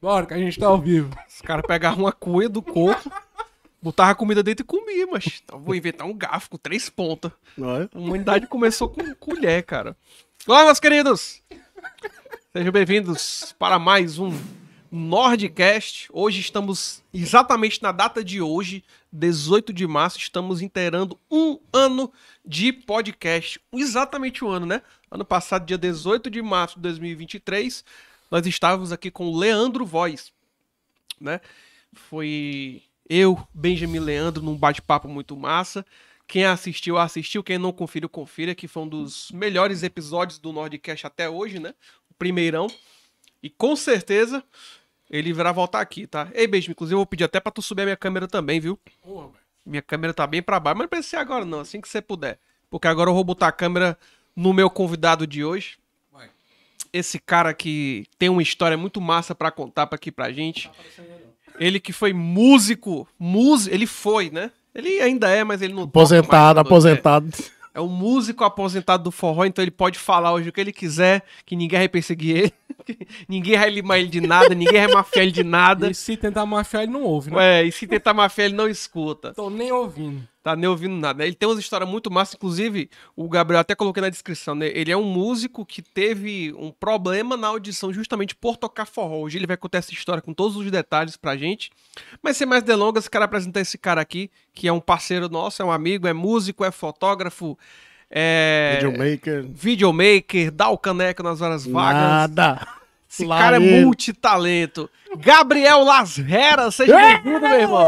Bora, que a gente tá ao vivo. Os caras pegavam uma cuia do coco, botavam a comida dentro e comiam, mas então, vou inventar um garfo com três pontas. É? A humanidade começou com colher, cara. Olá, meus queridos! Sejam bem-vindos para mais um Nordcast. Hoje estamos exatamente na data de hoje, 18 de março, estamos inteirando um ano de podcast. Exatamente um ano, né? Ano passado, dia 18 de março de 2023, nós estávamos aqui com o Leandro Voz, né? Foi eu, Benjamin Leandro, num bate-papo muito massa. Quem assistiu, assistiu. Quem não conferiu, confira, que foi um dos melhores episódios do Nordcast até hoje, né? O primeirão. E com certeza ele virá voltar aqui, tá? Ei, Benjamin, inclusive eu vou pedir até pra tu subir a minha câmera também, viu? minha câmera tá bem pra baixo, mas não pensei agora não, assim que você puder. Porque agora eu vou botar a câmera no meu convidado de hoje, esse cara que tem uma história muito massa para contar pra aqui pra gente. Ele que foi músico, músico, ele foi, né? Ele ainda é, mas ele não Aposentado, aposentado. É. é um músico aposentado do forró, então ele pode falar hoje o que ele quiser, que ninguém vai perseguir ele. ninguém vai limar ele de nada, ninguém vai mafiar ele de nada. E se tentar mafiar, ele não ouve, né? É, e se tentar mafiar, ele não escuta. Tô nem ouvindo tá nem ouvindo nada. Né? Ele tem umas histórias muito massas, inclusive o Gabriel até coloquei na descrição, né? Ele é um músico que teve um problema na audição justamente por tocar forró. Hoje ele vai contar essa história com todos os detalhes pra gente. Mas sem mais delongas, quero apresentar esse cara aqui, que é um parceiro nosso, é um amigo, é músico, é fotógrafo, é... Videomaker. Videomaker, dá o caneco nas horas vagas. Nada. Esse Lá cara é multitalento. Gabriel Lasrera, seja bem-vindo, meu irmão.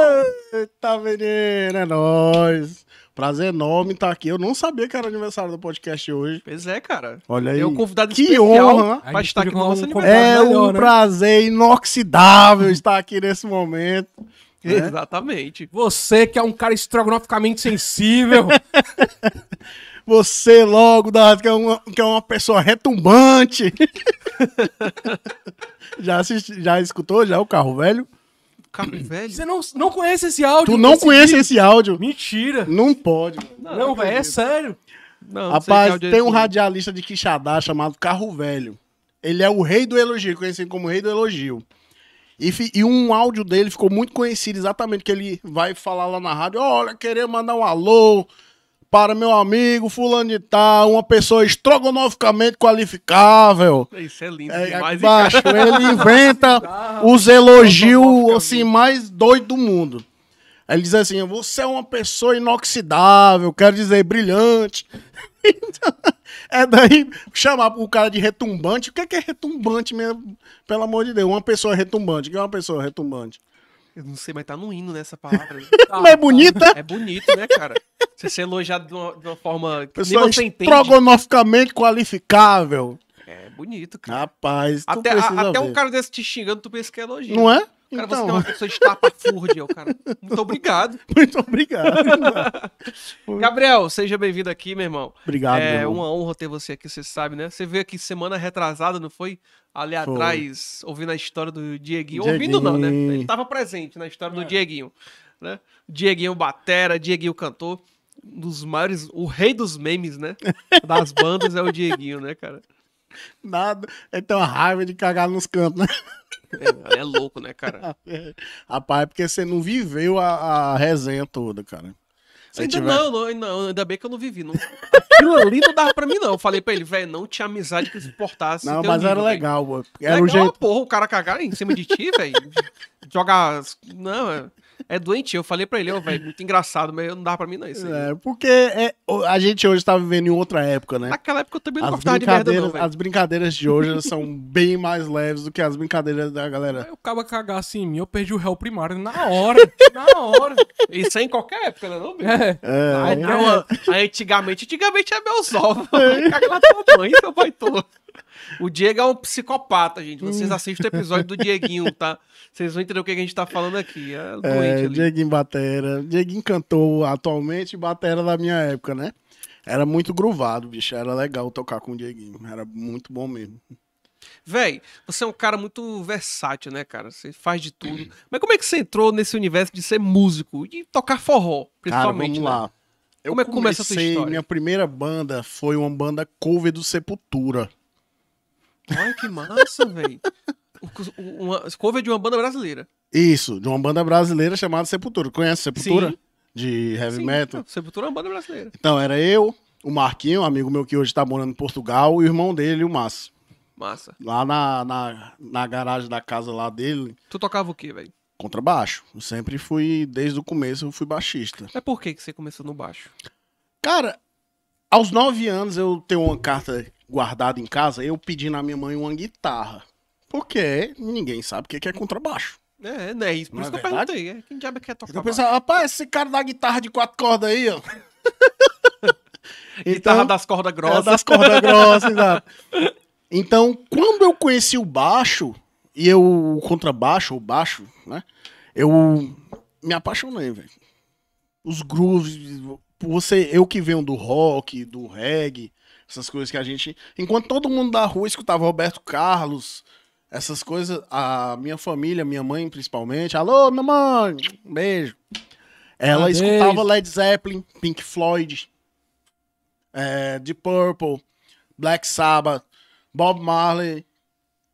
Eita, menino, é nóis. Prazer enorme estar aqui. Eu não sabia que era aniversário do podcast hoje. Pois é, cara. Olha aí. um convidado que especial honra. Né? pra estar aqui no nosso aniversário. É melhor, um né? prazer inoxidável estar aqui nesse momento. É. Exatamente. Você que é um cara estrogonoficamente sensível. Você logo, da, que, é uma, que é uma pessoa retumbante. já, assisti, já escutou já o carro velho? Carro velho? Você não, não conhece esse áudio? Tu não conhece esse áudio? Mentira. Não pode. Não, não velho, é sério. Não, Rapaz, é tem um radialista de Quixadá chamado Carro Velho. Ele é o rei do elogio, conhecido como rei do elogio. E, e, um áudio dele ficou muito conhecido, exatamente, que ele vai falar lá na rádio, olha, querer mandar um alô para meu amigo fulano de tal, uma pessoa estrogonoficamente qualificável. Isso é lindo é, é demais. Baixo, ele inventa os elogios assim, mais doidos do mundo. Ele diz assim, você é uma pessoa inoxidável, quero dizer, brilhante. Então, é daí chamar o cara de retumbante. O que é, que é retumbante mesmo? Pelo amor de Deus, uma pessoa retumbante. O que é uma pessoa retumbante? Eu não sei, mas tá no hino nessa né, palavra. Tá, mas é bonita? Tá, é bonito, né, cara? Você ser elogiado de uma, de uma forma que Pessoal, nem você entende. Estrogonoficamente qualificável. É bonito, cara. Rapaz, até, a, até um cara desse te xingando, tu pensa que é elogio. Não é? Cara, então... você é uma pessoa estapafúrdia, cara. Muito obrigado. Muito obrigado. Gabriel, seja bem-vindo aqui, meu irmão. Obrigado, É uma honra ter você aqui, você sabe, né? Você veio aqui semana retrasada, não foi? Ali foi. atrás, ouvindo a história do Dieguinho. Dieguinho. Ouvindo não, né? Ele estava presente na história é. do Dieguinho. Né? Dieguinho batera, Dieguinho cantor. Um dos maiores, o rei dos memes, né? Das bandas é o Dieguinho, né, cara? Nada. Ele tem uma raiva de cagar nos cantos, né? É, é louco, né, cara? É. Rapaz, é porque você não viveu a, a resenha toda, cara. ainda tiver... não, não, ainda bem que eu não vivi. Não, aquilo ali não dava pra mim, não. Eu falei pra ele, velho, não tinha amizade que suportasse. Não, mas nível, era legal, véio. Era legal, o jeito. porra, o cara cagar em cima de ti, velho. Jogar. Não, é. É doente. Eu falei pra ele, oh, velho, muito engraçado, mas não dá pra mim não isso. Aí. É, porque é, a gente hoje tá vivendo em outra época, né? Naquela época eu também não as gostava de merda não, As brincadeiras de hoje são bem mais leves do que as brincadeiras da galera. Eu acaba cagasse em mim, eu perdi o réu primário na hora. na hora. Isso é em qualquer época, né, não, bicho? É. é. Aí, é. Então, antigamente, antigamente é meus ovos. É. Caga na tua mãe, seu baitou. O Diego é um psicopata, gente. Vocês hum. assistem o episódio do Dieguinho, tá? Vocês vão entender o que a gente tá falando aqui. É, doente é, ali. Dieguinho Batera. Dieguinho cantou atualmente Batera da minha época, né? Era muito gruvado, bicho. Era legal tocar com o Dieguinho. Era muito bom mesmo. Véi, você é um cara muito versátil, né, cara? Você faz de tudo. Mas como é que você entrou nesse universo de ser músico e tocar forró, principalmente? Cara, vamos né? lá. Eu como é que começa a sua história? Minha primeira banda foi uma banda cover do Sepultura. Olha que massa, velho. Uma cover de uma banda brasileira. Isso, de uma banda brasileira chamada Sepultura. Conhece Sepultura? Sim. De heavy Sim, metal. Sepultura é uma banda brasileira. Então, era eu, o Marquinho, um amigo meu que hoje tá morando em Portugal, e o irmão dele, o Massa. Massa. Lá na, na, na garagem da casa lá dele. Tu tocava o quê, velho? Contrabaixo. Eu sempre fui, desde o começo, eu fui baixista. É por que, que você começou no baixo? Cara, aos nove anos eu tenho uma carta guardado em casa, eu pedi na minha mãe uma guitarra. Porque ninguém sabe o que é contrabaixo. É, né? isso. Por isso é que verdade? eu perguntei. É, quem diabo é quer tocar? Eu pensava, rapaz, esse cara da guitarra de quatro cordas aí, ó. então, guitarra das cordas é, grossas. É das cordas grossas, exato. Então, quando eu conheci o baixo, e eu, o contrabaixo, o baixo, né? Eu me apaixonei, velho. Os grooves, você, eu que venho do rock, do reggae, essas coisas que a gente. Enquanto todo mundo da rua escutava Roberto Carlos, essas coisas, a minha família, minha mãe principalmente. Alô, minha mãe, um beijo. Ela escutava Led Zeppelin, Pink Floyd, é, The Purple, Black Sabbath, Bob Marley.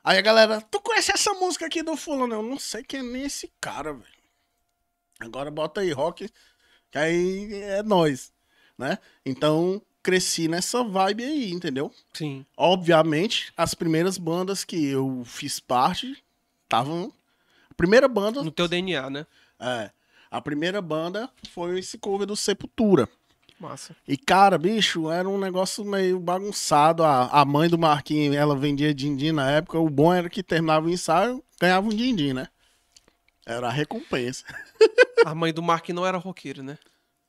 Aí a galera, tu conhece essa música aqui do fulano? Eu não sei quem é nem esse cara, velho. Agora bota aí rock, que aí é nós, né? Então, cresci nessa vibe aí, entendeu? Sim. Obviamente, as primeiras bandas que eu fiz parte estavam. A primeira banda. No teu DNA, né? É. A primeira banda foi esse cover do Sepultura. Massa. E, cara, bicho, era um negócio meio bagunçado. A, a mãe do Marquinhos, ela vendia din-din na época. O bom era que terminava o ensaio, ganhava um din-din, né? Era a recompensa. a mãe do Marquinhos não era roqueira, né?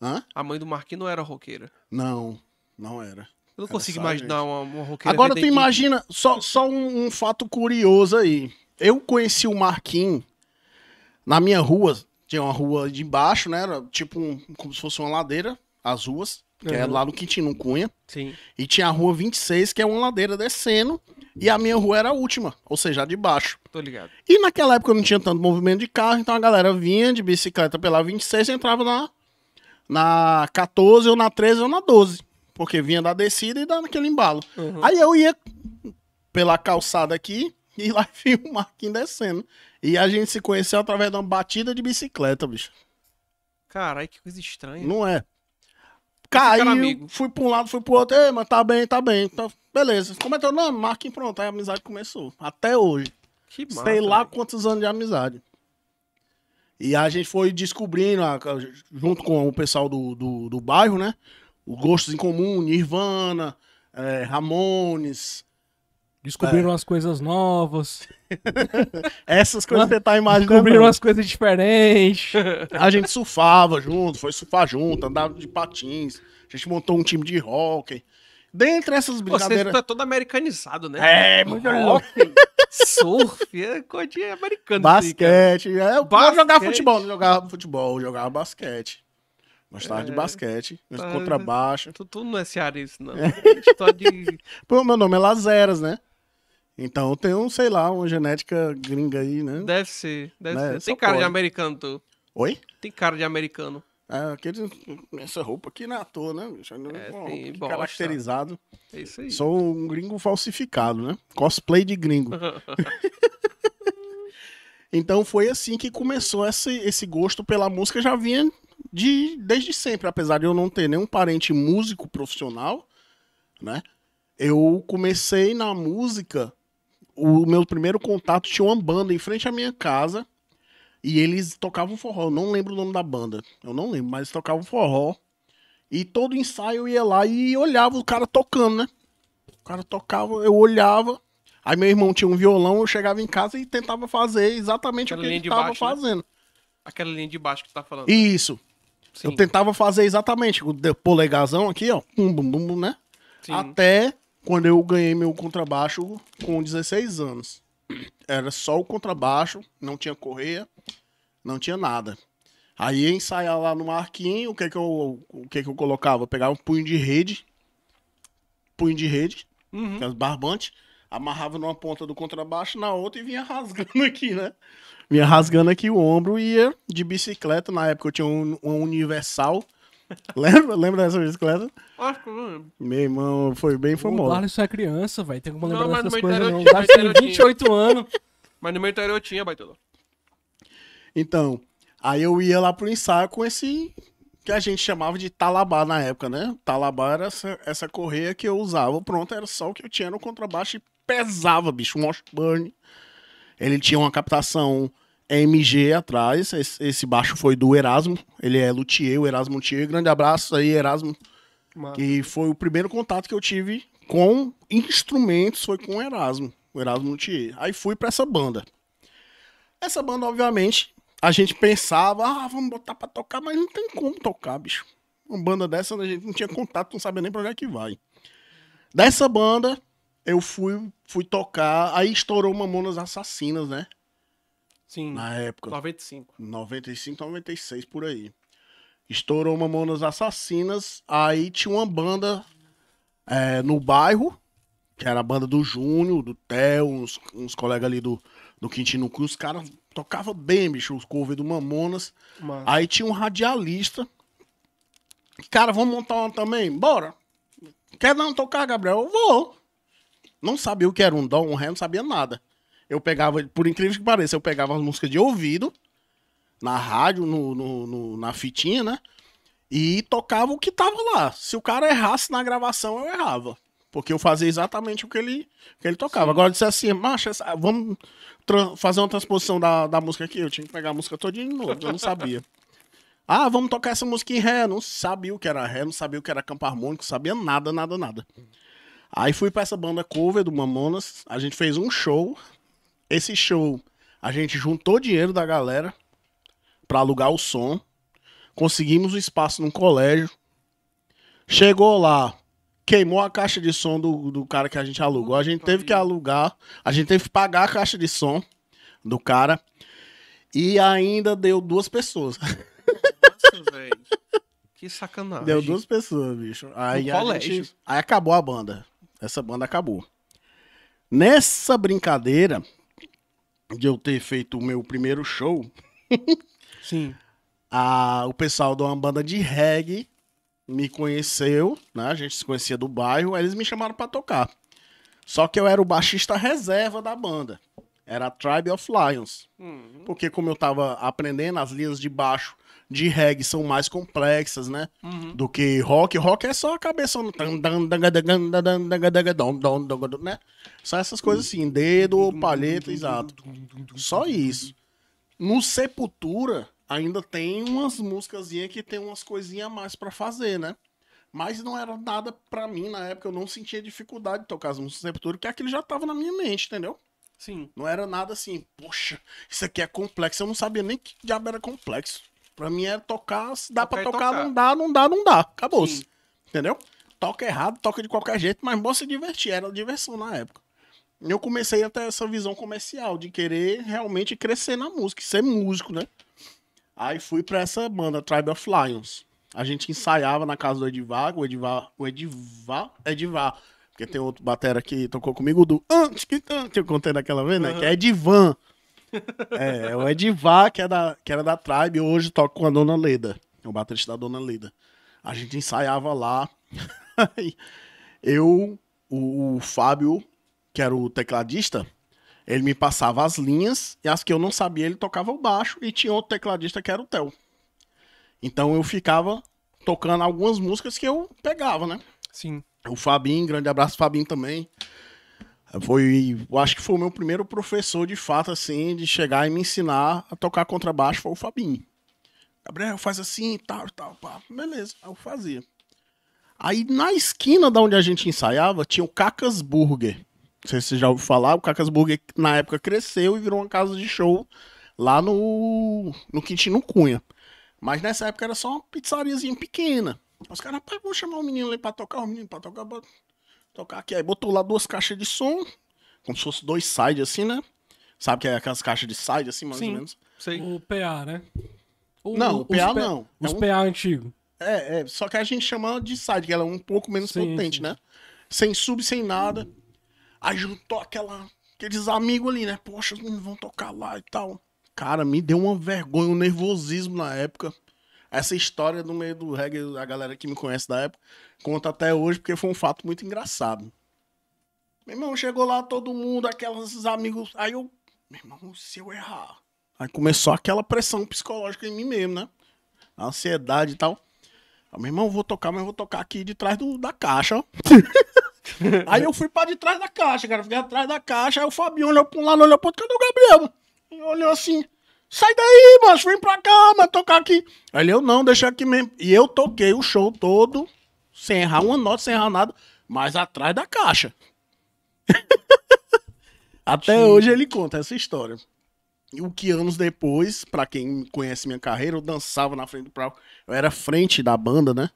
Hã? A mãe do Marquinhos não era roqueira. Não. Não era. Eu não era consigo imaginar uma, uma roqueira. Agora tu imagina, só, só um, um, fato curioso aí. Eu conheci o Marquinhos na minha rua. Tinha uma rua de baixo, né? Era tipo um, como se fosse uma ladeira, as ruas, que uhum. é lá no Quintino Cunha. Sim. E tinha a rua 26, que é uma ladeira descendo. E a minha rua era a última, ou seja, a de baixo. Tô ligado. E naquela época eu não tinha tanto movimento de carro, então a galera vinha de bicicleta pela 26 e entrava na, na 14 ou na 13 ou na 12. Porque vinha da descida e dando aquele embalo. Uhum. Aí eu ia pela calçada aqui e lá vi o Marquinhos descendo. E a gente se conheceu através de uma batida de bicicleta, bicho. Caralho, que coisa estranha. Não é. Caiu, fui pra um lado, fui pro outro. Ei, mas tá bem, tá bem. Tá... Beleza. Como é teu nome? Marquinhos, pronto. Aí a amizade começou. Até hoje. Que massa, Sei lá véio. quantos anos de amizade. E a gente foi descobrindo, junto com o pessoal do, do, do bairro, né? Gostos em Comum, Nirvana, é, Ramones. Descobriram é. as coisas novas. Essas coisas que você tá imaginando. Descobriram as coisas diferentes. A gente surfava junto, foi surfar junto, andava de patins. A gente montou um time de rock Dentre essas brincadeiras. Você tá todo americanizado, né? É, muito rock Surf, é coisa de americano. Assim, basquete. Assim, é, eu basquete. jogava futebol, jogava futebol, jogava basquete. Gostava tá é... de basquete, nós tá, contrabaixo. Tu, tu, não é cearense, não. É. Tá de... Pô, meu nome é Lazeras, né? Então tem um, sei lá, uma genética gringa aí, né? Deve ser, deve né? ser. Tem cara pode. de americano, tu. Oi? Tem cara de americano. É, aquele, essa roupa aqui não é à toa, né? É, é, Bom, sim, caracterizado. É isso aí. Sou um gringo falsificado, né? Cosplay de gringo. então foi assim que começou esse, esse gosto pela música, já vinha de, desde sempre, apesar de eu não ter nenhum parente músico profissional, né? Eu comecei na música. O meu primeiro contato tinha uma banda em frente à minha casa e eles tocavam forró. Eu não lembro o nome da banda, eu não lembro, mas tocavam forró. E todo ensaio eu ia lá e olhava o cara tocando, né? O cara tocava, eu olhava. Aí meu irmão tinha um violão, eu chegava em casa e tentava fazer exatamente Aquela o que ele estava né? fazendo. Né? Aquela linha de baixo que você tá falando. Né? Isso. Sim. Eu tentava fazer exatamente o polegazão aqui, ó, bum, bum, bum, né? Sim. Até quando eu ganhei meu contrabaixo com 16 anos. Era só o contrabaixo, não tinha correia, não tinha nada. Aí ia ensaiar lá no marquinho, o que que eu, o que que eu colocava? Eu pegava um punho de rede, punho de rede, uhum. que é barbante, amarrava numa ponta do contrabaixo, na outra e vinha rasgando aqui, né? vinha rasgando aqui o ombro e ia de bicicleta. Na época eu tinha um, um Universal. Lembra? Lembra dessa bicicleta? Acho que eu Meu irmão, foi bem famoso. O Darlison é criança, velho. Tem como lembrar não, dessas coisas não. O Darlison tem 28 anos. Mas no meu interior eu tinha, baitolo. Então, aí eu ia lá pro ensaio com esse que a gente chamava de talabá na época, né? Talabá era essa, essa correia que eu usava. Pronto, era só o que eu tinha no contrabaixo e pesava, bicho. Um Washburn. Ele tinha uma captação MG atrás. Esse, esse baixo foi do Erasmo. Ele é luthier, o Erasmo Luthier. Grande abraço aí, Erasmo. Mano. Que foi o primeiro contato que eu tive com instrumentos, foi com o Erasmo. O Erasmo Luthier. Aí fui para essa banda. Essa banda, obviamente, a gente pensava, ah, vamos botar pra tocar, mas não tem como tocar, bicho. Uma banda dessa, a gente não tinha contato, não sabia nem pra onde é que vai. Dessa banda, eu fui, fui tocar. Aí estourou Mamonas Assassinas, né? Sim. Na época. 95. 95, 96, por aí. Estourou Mamonas Assassinas. Aí tinha uma banda é, no bairro, que era a banda do Júnior, do Theo, uns, uns colegas ali do, do Quintino Cruz. Os caras tocavam bem, bicho, os covers do Mamonas. Aí tinha um radialista. Cara, vamos montar uma também? Bora. Quer não tocar, Gabriel? Eu vou não sabia o que era um dó, um ré, não sabia nada. Eu pegava, por incrível que pareça, eu pegava as músicas de ouvido, na rádio, no, no, no, na fitinha, né? E tocava o que tava lá. Se o cara errasse na gravação, eu errava. Porque eu fazia exatamente o que ele, que ele tocava. Sim. Agora, disse assim, vamos fazer uma transposição da, da música aqui. Eu tinha que pegar a música toda de novo, eu não sabia. Ah, vamos tocar essa música em ré. Não sabia o que era ré, não sabia o que era campo harmônico, sabia nada, nada, nada. Aí fui para essa banda cover do Mamonas, a gente fez um show. Esse show a gente juntou dinheiro da galera para alugar o som. Conseguimos o espaço num colégio. Chegou lá, queimou a caixa de som do, do cara que a gente alugou. A gente teve que alugar, a gente teve que pagar a caixa de som do cara. E ainda deu duas pessoas. Nossa, velho. Que sacanagem. Deu duas pessoas, bicho. Aí, no a colégio. Gente, aí acabou a banda. Essa banda acabou. Nessa brincadeira de eu ter feito o meu primeiro show, sim, a, o pessoal de uma banda de reggae me conheceu, né? A gente se conhecia do bairro, eles me chamaram para tocar. Só que eu era o baixista reserva da banda. Era a Tribe of Lions. Uhum. Porque como eu tava aprendendo as linhas de baixo de reggae são mais complexas, né? Uhum. Do que rock. Rock é só a cabeça, né? Só essas coisas assim, dedo, palheta, exato. Só isso. No Sepultura ainda tem umas músicas que tem umas coisinhas a mais para fazer, né? Mas não era nada para mim na época, eu não sentia dificuldade de tocar as músicas do Sepultura, porque aquilo já tava na minha mente, entendeu? Sim. Não era nada assim, poxa, isso aqui é complexo. Eu não sabia nem que diabo era complexo. Pra mim era é tocar, se dá para tocar, tocar, não dá, não dá, não dá. Acabou-se. Entendeu? Toca errado, toca de qualquer jeito, mas bom se divertir. Era diversão na época. Eu comecei a ter essa visão comercial de querer realmente crescer na música, ser músico, né? Aí fui pra essa banda, Tribe of Lions. A gente ensaiava na casa do Edivar, o Edivar, o Edivar, Edivar. Porque tem outro batera que tocou comigo, do antes que eu contei daquela vez, né? Que é Edivan. É, é, o Edivá, que, é da, que era da Tribe, hoje toca com a Dona Leda, o baterista da Dona Leda. A gente ensaiava lá. Eu, o, o Fábio, que era o tecladista, ele me passava as linhas e as que eu não sabia ele tocava o baixo e tinha outro tecladista que era o Theo. Então eu ficava tocando algumas músicas que eu pegava, né? Sim. O Fabinho, grande abraço Fabinho também. Foi, acho que foi o meu primeiro professor de fato, assim, de chegar e me ensinar a tocar contrabaixo, foi o Fabinho. Gabriel, faz assim, tal, tal, pá. Beleza, eu fazia. Aí na esquina da onde a gente ensaiava tinha o Cacas Burger. Não sei se você já ouviu falar, o Cacas Burger na época cresceu e virou uma casa de show lá no, no Quintino Cunha. Mas nessa época era só uma pizzariazinha pequena. Os caras, rapaz, ah, vou chamar o menino ali pra tocar, o menino pra tocar. Pra... Tocar aqui. Aí botou lá duas caixas de som, como se fosse dois sides assim, né? Sabe que é aquelas caixas de side assim, mais Sim, ou menos? Sei. O PA, né? O, não, o PA P... não. É os é um... PA antigo. É, é, só que a gente chama de side, que ela é um pouco menos sim, potente, sim. né? Sem sub, sem nada. Aí juntou aquela, aqueles amigos ali, né? Poxa, os vão tocar lá e tal. Cara, me deu uma vergonha, um nervosismo na época. Essa história do meio do reggae, a galera que me conhece da época, conta até hoje, porque foi um fato muito engraçado. Meu irmão, chegou lá todo mundo, aqueles amigos. Aí eu, meu irmão, se eu errar. Aí começou aquela pressão psicológica em mim mesmo, né? A ansiedade e tal. Aí, ah, meu irmão, vou tocar, mas vou tocar aqui de trás do, da caixa, ó. aí eu fui pra de trás da caixa, cara. Fiquei atrás da caixa. Aí o Fabinho olhou pra um lado, olhou pro outro. Cadê o Gabriel? Ele olhou assim. Sai daí, macho, vem pra cá, mas tocar aqui. Aí ele, eu não, deixa aqui mesmo. E eu toquei o show todo, sem errar uma nota, sem errar nada, mas atrás da caixa. Até Sim. hoje ele conta essa história. E o que anos depois, para quem conhece minha carreira, eu dançava na frente do palco. Eu era frente da banda, né?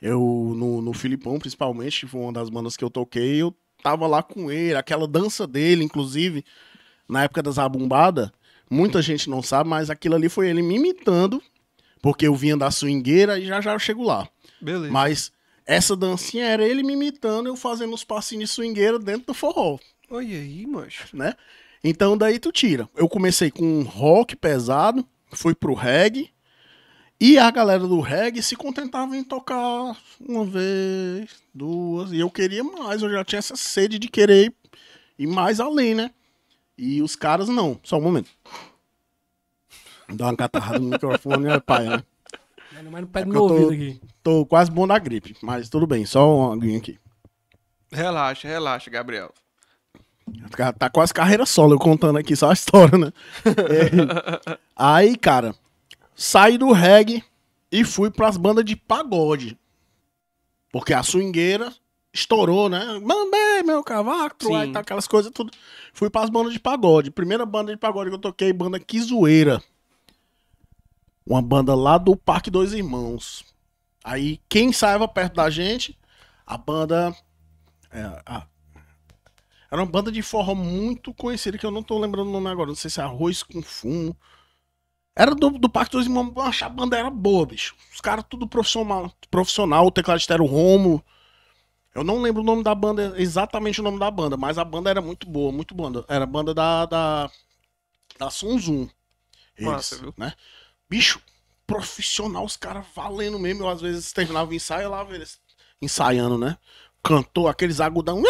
Eu, no, no Filipão, principalmente, foi uma das bandas que eu toquei, eu tava lá com ele, aquela dança dele, inclusive, na época das abumbadas. Muita gente não sabe, mas aquilo ali foi ele me imitando, porque eu vinha da swingueira e já já eu chego lá. Beleza. Mas essa dancinha era ele me imitando, eu fazendo os passinhos de swingueira dentro do forró. Olha aí, macho. Né? Então daí tu tira. Eu comecei com rock pesado, fui pro reggae, e a galera do reggae se contentava em tocar uma vez, duas, e eu queria mais, eu já tinha essa sede de querer ir mais além, né? E os caras não. Só um momento. Dá uma catarrada no microfone, é pai, né? mas não pega é meu ouvido tô, aqui. Tô quase bom da gripe, mas tudo bem, só uma aguinha aqui. Relaxa, relaxa, Gabriel. Tá, tá quase carreira solo, eu contando aqui só a história, né? É, aí, cara, saí do reggae e fui pras bandas de pagode. Porque a swingueira estourou, né? Mandei meu cavaco, e tal, tá aquelas coisas tudo. Fui para as bandas de pagode. Primeira banda de pagode que eu toquei, banda Kizueira. Uma banda lá do Parque Dois Irmãos. Aí quem saiba perto da gente, a banda é, a, era uma banda de forró muito conhecida que eu não tô lembrando o nome agora, não sei se é Arroz com Fumo. Era do, do Parque dos Irmãos, eu achava a banda era boa, bicho. Os caras tudo profissional, profissional o tecladista era o Romo, eu não lembro o nome da banda, exatamente o nome da banda, mas a banda era muito boa, muito banda. Era a banda da. da, da Sunzum. Massa, viu? Né? Bicho, profissional, os caras valendo mesmo. Eu às vezes terminava o ensaio lá, eles ensaiando, né? Cantou aqueles agudão.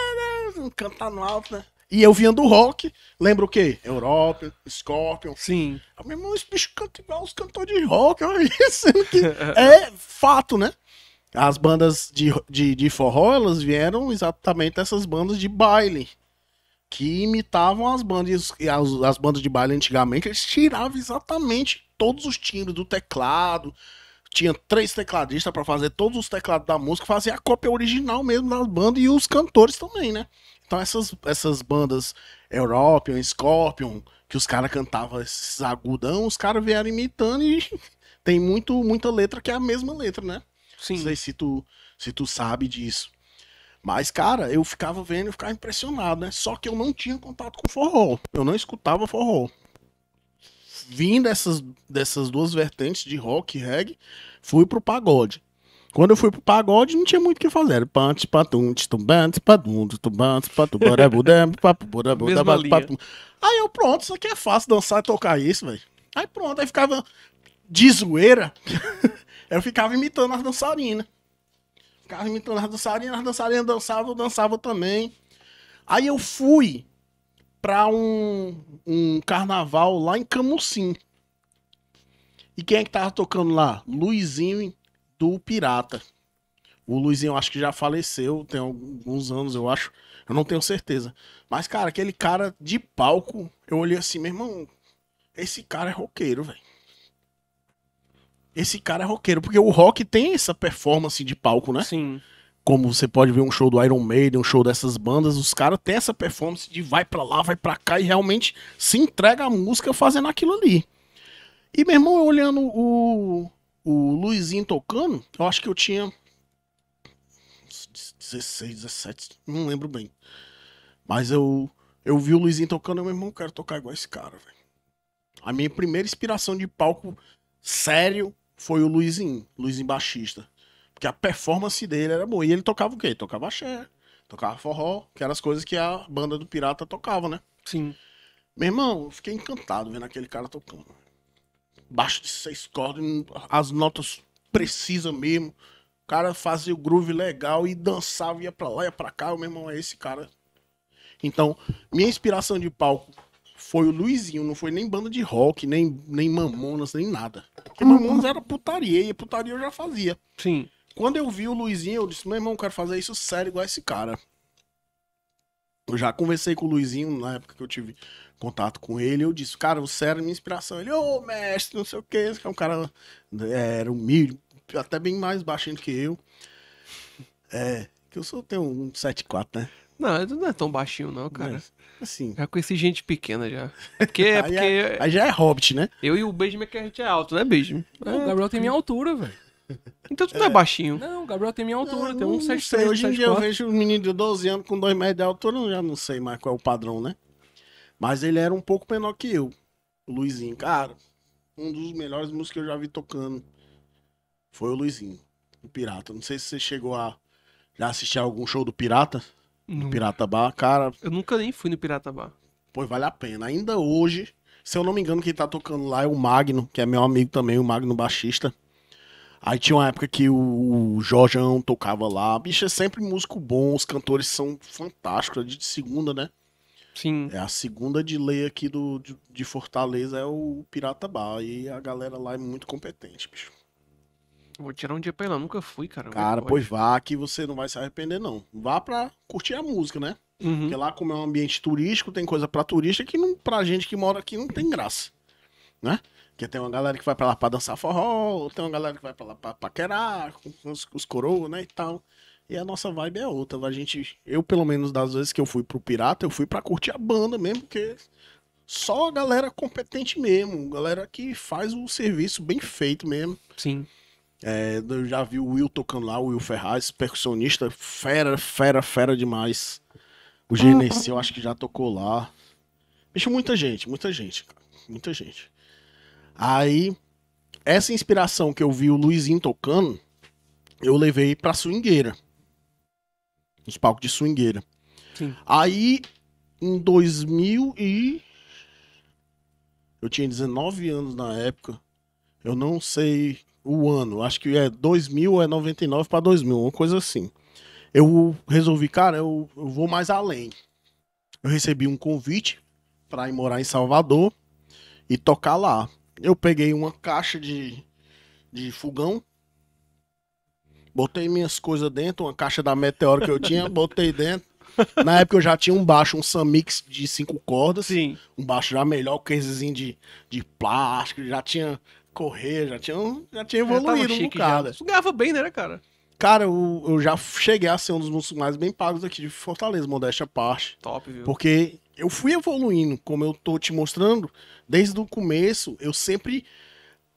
Cantando alto, né? E eu vinha do rock, lembra o quê? Europa, Scorpion. Sim. minha irmão, esse bicho canta igual os cantores de rock, olha isso. É fato, né? As bandas de, de, de forró, elas vieram exatamente essas bandas de baile que imitavam as bandas as, as, bandas de baile antigamente, eles tiravam exatamente todos os timbres do teclado. Tinha três tecladistas para fazer todos os teclados da música, fazia a cópia original mesmo das bandas e os cantores também, né? Então essas, essas bandas European, Scorpion, que os caras cantavam esses agudão, os caras vieram imitando e tem muito muita letra que é a mesma letra, né? Sim. Não sei se tu, se tu sabe disso. Mas, cara, eu ficava vendo e ficava impressionado, né? Só que eu não tinha contato com forró. Eu não escutava forró. Vim dessas, dessas duas vertentes de rock e reggae, fui pro pagode. Quando eu fui pro pagode, não tinha muito o que fazer. Pante, patunte titumban, tipadum, tutuban, tipatum, Aí eu, pronto, isso aqui é fácil, dançar e tocar isso, velho. Aí pronto, aí ficava de zoeira. Eu ficava imitando as dançarinas. Ficava imitando as dançarinas, as dançarinas dançavam, eu dançava também. Aí eu fui pra um, um carnaval lá em Camucim. E quem é que tava tocando lá? Luizinho do Pirata. O Luizinho acho que já faleceu, tem alguns anos, eu acho. Eu não tenho certeza. Mas, cara, aquele cara de palco, eu olhei assim, meu irmão, esse cara é roqueiro, velho esse cara é roqueiro. Porque o rock tem essa performance de palco, né? Sim. Como você pode ver um show do Iron Maiden, um show dessas bandas, os caras têm essa performance de vai para lá, vai para cá e realmente se entrega à música fazendo aquilo ali. E meu irmão, olhando o, o Luizinho tocando, eu acho que eu tinha 16, 17, não lembro bem. Mas eu eu vi o Luizinho tocando, e meu irmão, quero tocar igual esse cara, velho. A minha primeira inspiração de palco sério foi o Luizinho, Luizinho baixista. Porque a performance dele era boa. E ele tocava o quê? Tocava axé, tocava forró, que eram as coisas que a banda do Pirata tocava, né? Sim. Meu irmão, eu fiquei encantado vendo aquele cara tocando. Baixo de seis cordas, hum, as notas precisas mesmo. O cara fazia o groove legal e dançava, ia pra lá, ia pra cá. O Meu irmão, é esse cara. Então, minha inspiração de palco foi o Luizinho, não foi nem banda de rock, nem, nem Mamonas, nem nada. Porque uhum. Mamonas era putaria, e putaria eu já fazia. Sim. Quando eu vi o Luizinho, eu disse, meu irmão, eu quero fazer isso sério igual esse cara. Eu já conversei com o Luizinho na época que eu tive contato com ele, eu disse, cara, você era minha inspiração. Ele, ô oh, mestre, não sei o que, esse é um cara né, era humilde, até bem mais baixinho que eu. É, que eu sou tenho um 74, né? Não, não é tão baixinho, não, cara. Mas, assim. Já conheci gente pequena já. Porque, é porque. aí, é, aí já é hobbit, né? Eu e o Benjamin é que a gente é alto, né, Benjamin? É, o Gabriel tem minha altura, velho. Então tu não é, baixinho. Não, o Gabriel tem minha altura, não, tem um 7 sei, Hoje em dia eu vejo um menino de 12 anos com 2 metros de altura, eu já não sei mais qual é o padrão, né? Mas ele era um pouco menor que eu. O Luizinho, cara, um dos melhores músicos que eu já vi tocando foi o Luizinho, o Pirata. Não sei se você chegou a já assistir algum show do Pirata. No Pirata Bar, cara. Eu nunca nem fui no Pirata Bar. Pô, vale a pena. Ainda hoje, se eu não me engano, quem tá tocando lá é o Magno, que é meu amigo também, o Magno baixista. Aí tinha uma época que o, o Jorjão tocava lá. Bicho, é sempre músico bom, os cantores são fantásticos. É de segunda, né? Sim. É a segunda de lei aqui do, de, de Fortaleza é o Pirata Bar. E a galera lá é muito competente, bicho. Vou tirar um dia pra ir lá, nunca fui, cara. Cara, pois vá que você não vai se arrepender, não. Vá pra curtir a música, né? Uhum. Porque lá, como é um ambiente turístico, tem coisa pra turista que não, pra gente que mora aqui não tem graça, né? Porque tem uma galera que vai pra lá pra dançar forró, tem uma galera que vai pra lá pra paquerar, com os, os coroas, né, e tal. E a nossa vibe é outra. A gente, eu pelo menos das vezes que eu fui pro Pirata, eu fui pra curtir a banda mesmo, porque só a galera competente mesmo, galera que faz o serviço bem feito mesmo. Sim. É, eu já vi o Will tocando lá, o Will Ferraz, percussionista, fera, fera, fera demais. O GNC eu acho que já tocou lá. Bicho, muita gente, muita gente, cara. Muita gente. Aí, essa inspiração que eu vi o Luizinho tocando, eu levei pra swingueira. Nos palcos de swingueira. Sim. Aí, em 2000 e... Eu tinha 19 anos na época. Eu não sei o ano, acho que é 2000, é 99 para 2000, uma coisa assim. Eu resolvi, cara, eu, eu vou mais além. Eu recebi um convite para ir morar em Salvador e tocar lá. Eu peguei uma caixa de, de fogão, botei minhas coisas dentro, uma caixa da Meteor que eu tinha, botei dentro. Na época eu já tinha um baixo, um Samix de cinco cordas. Sim. Um baixo já melhor, casezinho de, de plástico, já tinha correr, já tinha, já tinha é, evoluído já um bocado. Tu ganhava bem, né, cara? Cara, eu, eu já cheguei a ser um dos muçulmanos bem pagos aqui de Fortaleza, modéstia à parte. Top, viu? Porque eu fui evoluindo, como eu tô te mostrando, desde o começo, eu sempre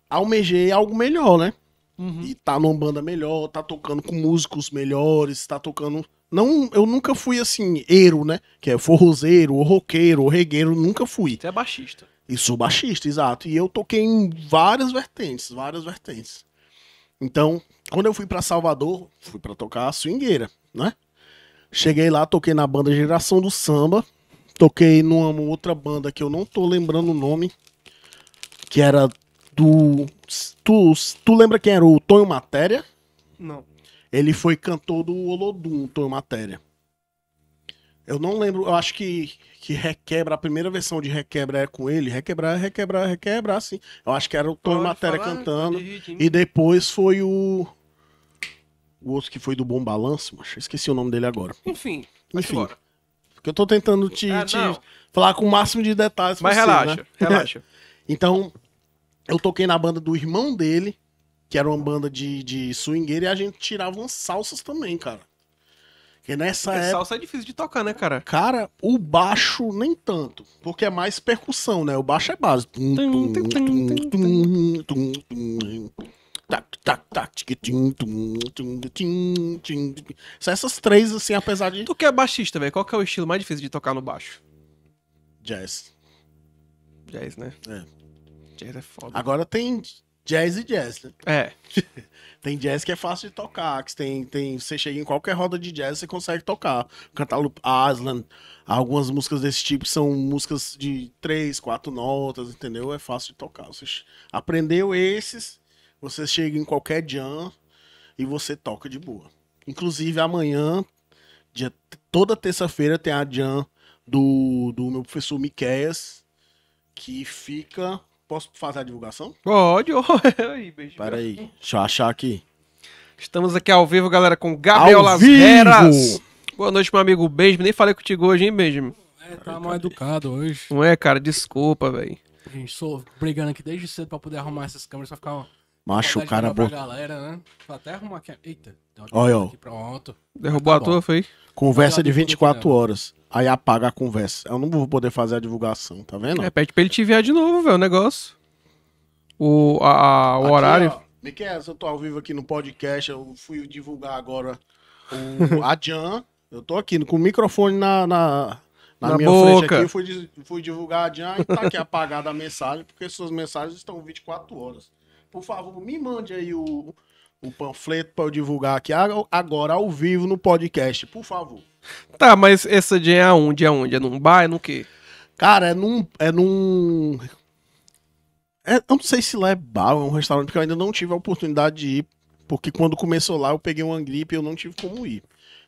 almejei algo melhor, né? Uhum. E tá numa banda melhor, tá tocando com músicos melhores, tá tocando. Não, eu nunca fui assim, eiro, né? Que é forrozeiro, ou roqueiro, ou regueiro, nunca fui. Você é baixista. E sou baixista, exato. E eu toquei em várias vertentes, várias vertentes. Então, quando eu fui para Salvador, fui para tocar a swingueira, né? Cheguei lá, toquei na banda Geração do Samba, toquei numa outra banda que eu não tô lembrando o nome, que era do tu, tu lembra quem era o Tonho Matéria? Não. Ele foi cantor do Olodum, Tonho Matéria. Eu não lembro, eu acho que, que Requebra, a primeira versão de Requebra é com ele. Requebrar, requebrar, requebrar, sim. Eu acho que era o Tom Matéria falar, cantando. De e depois foi o. O outro que foi do Bom Balanço, mas esqueci o nome dele agora. Enfim. Enfim. Porque eu tô tentando te, ah, te falar com o máximo de detalhes Mas possível, relaxa, né? relaxa. então, eu toquei na banda do irmão dele, que era uma banda de, de swingueira, e a gente tirava umas salsas também, cara. Que nessa porque época. Salsa é difícil de tocar, né, cara? Cara, o baixo nem tanto. Porque é mais percussão, né? O baixo é base. São essas três, assim, apesar de. Tu que é baixista, velho. Qual que é o estilo mais difícil de tocar no baixo? Jazz. Jazz, né? É. Jazz é foda. Agora tem jazz e jazz, né? É. Tem jazz que é fácil de tocar, que tem, tem, você chega em qualquer roda de jazz você consegue tocar. Cantar Aslan, algumas músicas desse tipo são músicas de três, quatro notas, entendeu? É fácil de tocar. Você aprendeu esses, você chega em qualquer jam e você toca de boa. Inclusive amanhã, dia, toda terça-feira tem a jam do, do meu professor Miqueias, que fica Posso fazer a divulgação? Pode. Espera aí, deixa eu achar aqui. Estamos aqui ao vivo, galera, com Gabriel ao Boa noite, meu amigo Benjamin. Nem falei contigo hoje, hein, Benjamin? É, tá mal educado hoje. Não é, cara? Desculpa, velho. Gente, sou brigando aqui desde cedo pra poder arrumar essas câmeras, só ficar... Uma... Macho, o cara... Pra galera, né? Vou até arrumar aqui. Eita. Olha, ó. Pronto. Derrubou tá a tua, foi? Conversa tá de 24 né? horas. Aí apaga a conversa. Eu não vou poder fazer a divulgação, tá vendo? É, para pra ele te enviar de novo, velho, o negócio. O, a, a o aqui, horário. Miquel, eu tô ao vivo aqui no podcast, eu fui divulgar agora o Jan. Eu tô aqui com o microfone na, na, na, na minha boca. frente aqui, fui, fui divulgar Jan e tá aqui apagada a mensagem, porque suas mensagens estão 24 horas. Por favor, me mande aí o, o panfleto para eu divulgar aqui agora ao vivo no podcast, por favor. Tá, mas essa dia é onde é onde É num bar? É no quê? Cara, é num. É num. É, eu não sei se lá é bar ou é um restaurante, porque eu ainda não tive a oportunidade de ir, porque quando começou lá eu peguei uma gripe e eu não tive como ir.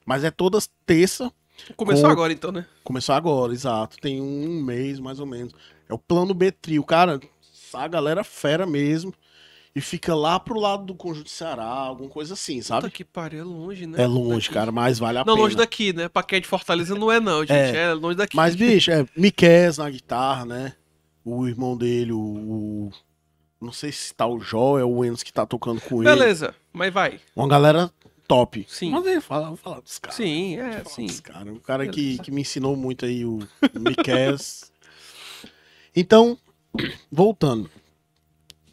Mas é todas terça. Começou com... agora então, né? Começou agora, exato. Tem um mês mais ou menos. É o plano B Trio, cara. A galera fera mesmo e fica lá pro lado do Conjunto Ceará, alguma coisa assim, sabe? Puta que pariu, é longe, né? É longe, daqui. cara, mas vale a não, pena. Não, longe daqui, né? Pra quem é de Fortaleza não é não, é. gente, é, é longe daqui. Mas, bicho, é Miquel na guitarra, né? O irmão dele, o... Não sei se tá o Jó, é o Enos que tá tocando com Beleza, ele. Beleza, mas vai. Uma galera top. Sim. Mas eu falar, falar dos caras. Sim, é, sim. Dos cara. O cara que, que me ensinou muito aí, o Miquel. então, voltando.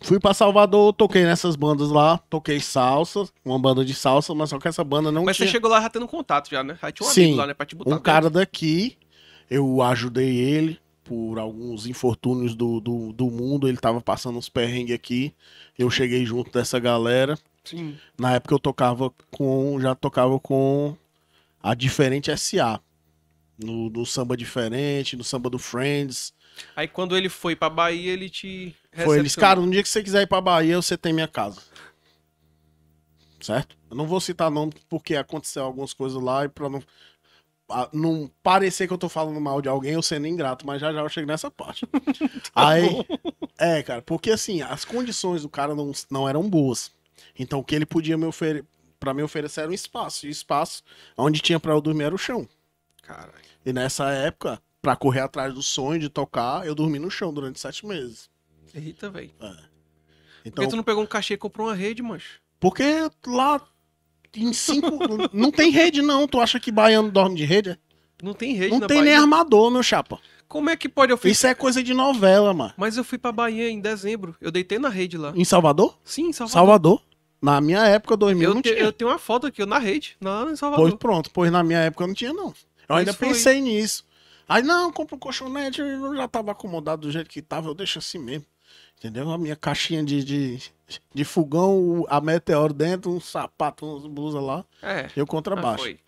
Fui para Salvador, toquei nessas bandas lá, toquei salsa, uma banda de salsa, mas só que essa banda não mas tinha... Mas você chegou lá já tendo contato já, né? Aí tinha um Sim, amigo lá, né, pra te botar. um cara daqui, eu ajudei ele por alguns infortúnios do, do, do mundo, ele tava passando uns perrengues aqui, eu cheguei junto dessa galera. Sim. Na época eu tocava com, já tocava com a Diferente S.A., no, no Samba Diferente, no Samba do Friends. Aí quando ele foi pra Bahia, ele te... Foi eles, cara, no dia que você quiser ir pra Bahia, você tem minha casa. Certo? Eu não vou citar nome porque aconteceu algumas coisas lá e pra não, pra não parecer que eu tô falando mal de alguém ou sendo ingrato, mas já já eu chego nessa parte. tá Aí, bom. é, cara, porque assim, as condições do cara não, não eram boas. Então o que ele podia me oferecer, pra me oferecer era um espaço. E o espaço onde tinha pra eu dormir era o chão. Caralho. E nessa época, pra correr atrás do sonho de tocar, eu dormi no chão durante sete meses. Irrita, velho. É. Então, Por que então- tu não pegou um cachê e comprou uma rede, mancho? Porque lá em cinco. não tem rede, não. Tu acha que baiano dorme de rede? Não tem rede, Não tem Bahia. nem armador, meu chapa. Como é que pode eu fui... Isso é coisa de novela, mano. Mas eu fui pra Bahia em dezembro. Eu deitei na rede lá. Em Salvador? Sim, em Salvador. Salvador. Na minha época, 2000, eu não te... tinha. Eu tenho uma foto aqui, eu na rede, lá em Salvador. Pois pronto, pois na minha época eu não tinha, não. Eu ainda Isso pensei foi... nisso. Aí, não, Compro um colchonete, eu já tava acomodado do jeito que tava, eu deixo assim mesmo. Entendeu? A minha caixinha de, de, de fogão, a meteoro dentro, um sapato, umas blusa lá. É. Eu contrabaixo. Foi.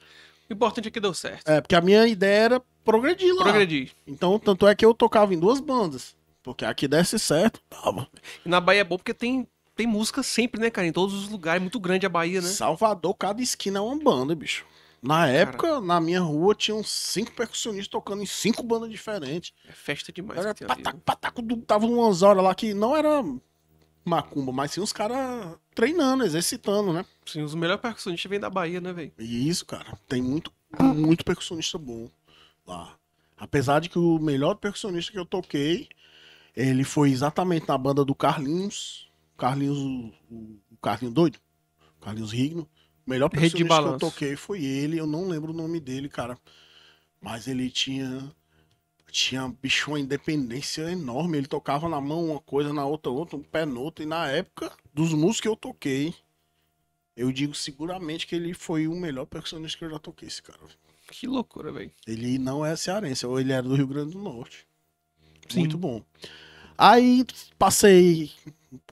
o importante é que deu certo. É, porque a minha ideia era progredir lá. Progredir. Então, tanto é que eu tocava em duas bandas. Porque aqui desse certo, tava. E na Bahia é bom porque tem, tem música sempre, né, cara? Em todos os lugares. É muito grande a Bahia, né? Salvador, cada esquina é uma banda, bicho. Na época, Cara. na minha rua, tinham cinco percussionistas tocando em cinco bandas diferentes. É festa demais. Era pataco, né? pataco, do, tava umas horas lá que não era macumba, mas sim os caras treinando, exercitando, né? Sim, os melhores percussionistas vêm da Bahia, né, velho? Isso, cara. Tem muito, muito percussionista bom lá. Apesar de que o melhor percussionista que eu toquei, ele foi exatamente na banda do Carlinhos. Carlinhos, o, o Carlinhos doido. Carlinhos Rigno melhor percussionista que eu toquei foi ele. Eu não lembro o nome dele, cara. Mas ele tinha. Tinha, bicho, uma independência enorme. Ele tocava na mão uma coisa, na outra outra, um pé no outro. E na época dos músicos que eu toquei, eu digo seguramente que ele foi o melhor percussionista que eu já toquei, esse cara. Que loucura, velho. Ele não é cearense, ou ele era do Rio Grande do Norte. Sim. Muito bom. Aí passei,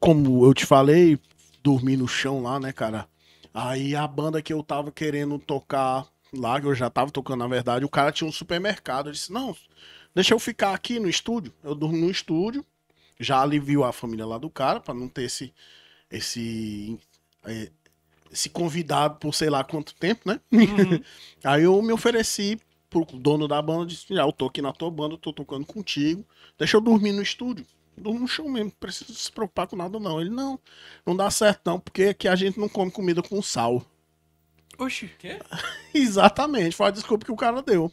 como eu te falei, dormi no chão lá, né, cara? Aí a banda que eu tava querendo tocar lá, que eu já tava tocando, na verdade, o cara tinha um supermercado. Eu disse, não, deixa eu ficar aqui no estúdio. Eu durmo no estúdio, já aliviou a família lá do cara, para não ter esse, esse, é, esse convidado por sei lá quanto tempo, né? Uhum. Aí eu me ofereci pro dono da banda, disse, já, eu tô aqui na tua banda, eu tô tocando contigo, deixa eu dormir no estúdio no chão mesmo, precisa se preocupar com nada, não. Ele, não, não dá certo, não, porque aqui a gente não come comida com sal. Oxi, quê? Exatamente, foi a desculpa que o cara deu.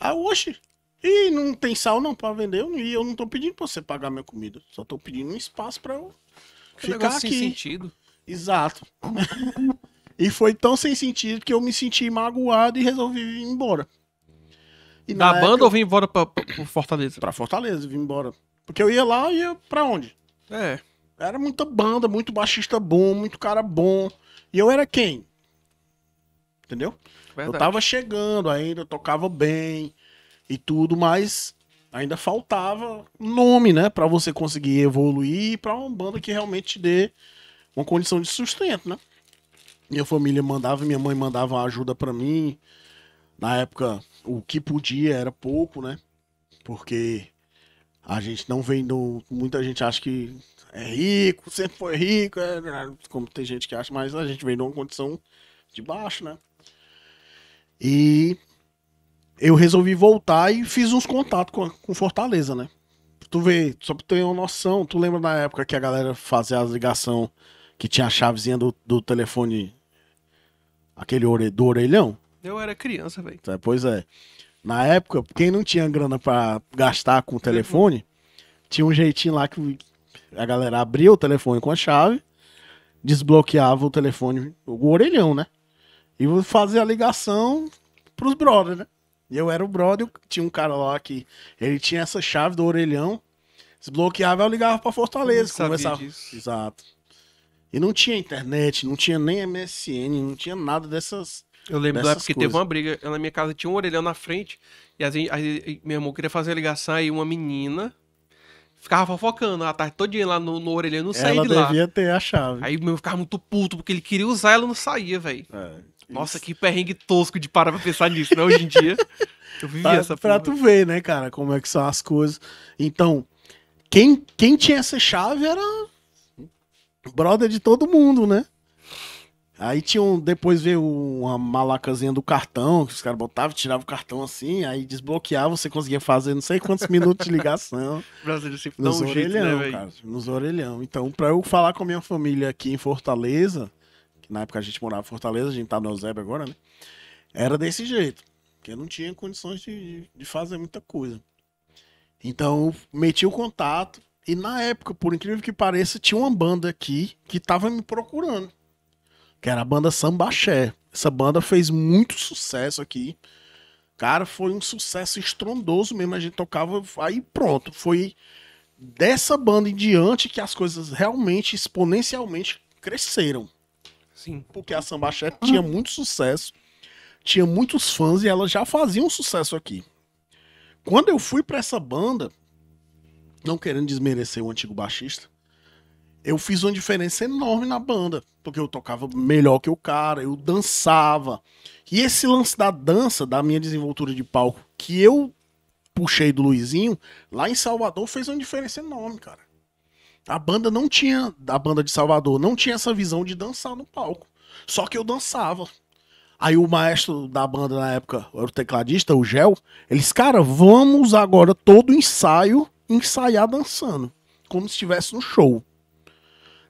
Ah, oxi, e não tem sal não pra vender, e eu não tô pedindo pra você pagar minha comida, só tô pedindo um espaço pra eu que ficar aqui. Sem sentido. Exato. e foi tão sem sentido que eu me senti magoado e resolvi ir embora. E da banda época... ou vim embora pra, pra Fortaleza? Pra Fortaleza, vim embora. Porque eu ia lá e ia pra onde? É. Era muita banda, muito baixista bom, muito cara bom. E eu era quem? Entendeu? Verdade. Eu tava chegando ainda, tocava bem e tudo, mas ainda faltava nome, né? para você conseguir evoluir para uma banda que realmente te dê uma condição de sustento, né? Minha família mandava, minha mãe mandava ajuda para mim. Na época, o que podia era pouco, né? Porque a gente não vem do. Muita gente acha que é rico, sempre foi rico, é, né, como tem gente que acha, mas a gente vem de uma condição de baixo, né? E eu resolvi voltar e fiz uns contatos com, com Fortaleza, né? Tu vê, só pra ter uma noção, tu lembra da época que a galera fazia as ligação que tinha a chavezinha do, do telefone, aquele ore, do orelhão? Eu era criança, velho. pois é. Na época, quem não tinha grana para gastar com o telefone, tinha um jeitinho lá que a galera abria o telefone com a chave, desbloqueava o telefone, o orelhão, né? E fazia a ligação pros brothers, né? E eu era o brother, tinha um cara lá que ele tinha essa chave do orelhão, desbloqueava, eu ligava pra Fortaleza, é Disso. Exato. E não tinha internet, não tinha nem MSN, não tinha nada dessas eu lembro da época que teve uma briga. Eu, na minha casa tinha um orelhão na frente. E às aí meu irmão queria fazer a ligação e uma menina ficava fofocando a tarde todinha lá no, no orelhão. e não saía de lá. Ela devia ter a chave. Aí meu ficava muito puto porque ele queria usar ela não saía, velho. É, Nossa, que perrengue tosco de parar pra pensar nisso, né? Hoje em dia. Eu vivi pra, essa Pra tu ver, né, cara, como é que são as coisas. Então, quem, quem tinha essa chave era brother de todo mundo, né? Aí tinha um, depois veio uma malacazinha do cartão, que os caras botavam, tiravam o cartão assim, aí desbloqueava, você conseguia fazer não sei quantos minutos de ligação. Brasileiro sempre nos dá um orelhão, jeito, né, cara, nos orelhão. Então, pra eu falar com a minha família aqui em Fortaleza, que na época a gente morava em Fortaleza, a gente tá no Eusébio agora, né? Era desse jeito, porque eu não tinha condições de, de fazer muita coisa. Então, meti o contato, e na época, por incrível que pareça, tinha uma banda aqui que tava me procurando que era a banda Sambaxé. Essa banda fez muito sucesso aqui. Cara, foi um sucesso estrondoso mesmo. A gente tocava, aí pronto. Foi dessa banda em diante que as coisas realmente, exponencialmente cresceram. Sim. Porque a Sambaxé uhum. tinha muito sucesso, tinha muitos fãs e ela já fazia um sucesso aqui. Quando eu fui para essa banda, não querendo desmerecer o antigo baixista, eu fiz uma diferença enorme na banda, porque eu tocava melhor que o cara, eu dançava. E esse lance da dança, da minha desenvoltura de palco, que eu puxei do Luizinho, lá em Salvador fez uma diferença enorme, cara. A banda não tinha, a banda de Salvador não tinha essa visão de dançar no palco. Só que eu dançava. Aí o maestro da banda na época, era o tecladista, o Gel, eles, cara, vamos agora todo ensaio ensaiar dançando, como se estivesse no show.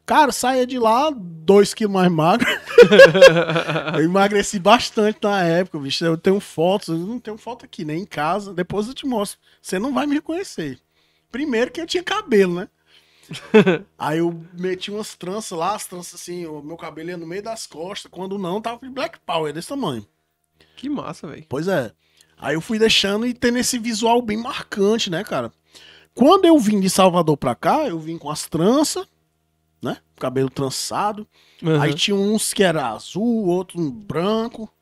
Cara, saia de lá dois quilos mais magro. eu emagreci bastante na época, bicho. Eu tenho fotos, eu não tenho foto aqui, nem em casa. Depois eu te mostro. Você não vai me reconhecer. Primeiro que eu tinha cabelo, né? Aí eu meti umas tranças lá, as tranças assim, o meu cabelo ia no meio das costas. Quando não, tava de Black Power, é desse tamanho. Que massa, velho. Pois é. Aí eu fui deixando e tendo esse visual bem marcante, né, cara? Quando eu vim de Salvador pra cá, eu vim com as tranças cabelo trançado. Uhum. Aí tinha uns que era azul, outros branco.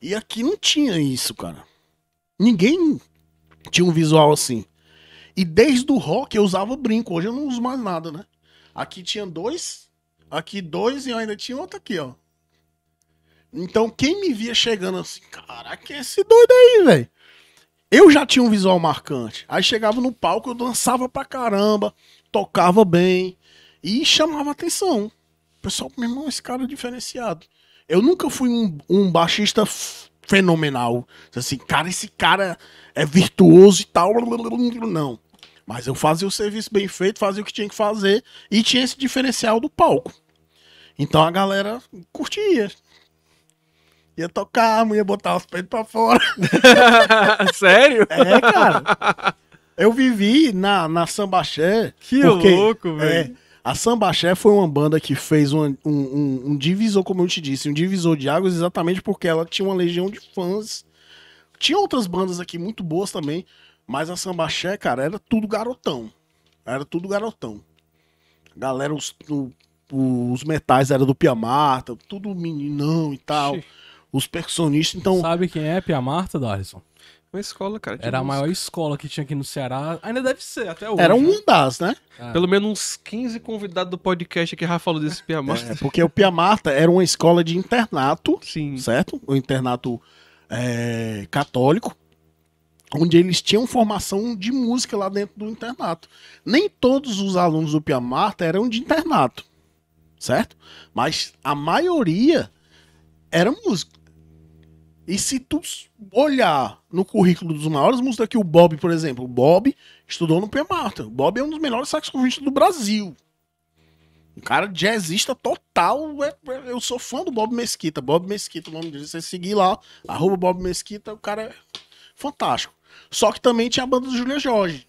E aqui não tinha isso, cara. Ninguém tinha um visual assim. E desde o rock eu usava brinco. Hoje eu não uso mais nada, né? Aqui tinha dois, aqui dois e eu ainda tinha outro aqui, ó. Então quem me via chegando assim, caraca, esse doido aí, velho. Eu já tinha um visual marcante. Aí chegava no palco, eu dançava pra caramba, tocava bem, e chamava atenção. O pessoal, meu irmão, esse cara é diferenciado. Eu nunca fui um, um baixista fenomenal. Assim, cara, esse cara é virtuoso e tal. Não. Mas eu fazia o serviço bem feito, fazia o que tinha que fazer e tinha esse diferencial do palco. Então a galera curtia. Ia tocar, ia botar os peitos pra fora. Sério? É, cara. Eu vivi na, na Sambaxé. Que porque, louco, é, velho. É, a Sambaxé foi uma banda que fez um, um, um, um divisor, como eu te disse, um divisor de águas, exatamente porque ela tinha uma legião de fãs. Tinha outras bandas aqui muito boas também, mas a Sambaxé, cara, era tudo garotão. Era tudo garotão. Galera, os, o, os metais era do Pia Marta, tudo meninão e tal. Os percussionistas, então. Sabe quem é Pia Marta, Darlison? Uma escola, cara. Era música. a maior escola que tinha aqui no Ceará. Ainda deve ser, até hoje. Era um né? das, né? É. Pelo menos uns 15 convidados do podcast que já falou desse Piamarta. É, porque o Piamarta era uma escola de internato, Sim. certo? Um internato é, católico onde eles tinham formação de música lá dentro do internato. Nem todos os alunos do Piamarta eram de internato, certo? Mas a maioria era músico. E se tu olhar no currículo dos maiores músicos daqui, o Bob, por exemplo, o Bob estudou no Pemarta. O Bob é um dos melhores saxofonistas do Brasil. Um cara jazzista total. É, é, eu sou fã do Bob Mesquita. Bob Mesquita, o nome dele. Você seguir lá, arroba Bob Mesquita, o cara é fantástico. Só que também tinha a banda do Júlia Jorge.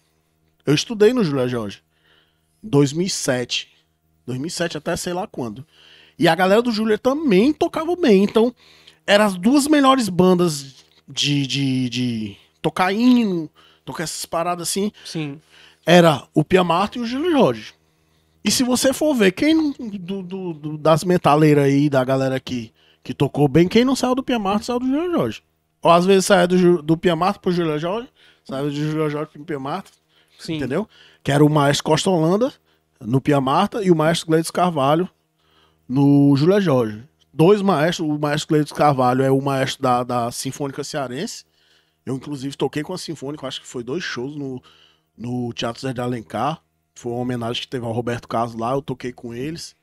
Eu estudei no Júlia Jorge. 2007. 2007 até sei lá quando. E a galera do Júlia também tocava bem. Então, eram as duas melhores bandas de, de, de tocar hino, tocar essas paradas assim. Sim. Era o Pia Marta e o Júlio Jorge. E se você for ver, quem do, do, do, das metaleiras aí, da galera que, que tocou bem, quem não saiu do Pia Marta saiu do Júlio Jorge. Ou às vezes saiu do, do para pro Júlio Jorge, saiu do Júlio Jorge pro Marta. Sim. Entendeu? Que era o Maestro Costa Holanda no Pia Marta e o Maestro Gleides Carvalho no Júlio Jorge dois maestros, o maestro Cleiton Carvalho é o maestro da, da Sinfônica Cearense. Eu, inclusive, toquei com a Sinfônica, acho que foi dois shows no, no Teatro Zé de Alencar. Foi uma homenagem que teve ao Roberto Carlos lá, eu toquei com eles.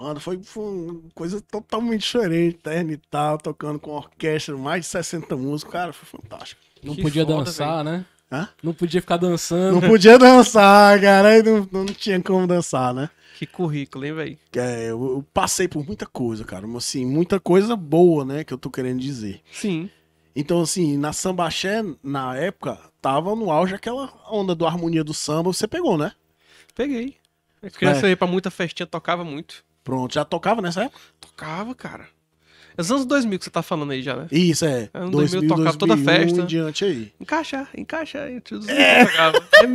Mano, foi, foi uma coisa totalmente diferente, terno e tal, tocando com orquestra, mais de 60 músicos, cara, foi fantástico. Não que podia foda, dançar, véio. né? Hã? Não podia ficar dançando. Não podia dançar, cara, aí não, não tinha como dançar, né? Que currículo, hein, velho? É, eu, eu passei por muita coisa, cara. Assim, muita coisa boa, né? Que eu tô querendo dizer. Sim. Então, assim, na Sambaxé, na época, tava no auge aquela onda do Harmonia do Samba. Você pegou, né? Peguei. Eu é. criança é. aí pra muita festinha, tocava muito. Pronto, já tocava nessa época? Tocava, cara. É os anos 2000 que você tá falando aí já, né? Isso, é. Ano 2000, 2000 tocava 2001, toda festa. Em diante aí. Encaixa, encaixa entre os é. Mexe,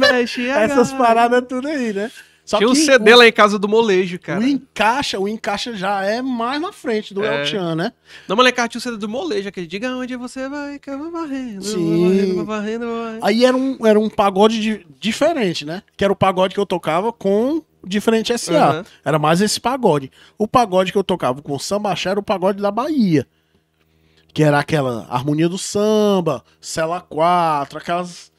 Mexe, Essas paradas tudo aí, né? Só Tinha um CD o, lá em casa do molejo, cara. O encaixa, o encaixa já é mais na frente do é. Eltian, né? Não, mas tinha o CD do molejo, aquele diga onde você vai, que eu vou varrendo, Sim. varrendo, vou varrendo, vou varrendo. Aí era um, era um pagode de, diferente, né? Que era o pagode que eu tocava com diferente SA. Uhum. Era mais esse pagode. O pagode que eu tocava com o samba era o pagode da Bahia. Que era aquela harmonia do samba, cela 4, aquelas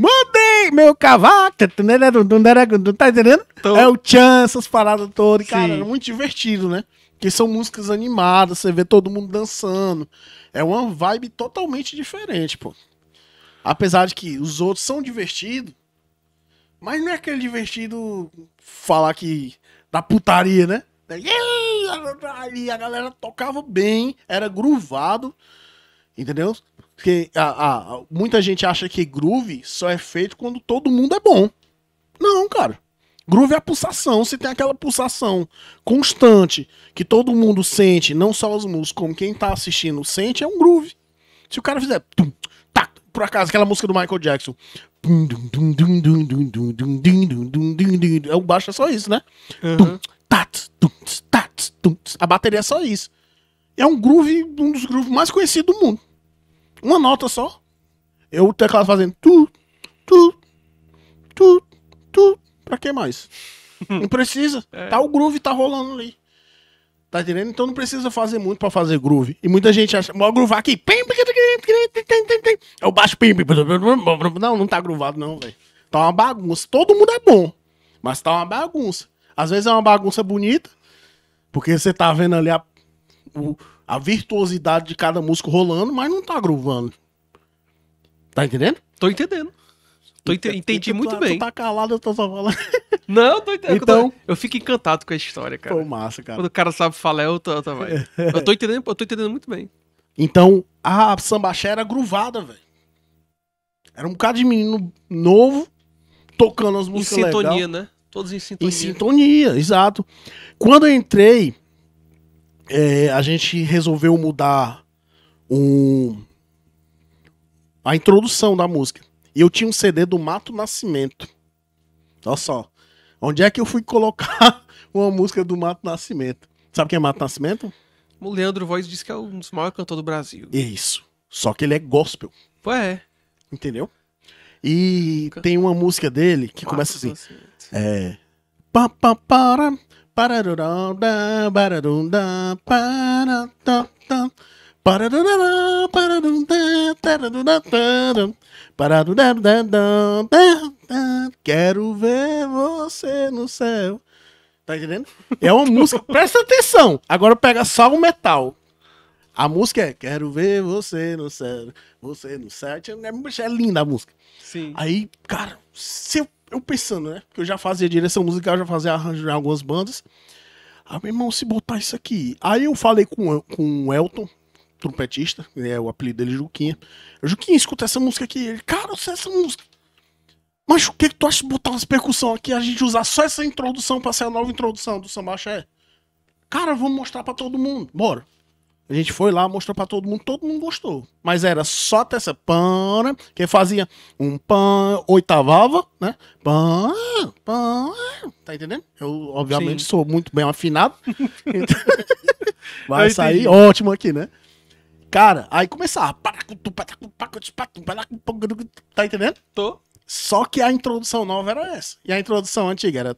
Mandei meu cavaco. Né, né, né, tá entendendo? Então, é o Chan, essas paradas todas. Sim. Cara, é muito divertido, né? Porque são músicas animadas, você vê todo mundo dançando. É uma vibe totalmente diferente, pô. Apesar de que os outros são divertidos, mas não é aquele divertido falar que da putaria, né? E é, a galera tocava bem, era gruvado, entendeu? Porque a, a, muita gente acha que groove só é feito quando todo mundo é bom. Não, cara. Groove é a pulsação. Se tem aquela pulsação constante que todo mundo sente, não só os músicos, como quem tá assistindo sente, é um groove. Se o cara fizer. Tum, tac, por acaso, aquela música do Michael Jackson. O baixo é só isso, né? Uhum. A bateria é só isso. É um groove, um dos grooves mais conhecidos do mundo. Uma nota só. Eu o teclado fazendo tu, tu, tu, tu. Pra que mais? Não precisa. É. Tá o groove, tá rolando ali. Tá entendendo? Então não precisa fazer muito pra fazer groove. E muita gente acha, vou groovar aqui. É o baixo. Não, não tá groovado não, velho. Tá uma bagunça. Todo mundo é bom, mas tá uma bagunça. Às vezes é uma bagunça bonita, porque você tá vendo ali a, o, a virtuosidade de cada músico rolando, mas não tá groovando. Tá entendendo? Tô entendendo. Tô ente entendi tu, muito tu, bem. Tu tá calado, eu tô só falando. Não, tô entendendo. Então... Eu, fico encantado com a história, cara. Foi massa, cara. Quando o cara sabe falar, eu tô, eu tô, vai. eu tô entendendo, eu tô entendendo muito bem. Então, a sambaxé era gruvada, velho. Era um bocado de menino novo tocando as músicas Em sintonia, legal. né? Todos em sintonia. Em sintonia, exato. Quando eu entrei, é, a gente resolveu mudar um, a introdução da música. E eu tinha um CD do Mato Nascimento. Olha só. Onde é que eu fui colocar uma música do Mato Nascimento? Sabe quem é Mato Nascimento? O Leandro Voz disse que é um dos maiores cantores do Brasil. Isso. Só que ele é gospel. Ué. Entendeu? E tem uma música dele que Mato começa assim. Nascimento. É. Pa, pa, para, quero ver você no céu. Tá entendendo? É uma música, presta atenção. Agora pega só o metal. A música é Quero ver você no céu, você no céu. É linda a música. Sim. Aí, cara, se eu eu pensando, né? Porque eu já fazia direção musical, já fazia arranjo em algumas bandas. Ah, meu irmão, se botar isso aqui. Aí eu falei com, com o Elton, trompetista, é o apelido dele, Juquinha. Eu, Juquinha, escuta essa música aqui. Ele, cara, essa música. Mas o que, que tu acha de botar umas percussão aqui? A gente usar só essa introdução pra ser a nova introdução do Sambaxé? Cara, vamos mostrar pra todo mundo. Bora. A gente foi lá, mostrou para todo mundo, todo mundo gostou. Mas era só essa pana, que fazia um pan, oitavava, né? Pan, pan, tá entendendo? Eu, obviamente, Sim. sou muito bem afinado. Então, vai eu sair entendi. ótimo aqui, né? Cara, aí começava. Tá entendendo? Tô. Só que a introdução nova era essa. E a introdução antiga era.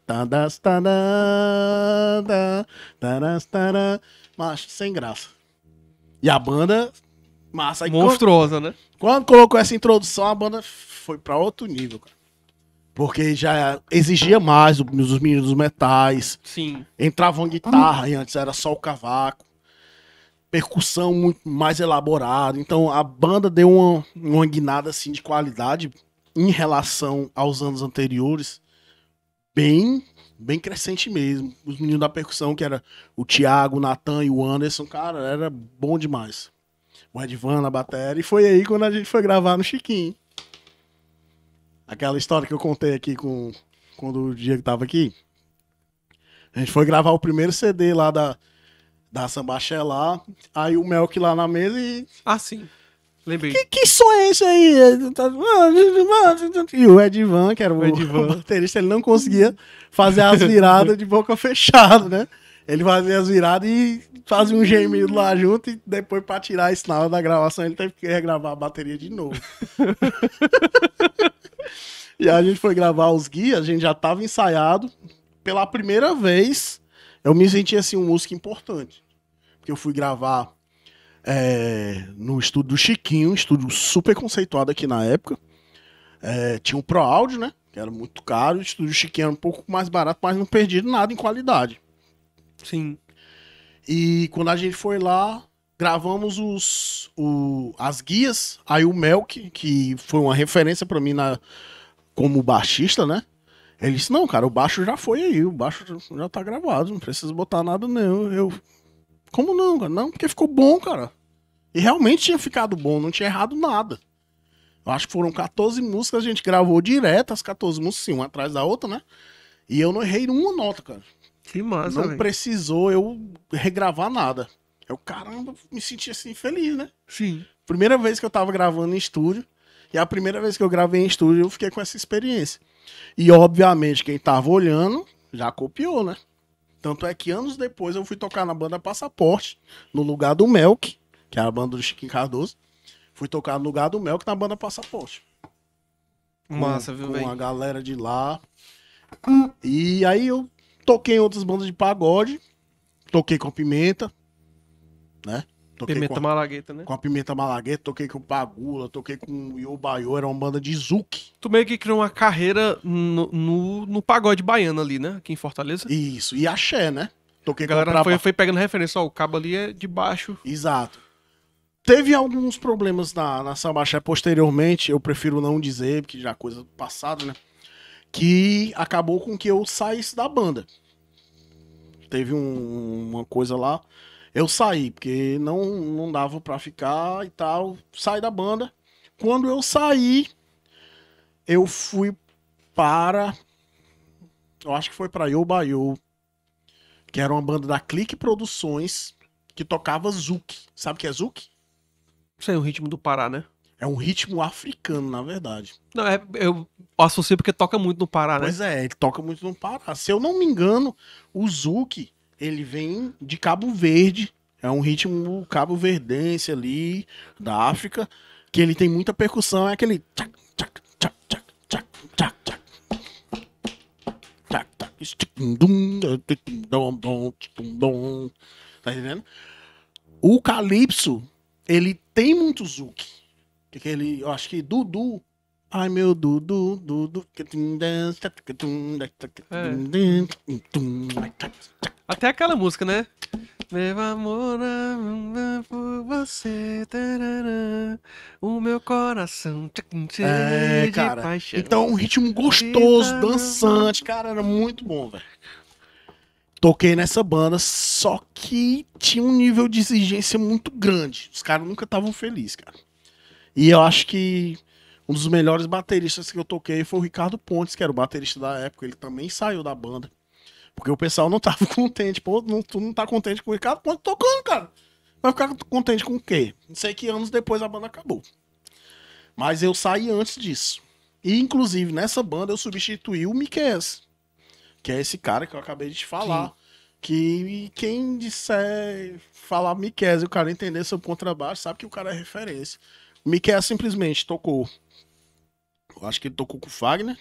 macho, sem graça. E a banda. Massa. Monstruosa, quando, né? Quando colocou essa introdução, a banda foi para outro nível, cara. Porque já exigia mais os meninos dos metais. Sim. Entravam guitarra, e antes era só o cavaco. Percussão muito mais elaborada. Então a banda deu uma, uma guinada assim de qualidade em relação aos anos anteriores. Bem bem crescente mesmo. Os meninos da percussão, que era o Thiago, o Natan e o Anderson, cara, era bom demais. O Edvan na bateria. E foi aí quando a gente foi gravar no Chiquinho. Aquela história que eu contei aqui com quando o Diego tava aqui. A gente foi gravar o primeiro CD lá da, da Sambaxé lá. Aí o Melk lá na mesa e. Ah, sim. Lembrei. Que, que som é esse aí? E o Edvan, que era o, o baterista, ele não conseguia fazer as viradas de boca fechada, né? Ele fazia as viradas e fazia um gemido lá junto e depois para tirar isso na hora da gravação ele teve que regravar a bateria de novo. e aí a gente foi gravar os guias, a gente já tava ensaiado. Pela primeira vez eu me senti assim um músico importante. Porque eu fui gravar é, no estúdio do Chiquinho, um estúdio super conceituado aqui na época. É, tinha um Pro Áudio, né? que era muito caro, o estúdio Chiquinho era um pouco mais barato, mas não perdi nada em qualidade. Sim. E quando a gente foi lá, gravamos os, o, as guias, aí o Melk, que foi uma referência para mim na, como baixista, né? Ele disse, não, cara, o baixo já foi aí, o baixo já tá gravado, não precisa botar nada não. Eu, como não, cara? Não, porque ficou bom, cara. E realmente tinha ficado bom, não tinha errado nada. Eu acho que foram 14 músicas, a gente gravou direto as 14 músicas, sim, uma atrás da outra, né? E eu não errei uma nota, cara. Que massa, Não véio. precisou eu regravar nada. Eu, caramba, me senti assim feliz, né? Sim. Primeira vez que eu tava gravando em estúdio, e a primeira vez que eu gravei em estúdio, eu fiquei com essa experiência. E, obviamente, quem tava olhando já copiou, né? Tanto é que anos depois eu fui tocar na banda Passaporte, no lugar do Melk, que era é a banda do Chiquinho Cardoso. Fui tocar no lugar do Mel, que na banda Passaporte. Massa, viu, velho? Com a galera de lá. E aí eu toquei em outras bandas de pagode. Toquei com a Pimenta, né? Toquei pimenta com a, Malagueta, né? Com a Pimenta Malagueta, toquei com o Pagula, toquei com o Iobaiô, era uma banda de Zuki. Tu meio que criou uma carreira no, no, no, pagode baiano ali, né? Aqui em Fortaleza. Isso, e axé, né? Toquei a galera com a... foi, foi pegando referência, ó, o cabo ali é de baixo. Exato. Teve alguns problemas na, na posteriormente, eu prefiro não dizer, porque já é coisa passada, né? Que acabou com que eu saísse da banda. Teve um, uma coisa lá, eu saí, porque não, não dava pra ficar e tal. Saí da banda. Quando eu saí, eu fui para. Eu acho que foi pra Yobayo, que era uma banda da Clique Produções, que tocava Zouk. Sabe o que é Zouk? Isso é o ritmo do Pará, né? É um ritmo africano, na verdade. Não, é, eu associo porque toca muito no Pará, né? Pois é, ele toca muito no Pará. Se eu não me engano, o Zuki, ele vem de Cabo Verde. É um ritmo cabo-verdense ali, da África, que ele tem muita percussão, é aquele... Tá entendendo? O calypso ele tem muito Que, que ele, eu acho que Dudu. Ai meu Dudu, Dudu. É. Até aquela música, né? Meu amor, por você, tarará, o meu coração é, cara. Paixão. Então, um ritmo gostoso, tá dançante, cara, era muito bom, velho toquei nessa banda, só que tinha um nível de exigência muito grande. Os caras nunca estavam felizes, cara. E eu acho que um dos melhores bateristas que eu toquei foi o Ricardo Pontes, que era o baterista da época. Ele também saiu da banda. Porque o pessoal não tava contente. Pô, não, tu não tá contente com o Ricardo Pontes tocando, cara. Vai ficar contente com o quê? Não sei que anos depois a banda acabou. Mas eu saí antes disso. E, inclusive, nessa banda eu substituí o Miquel que é esse cara que eu acabei de te falar. Que quem disser falar Miquel e o cara entender seu contrabaixo, sabe que o cara é referência. Miquel simplesmente tocou. Eu acho que ele tocou com o Fagner.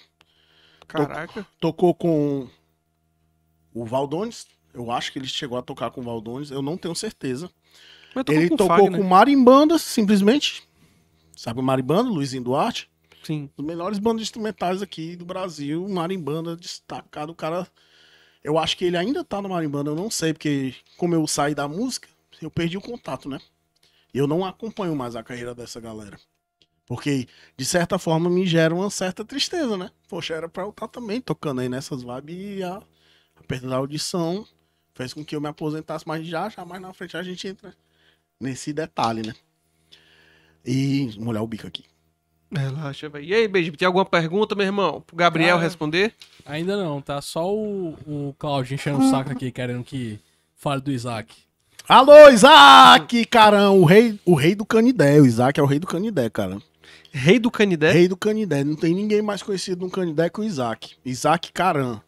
Caraca. Tocou, tocou com o Valdones. Eu acho que ele chegou a tocar com o Valdones. Eu não tenho certeza. Ele com tocou Fagner. com Marimbanda, simplesmente. Sabe o Marimbanda, Luizinho Duarte? Sim. Os melhores bandas instrumentais aqui do Brasil, Marimbanda destacado. O cara, eu acho que ele ainda tá no Marimbanda, eu não sei, porque como eu saí da música, eu perdi o contato, né? Eu não acompanho mais a carreira dessa galera. Porque, de certa forma, me gera uma certa tristeza, né? Poxa, era pra eu estar tá também tocando aí nessas vibes e a, a perda da audição fez com que eu me aposentasse, mas já, já mais na frente a gente entra nesse detalhe, né? E molhar o bico aqui. Relaxa, velho. E aí, Benjamin, tem alguma pergunta, meu irmão? Pro Gabriel responder? Ainda não, tá? Só o, o Claudio enchendo o saco aqui, querendo que fale do Isaac. Alô, Isaac, carão! O rei, o rei do Canidé. O Isaac é o rei do Canidé, cara. Rei do Canidé? Rei do Canidé. Não tem ninguém mais conhecido no Canidé que o Isaac. Isaac Caran.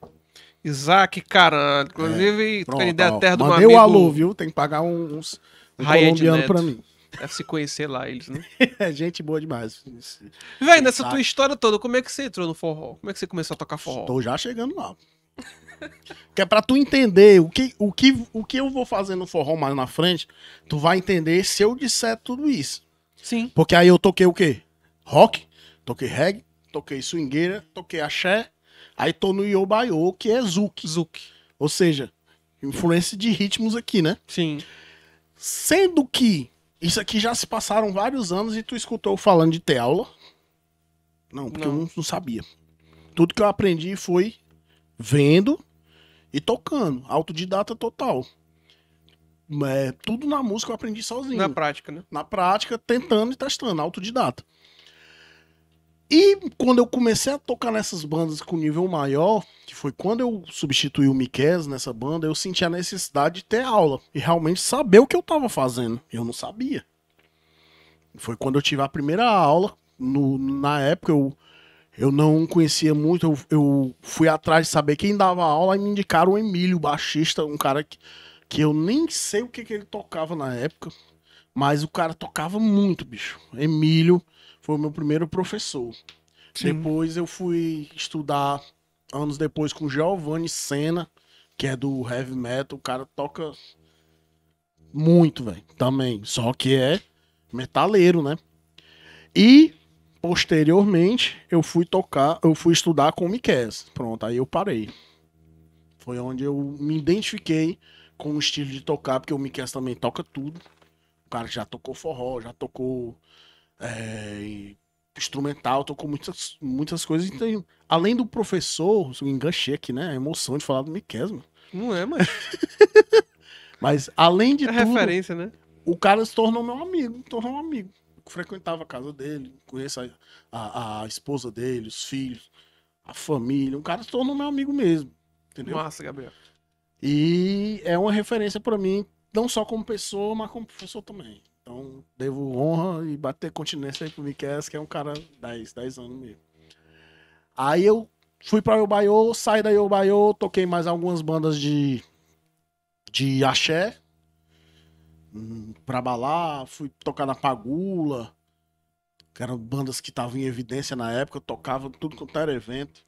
Isaac Caran. Inclusive, é, pronto, Canidé é a terra ó, do meu amigo... alô, viu? Tem que pagar uns... Um, pra mim. Deve se conhecer lá eles, né? é gente boa demais. Véi, nessa tá. tua história toda, como é que você entrou no forró? Como é que você começou a tocar forró? Tô já chegando lá. que é pra tu entender o que, o, que, o que eu vou fazer no forró mais na frente, tu vai entender se eu disser tudo isso. Sim. Porque aí eu toquei o quê? Rock, toquei reggae, toquei swingueira, toquei axé, aí tô no Yobaiô, que é zouk. Zouk. Ou seja, influência de ritmos aqui, né? Sim. Sendo que isso aqui já se passaram vários anos e tu escutou falando de ter aula? Não, porque não. eu não, não sabia. Tudo que eu aprendi foi vendo e tocando. Autodidata total. É, tudo na música eu aprendi sozinho. Na prática, né? Na prática, tentando e testando, autodidata. E quando eu comecei a tocar nessas bandas com nível maior, que foi quando eu substituí o Miquel nessa banda, eu senti a necessidade de ter aula e realmente saber o que eu tava fazendo. Eu não sabia. Foi quando eu tive a primeira aula. No, na época eu, eu não conhecia muito, eu, eu fui atrás de saber quem dava aula e me indicaram o Emílio, baixista, um cara que, que eu nem sei o que, que ele tocava na época, mas o cara tocava muito, bicho. Emílio foi o meu primeiro professor. Sim. Depois eu fui estudar, anos depois, com Giovanni Senna, que é do heavy metal. O cara toca muito, velho, também. Só que é metaleiro, né? E posteriormente eu fui tocar, eu fui estudar com o Miquez. Pronto, aí eu parei. Foi onde eu me identifiquei com o estilo de tocar, porque o Miquel também toca tudo. O cara já tocou forró, já tocou é, instrumental, tocou muitas, muitas coisas. Então, além do professor, o enganchei aqui, né? A emoção de falar do Miquel, mano. Não é, mas. mas além de é tudo. referência, né? O cara se tornou meu amigo, tornou um amigo. frequentava a casa dele, conheço a, a, a, esposa dele, os filhos, a família. O cara se tornou meu amigo mesmo. Entendeu? Massa, Gabriel. E é uma referência para mim, não só como pessoa, mas como professor também. Então, devo honra e bater continência aí pro Miquel, que é um cara 10, 10 anos mesmo. Aí eu fui pra Yobayo, saí da Yobayo, toquei mais algumas bandas de, de axé hum, pra balar, fui tocar na Pagula, que eram bandas que estavam em evidência na época, eu tocava tudo quanto era evento.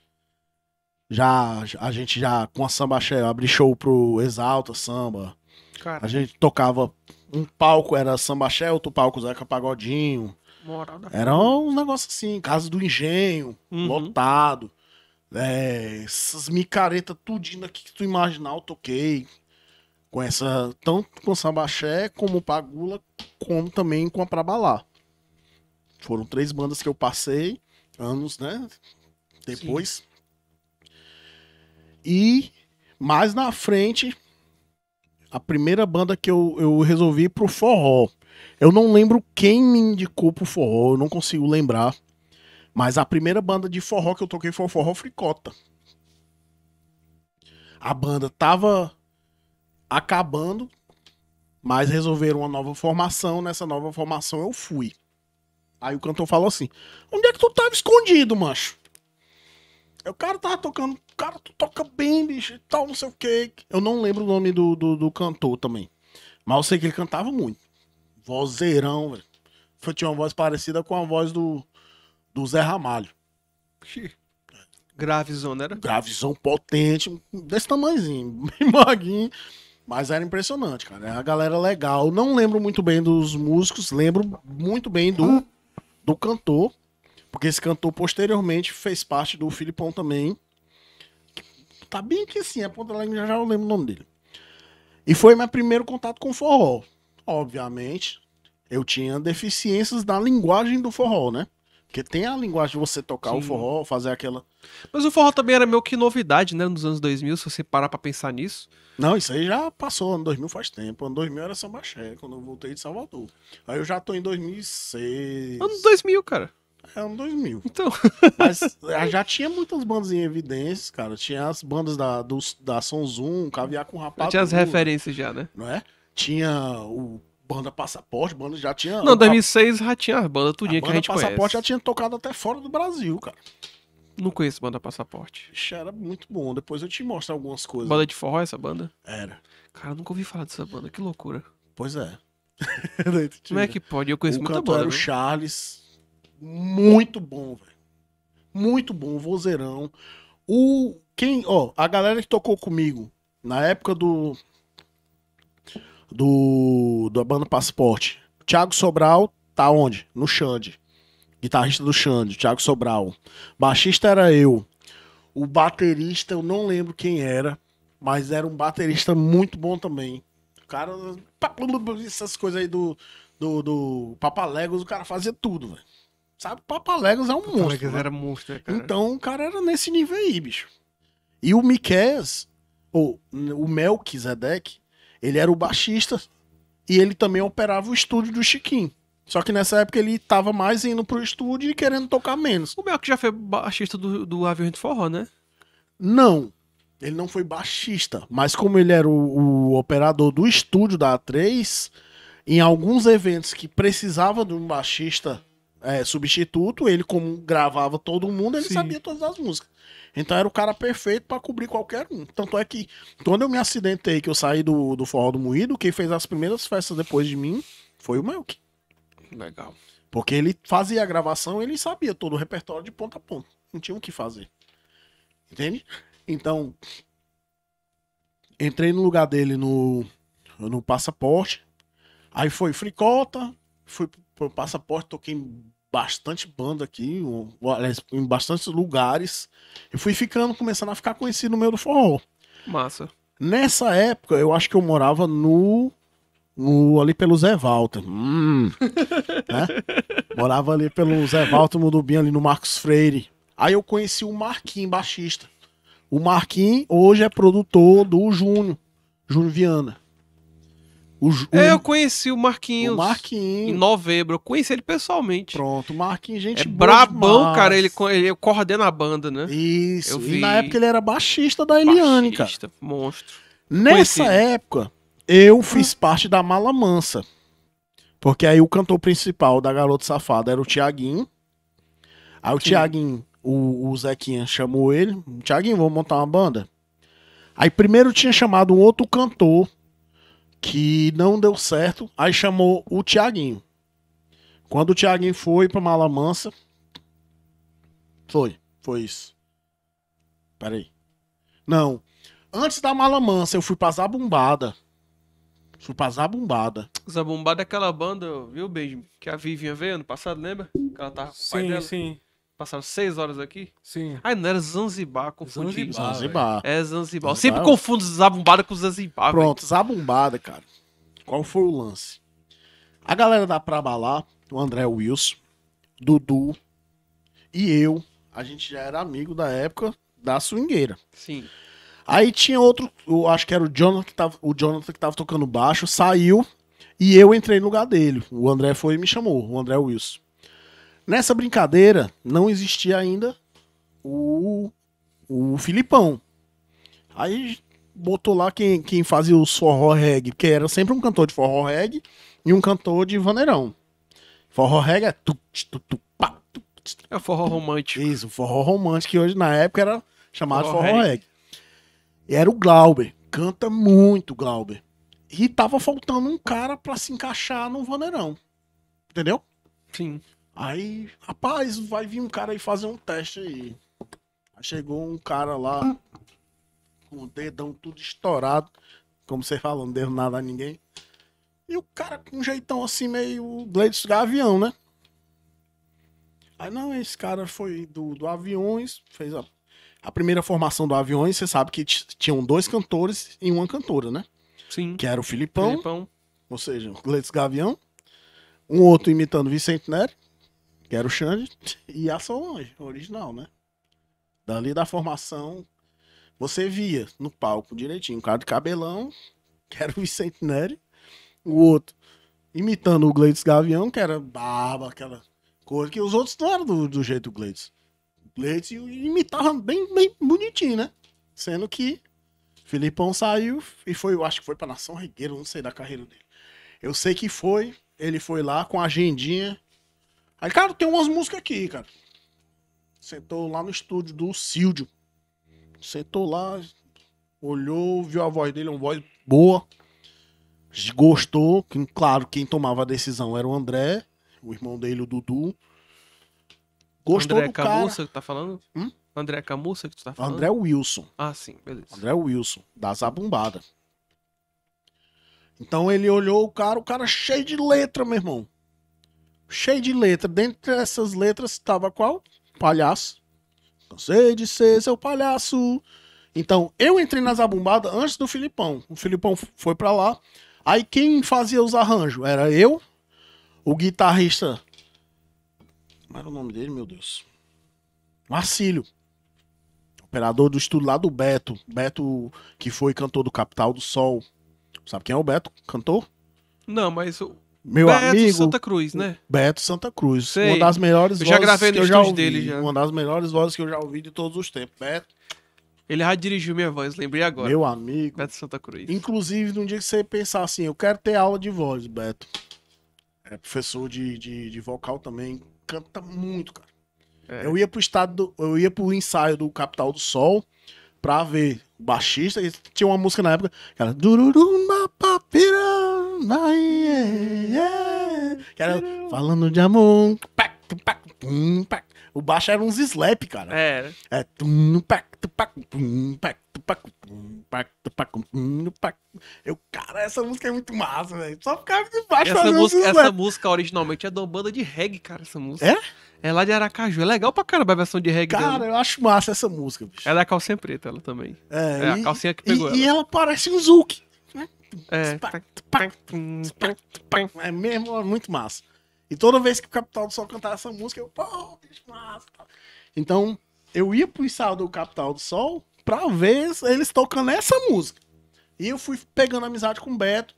Já, a gente já, com a Samba Axé, abri show pro Exalta Samba. Cara. A gente tocava um palco era Samba Xé, outro palco Zeca Pagodinho. Morada. Era um negócio assim, Casa do Engenho, uhum. lotado. É, essas micaretas tudinho aqui que tu imaginar, eu toquei. Com essa, tanto com Samba Xé, como Pagula, como também com a Prabalá. Balar. Foram três bandas que eu passei, anos, né? Depois. Sim. E mais na frente, a primeira banda que eu, eu resolvi pro forró. Eu não lembro quem me indicou pro forró, eu não consigo lembrar. Mas a primeira banda de forró que eu toquei foi o Forró Fricota. A banda tava acabando, mas resolveram uma nova formação. Nessa nova formação eu fui. Aí o cantor falou assim: Onde é que tu tava escondido, macho? O cara tava tocando, cara, tu toca bem, bicho, e tal, não sei o que. Eu não lembro o nome do, do, do, cantor também. Mas eu sei que ele cantava muito. Vozeirão, velho. tinha uma voz parecida com a voz do, do Zé Ramalho. Gravezão, né? Gravezão potente, desse tamanhozinho, bem maguinho. Mas era impressionante, cara. Era a galera legal. Não lembro muito bem dos músicos, lembro muito bem do, do cantor. Porque esse cantor posteriormente fez parte do Filipão também. Tá bem que sim, é Ponta Alegre, já, já eu lembro o nome dele. E foi meu primeiro contato com forró. Obviamente, eu tinha deficiências da linguagem do forró, né? Porque tem a linguagem de você tocar Sim. o forró, fazer aquela. Mas o forró também era meio que novidade, né? Nos anos 2000, se você parar pra pensar nisso. Não, isso aí já passou. Ano 2000 faz tempo. Ano 2000 era Sambaxé, quando eu voltei de Salvador. Aí eu já tô em 2006. Ano 2000, cara. É ano 2000. Então. Mas é, já tinha muitas bandas em evidências, cara. Tinha as bandas da, do, da São Zoom, Caviar com Rapaz. Já tinha as referências já, né? Não é? Tinha o Banda Passaporte, banda já tinha. Não, 2006 já tinha as bandas, tudinho a que a gente Passaporte conhece. já tinha tocado até fora do Brasil, cara. Não conheço banda Passaporte. Ixi, era muito bom. Depois eu te mostro algumas coisas. Banda de forró essa banda? Era. Cara, nunca ouvi falar dessa banda, que loucura. Pois é. Como é que pode? Eu conheço o muita banda. Era o né? Charles, muito bom, velho. Muito bom, vozeirão. O quem, ó, a galera que tocou comigo na época do do da banda Passporte. Thiago Sobral tá onde? No Xande. Guitarrista do Xande, Thiago Sobral. Baixista era eu. O baterista eu não lembro quem era, mas era um baterista muito bom também. O cara essas coisas aí do do, do Papalegos, o cara fazia tudo, velho. Sabe, Papalegos é um monstro. Né? era monstro, né, cara. Então o cara era nesse nível aí, bicho. E o Miqués, ou o Melquisedeque, ele era o baixista e ele também operava o estúdio do Chiquinho. Só que nessa época ele tava mais indo pro estúdio e querendo tocar menos. O Melk já foi baixista do, do Avião de Forró, né? Não. Ele não foi baixista. Mas como ele era o, o operador do estúdio da A3, em alguns eventos que precisava de um baixista é, substituto, ele como gravava todo mundo, ele Sim. sabia todas as músicas. Então era o cara perfeito para cobrir qualquer um. Tanto é que quando eu me acidentei, que eu saí do, do Forró do Moído, quem fez as primeiras festas depois de mim foi o Melk. Legal. Porque ele fazia a gravação, ele sabia todo o repertório de ponta a ponta. Não tinha o que fazer. Entende? Então, entrei no lugar dele no, no passaporte. Aí foi fricota, fui pro passaporte, toquei bastante banda aqui, em bastantes lugares. E fui ficando, começando a ficar conhecido no meio do forró. Massa. Nessa época, eu acho que eu morava no. no ali pelo Zé Walter. Hum, né? Morava ali pelo Zé Walter Mudubim, ali no Marcos Freire. Aí eu conheci o Marquinhos, baixista. O Marquinhos hoje é produtor do Júnior, Júnior Viana. O, é, o, é, eu conheci o Marquinhos. O Marquinhos. Em novembro. Eu conheci ele pessoalmente. Pronto, o Marquinhos, gente. É brabão, demais. cara. Ele, ele coordena a banda, né? Isso. Eu vi... E na época ele era baixista da Eliane, baixista, cara. monstro. Nessa conheci. época, eu fiz ah. parte da Mala Mansa. Porque aí o cantor principal da Garota Safada era o Tiaguinho. Aí o Sim. Tiaguinho, o, o Zequinha chamou ele. Tiaguinho, vamos montar uma banda. Aí primeiro tinha chamado um outro cantor que não deu certo, aí chamou o Tiaguinho. Quando o Tiaguinho foi pra Malamansa, foi, foi isso. Peraí. Não. Antes da Malamansa, eu fui pra Zabumbada. Fui pra Zabumbada. Zabumbada é aquela banda, viu, beijo? Que a Vivian veio ano passado, lembra? Que ela tava com sim, o pai dela. Sim, sim. Passaram seis horas aqui? Sim. ai não era Zanzibar, confundi. Zanzibar. Zanzibar. É Zanzibar. Eu sempre é confundo Zabumbada com Zanzibar. Pronto, véio. Zabumbada, cara. Qual foi o lance? A galera da Praba o André Wilson, Dudu e eu, a gente já era amigo da época da swingueira. Sim. Aí tinha outro, eu acho que era o Jonathan que tava, o Jonathan que tava tocando baixo, saiu e eu entrei no lugar dele. O André foi e me chamou, o André Wilson. Nessa brincadeira, não existia ainda o, o Filipão. Aí botou lá quem, quem fazia o forró reggae, que era sempre um cantor de forró reggae e um cantor de vaneirão. Forró reggae é tu, tu, tu, pá, tu, É forró romântico. Isso, forró romântico, que hoje na época era chamado forró, forró reggae. reggae. E era o Glauber. Canta muito, Glauber. E tava faltando um cara para se encaixar no vaneirão. Entendeu? Sim. Aí, rapaz, vai vir um cara aí fazer um teste aí. Aí chegou um cara lá com o dedão tudo estourado, como você falou, não deu nada a ninguém. E o cara com um jeitão assim, meio Blades Gavião, né? Aí não, esse cara foi do, do Aviões, fez a, a primeira formação do Aviões, você sabe que tinham dois cantores e uma cantora, né? Sim. Que era o Filipão, Filipão. ou seja, o Gleitos Gavião, um outro imitando Vicente Nery, que era o Xande, e a Solange, original, né? Dali da formação, você via no palco direitinho, um cara de cabelão, que era o Vicente Neri, o outro imitando o Gleides Gavião, que era barba, aquela coisa, que os outros não eram do, do jeito do Gleides. Gleides imitava bem, bem bonitinho, né? Sendo que Filipão saiu e foi, eu acho que foi pra Nação Regueira, não sei da carreira dele. Eu sei que foi, ele foi lá com a agendinha Aí, cara, tem umas músicas aqui, cara. Sentou lá no estúdio do Sildio. Sentou lá, olhou, viu a voz dele, uma voz boa. Gostou. Claro, quem tomava a decisão era o André, o irmão dele, o Dudu. Gostou André do Camussa cara. que tá falando? Hum? André Camussa que tu tá falando? André Wilson. Ah, sim, beleza. André Wilson, da Zabumbada. Então ele olhou o cara, o cara cheio de letra, meu irmão cheio de letra. Dentre essas letras estava qual? Palhaço. Cansei de ser seu palhaço. Então, eu entrei na Zabumbadas antes do Filipão. O Filipão foi para lá. Aí quem fazia os arranjos? Era eu, o guitarrista. Como era o nome dele, meu Deus? Marcílio. Operador do estúdio lá do Beto. Beto, que foi cantor do Capital do Sol. Sabe quem é o Beto? Cantor? Não, mas o, meu Beto amigo. Beto Santa Cruz, né? Beto Santa Cruz. Sei. Uma das melhores eu já gravei no estúdio ouvi, dele já. Uma das melhores vozes que eu já ouvi de todos os tempos. Beto. Ele já dirigiu minha voz, lembrei agora. Meu amigo. Beto Santa Cruz. Inclusive, num dia que você pensar assim, eu quero ter aula de voz, Beto. É professor de, de, de vocal também. Canta muito, cara. É. Eu ia pro estado, do, eu ia pro ensaio do Capital do Sol pra ver o baixista, e tinha uma música na época, que era. Que era falando de amor. O baixo era uns slap, cara. É. Né? É. Eu, cara, essa música é muito massa, velho. Só ficava debaixo baixo essa música, Essa velho. música originalmente é de uma banda de reggae, cara, essa música. É? É lá de Aracaju. É legal pra caramba a versão de reggae. Cara, dela. eu acho massa essa música, bicho. É da calcinha preta, ela também. É, é a calcinha que pegou e, ela. E ela parece um Zouk. Né? É. É mesmo, é muito massa. E toda vez que o Capital do Sol cantar essa música, eu, pô, bicho massa. Tá. Então, eu ia pro ensaio do Capital do Sol pra ver eles tocando essa música. E eu fui pegando amizade com o Beto.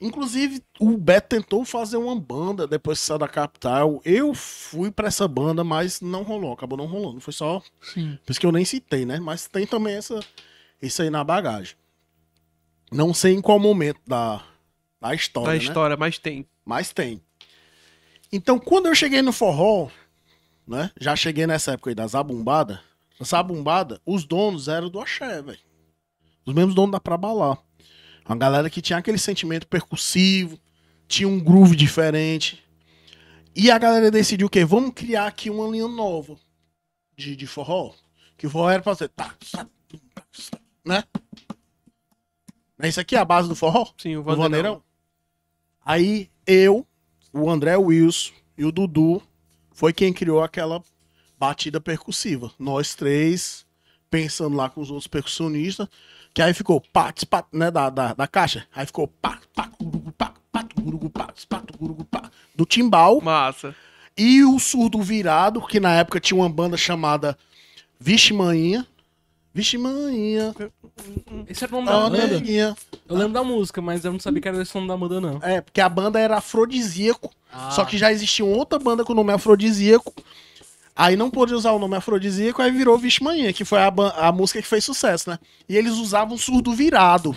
Inclusive, o Beto tentou fazer uma banda depois que saiu da capital. Eu fui para essa banda, mas não rolou, acabou não rolando. Foi só. Sim. Por isso que eu nem citei, né? Mas tem também essa, isso aí na bagagem. Não sei em qual momento da, da história. Da né? história, né? mas tem. Mas tem. Então, quando eu cheguei no forró, né? Já cheguei nessa época aí da Zabumbada. Na Zabumbada, os donos eram do axé, velho. Os mesmos donos da Prabalá. Uma galera que tinha aquele sentimento percussivo, tinha um groove diferente. E a galera decidiu o quê? Vamos criar aqui uma linha nova de, de forró. Que o forró era pra fazer. Tá, tá, tá, né? É isso aqui a base do forró? Sim, o Vandeirão. Aí eu, o André Wilson e o Dudu foi quem criou aquela batida percussiva. Nós três, pensando lá com os outros percussionistas, que aí ficou pá, pat né, da, da, da caixa. Aí ficou pá, pá, gurugu, pá, pá, gurugu, pá, pat gurugu, pá, do timbal. Massa. E o surdo virado, que na época tinha uma banda chamada Vixe Manhinha, Vixe, maninha, Esse era o nome da banda. Eu lembro da música, mas eu não sabia que era esse nome da banda, não. É, porque a banda era Afrodisíaco, ah. só que já existia outra banda com o nome Afrodisíaco. Aí não pôde usar o nome Afrodisíaco, aí virou Vixe maninha, que foi a, a música que fez sucesso, né? E eles usavam surdo virado.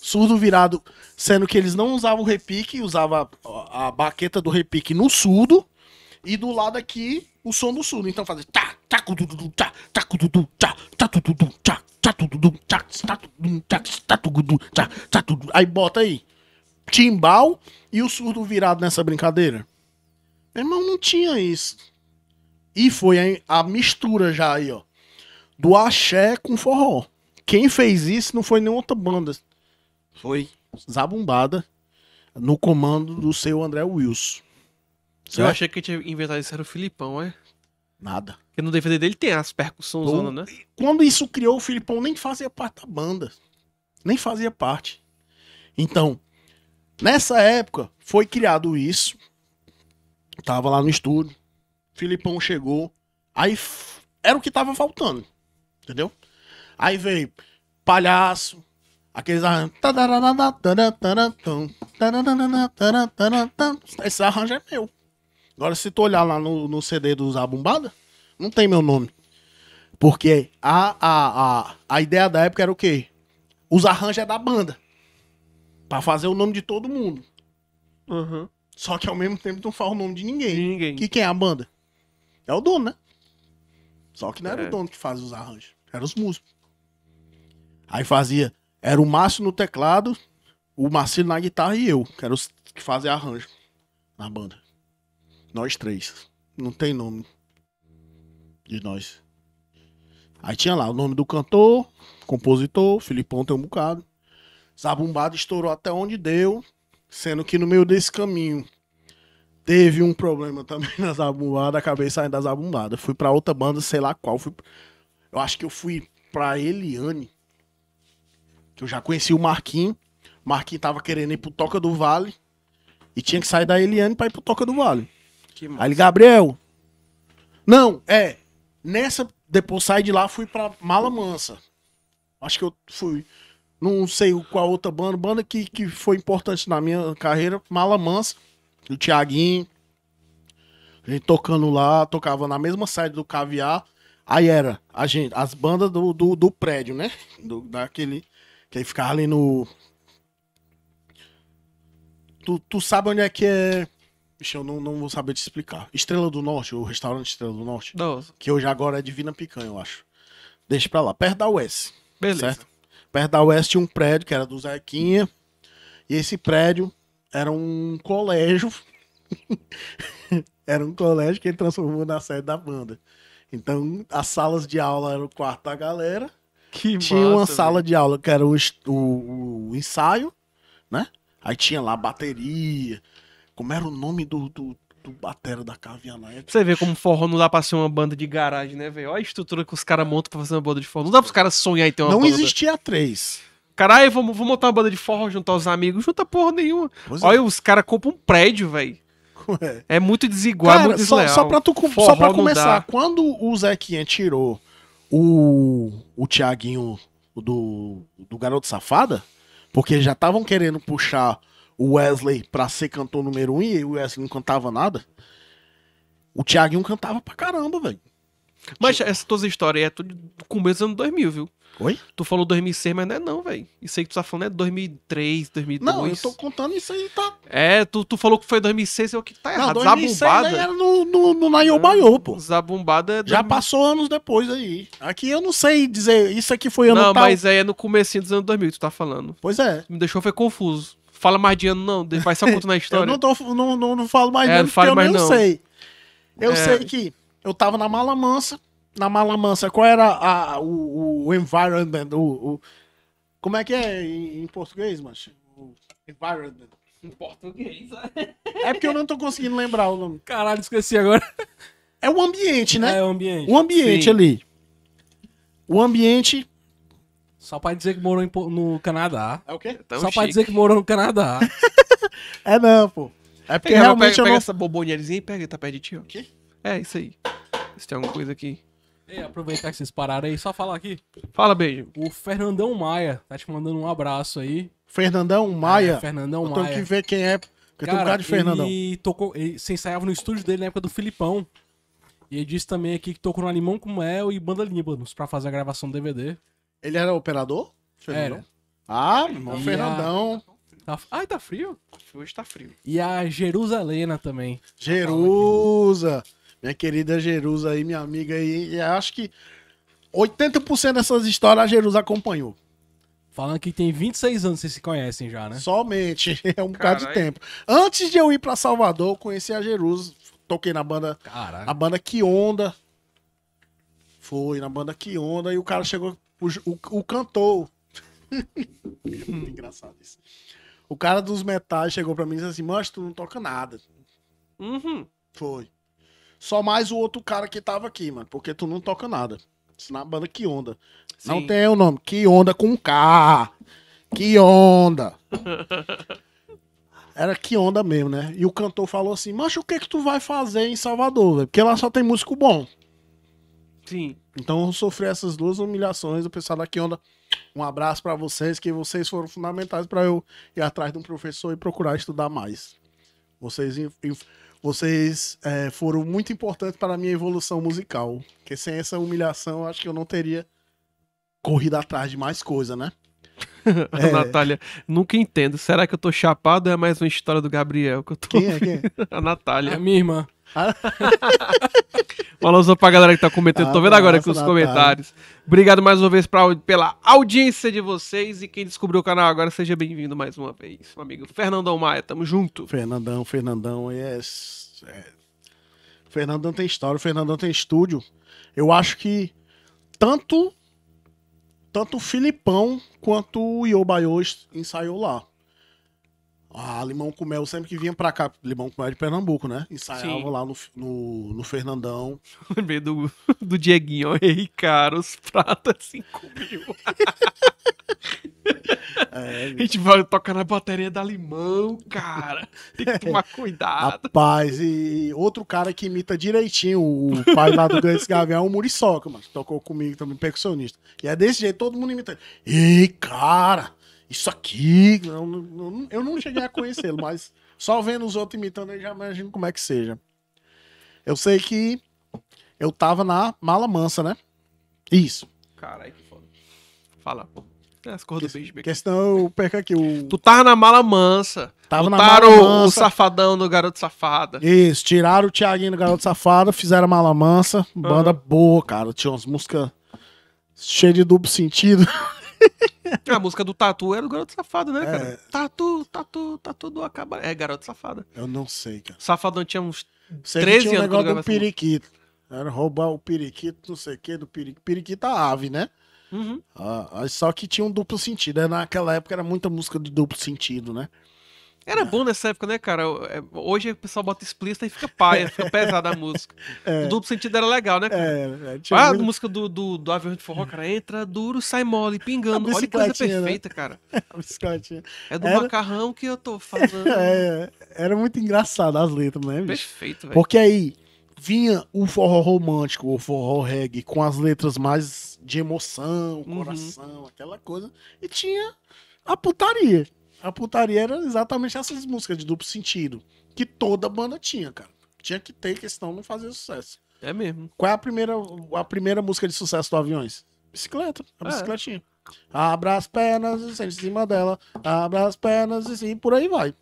Surdo virado, sendo que eles não usavam o repique, usava a, a baqueta do repique no surdo e do lado aqui, o som do surdo. Então fazer tá, tá, tududu, tá, tá, tududu, tá, tá, tududu, tá, tá, tududu, tá, tá, tá, tá, tududu, tá, tá, tududu. Aí bota aí. Timbal e o surdo virado nessa brincadeira. Meu irmão, não tinha isso. E foi a mistura já aí, ó. Do axé com forró. Quem fez isso não foi nenhuma outra banda. Foi Zabumbada no comando do seu André Wilson. Certo? Eu é? achei que tinha inventado isso era o Filipão, é? Nada. Porque no DVD dele tem as percussões, né? Quando isso criou, o Filipão nem fazia parte da banda. Nem fazia parte. Então, nessa época, foi criado isso. Tava lá no estúdio. Filipão chegou. Aí era o que tava faltando. Entendeu? Aí veio palhaço, aqueles esse arranjo é meu. Agora, se tu olhar lá no, no CD do Zabumbada, não tem meu nome. Porque a, a, a, a ideia da época era o quê? Os arranjos é da banda. Pra fazer o nome de todo mundo. Uhum. Só que ao mesmo tempo tu não fala o nome de ninguém. De ninguém. Que quem é a banda? É o dono, né? Só que não era é. o dono que fazia os arranjos. Eram os músicos. Aí fazia. Era o Márcio no teclado, o Marcelo na guitarra e eu, que era os que fazia arranjo na banda. Nós três. Não tem nome de nós. Aí tinha lá o nome do cantor, compositor, Filipão tem um bocado. Zabumbada estourou até onde deu, sendo que no meio desse caminho teve um problema também na Zabumbada, acabei saindo da Zabumbada. Fui para outra banda, sei lá qual. Fui... Eu acho que eu fui pra Eliane, que eu já conheci o Marquinho. Marquinho tava querendo ir pro Toca do Vale e tinha que sair da Eliane pra ir pro Toca do Vale. Aí ele, Gabriel. Não, é. Nessa. Depois saí de lá, fui pra Mala Mansa. Acho que eu fui. Não sei qual outra banda. Banda que, que foi importante na minha carreira. Mala Mansa. O Tiaguinho. A gente tocando lá. Tocava na mesma sede do Caviar. Aí era a gente, as bandas do, do, do prédio, né? Do, daquele. Que aí ficava ali no. Tu, tu sabe onde é que é. Bicho, eu não, não vou saber te explicar. Estrela do Norte, o restaurante Estrela do Norte. Que hoje agora é Divina Picanha, eu acho. Deixa pra lá. Perto da UES. Beleza. Certo? Perto da UES tinha um prédio que era do Zequinha. E esse prédio era um colégio. era um colégio que ele transformou na sede da banda. Então, as salas de aula eram o quarto da galera. Que tinha massa, uma sala véio. de aula que era o, o, o ensaio, né? Aí tinha lá bateria, como era o nome do, do, do batera da Caviar na é Você vê como forró não dá pra ser uma banda de garagem, né, velho? Olha a estrutura que os caras montam pra fazer uma banda de forró. Não dá pros caras sonhar e ter uma não banda. Não existia três. Caralho, vamos, vamos montar uma banda de forró, juntar os amigos. Junta porra nenhuma. Pois Olha, é. os caras compram um prédio, velho. É. é muito desigual, é cara, é muito desleal. Só, só pra, tu, forró só pra começar, quando o Zequinha tirou o, o Tiaguinho do, do Garoto Safada, porque já estavam querendo puxar o Wesley pra ser cantor número um e o Wesley não cantava nada. O Thiaguinho cantava pra caramba, velho. Mas essa tua história aí é tudo do começo dos anos 2000, viu? Oi? Tu falou 2006, mas não é não, velho. Isso aí que tu tá falando é 2003, 2002. Não, eu tô contando isso aí, tá... É, tu, tu falou que foi 2006, é o que tá errado. Não, 2006 Zabumbada. era no, no, no Naiobaio, pô. Zabumbada... É 2000... Já passou anos depois aí. Aqui eu não sei dizer, isso aqui foi ano Não, tal... mas aí é no começo dos anos 2000 que tu tá falando. Pois é. Me deixou, foi confuso fala mais de ano, não. Vai só contando na história. eu não, tô, não, não, não falo mais é, de é, ano, porque eu mais, não. sei. Eu é... sei que eu tava na Mala Mansa. Na Mala Mansa, qual era a, o, o environment? O, o, como é que é em, em português, mancha? O environment. Em português, né? É porque eu não tô conseguindo lembrar o nome. Caralho, esqueci agora. É o ambiente, né? É o ambiente. O ambiente Sim. ali. O ambiente só pra dizer que morou em, no Canadá. É o quê? É tão Só chique. pra dizer que morou no Canadá. é não, pô. É porque pega, realmente pega, eu pega não... essa bombonheirinha e pega, tá perto de ti, ó. Quê? É, isso aí. Se tem alguma coisa aqui. Ei, aproveitar que vocês pararam aí, só falar aqui. Fala, beijo. O Fernandão Maia tá te mandando um abraço aí. Fernandão Maia? É, Fernandão eu Maia. Tô que ver quem é, porque Cara, tem um cara de Fernandão. Ele tocou, ele se ensaiava no estúdio dele na época do Filipão. E ele disse também aqui que tocou no Animão com Mel e Banda Líbanos pra fazer a gravação do DVD. Ele era operador? Era. Ah, meu irmão, E Fernandão. Tá- Ai, tá frio? Hoje tá frio. E a Jerusalena também. Jerusa. Minha querida Jerusa aí, minha amiga aí. E acho que 80% dessas histórias a Jerusa acompanhou. Falando que tem 26 anos vocês se conhecem já, né? Somente. É um bocado de tempo. Antes de eu ir pra Salvador, eu conheci a Jerusa. Toquei na banda, Caralho. na banda Que Onda. Foi, na banda Que Onda. E o cara chegou o, o, o cantor. Engraçado isso. O cara dos metais chegou pra mim e disse assim: Mancha, tu não toca nada. Uhum. Foi. Só mais o outro cara que tava aqui, mano, porque tu não toca nada. Isso na banda Que Onda. Sim. Não tem o nome. Que Onda com K. Que Onda. Era que onda mesmo, né? E o cantor falou assim: Mancha, o que que tu vai fazer em Salvador? Véio? Porque lá só tem músico bom. Sim. Então eu sofri essas duas humilhações. O pessoal daqui onda, um abraço para vocês, que vocês foram fundamentais para eu ir atrás de um professor e procurar estudar mais. Vocês, vocês é, foram muito importantes para a minha evolução musical. Porque sem essa humilhação, eu acho que eu não teria corrido atrás de mais coisa, né? é... Natália, nunca entendo. Será que eu tô chapado ou é mais uma história do Gabriel que eu tô. Quem é? Quem é? a Natália. É a minha irmã. um só pra galera que tá comentando. Ah, Tô vendo agora aqui os comentários. Tarde. Obrigado mais uma vez pra, pela audiência de vocês. E quem descobriu o canal agora, seja bem-vindo mais uma vez, meu amigo. Fernandão Maia, tamo junto. Fernandão, Fernandão, yes. é. Fernandão tem história, Fernandão tem estúdio. Eu acho que tanto tanto o Filipão quanto o Iobaiô ensaiou lá. Ah, Limão com Mel, sempre que vinha pra cá, Limão com Mel é de Pernambuco, né? Ensaiava Sim. lá no, no, no Fernandão. Lembrei do, do Dieguinho, ei, cara, os pratas 5 é mil. É, a gente vai tocar na bateria da Limão, cara. Tem que tomar cuidado. Rapaz, e outro cara que imita direitinho o pai lá do Grandes Gavião é o Muriçoca, mano. Tocou comigo também, percussionista. E é desse jeito, todo mundo imita. Ei, cara! isso aqui. Não, eu não cheguei a conhecê-lo, mas só vendo os outros imitando eu já imagino como é que seja. Eu sei que eu tava na Mala Mansa, né? Isso. Caralho, que foda. Fala, pô. É, as cores que, do Questão, eu perco aqui o. Tu tava na mala mansa. Tava na mala o, mansa. o safadão do garoto safada. Isso, tiraram o Thiaguinho do garoto safada, fizeram a mala mansa. Banda boa, cara. Tinha umas músicas cheias de duplo sentido. A música do Tatu era é o Garoto Safado, né, é... cara? Tatu, Tatu, Tatu do Acaba. É, Garoto Safado. Eu não sei, cara. Safadão tinha uns 13 tinha um anos. negócio do periquito. Era roubar o periquito, não sei o que, do periquito. Periquito a ave, né? Uhum. Ah, ah, só que tinha um duplo sentido. Né? Naquela época era muita música de duplo sentido, né? Era bom nessa época, né, cara? É, hoje o pessoal bota explícita e fica paia, fica pesada a música. É. O duplo sentido era legal, né, cara? É, é, ah, muito... a música do, do, do Avião de Forró, cara, entra duro, sai mole, pingando. Olha que coisa né? perfeita, né? cara. A É do era... macarrão que eu tô falando. É, é, era muito engraçado as letras, né, bicho? Perfeito, velho. Porque aí vinha o forró romântico, o forró reggae, com as letras mais de emoção, uhum. coração, uhum. aquela coisa. E tinha a putaria a putaria era exatamente essas músicas de duplo sentido. Que toda banda tinha, cara. Tinha que ter, questão de não sucesso. É mesmo. Qual é a primeira, a primeira música de sucesso do Aviões? Bicicleta. A é. bicicletinha. Abra as pernas e sente em cima dela. Abra as pernas e sim, por aí vai.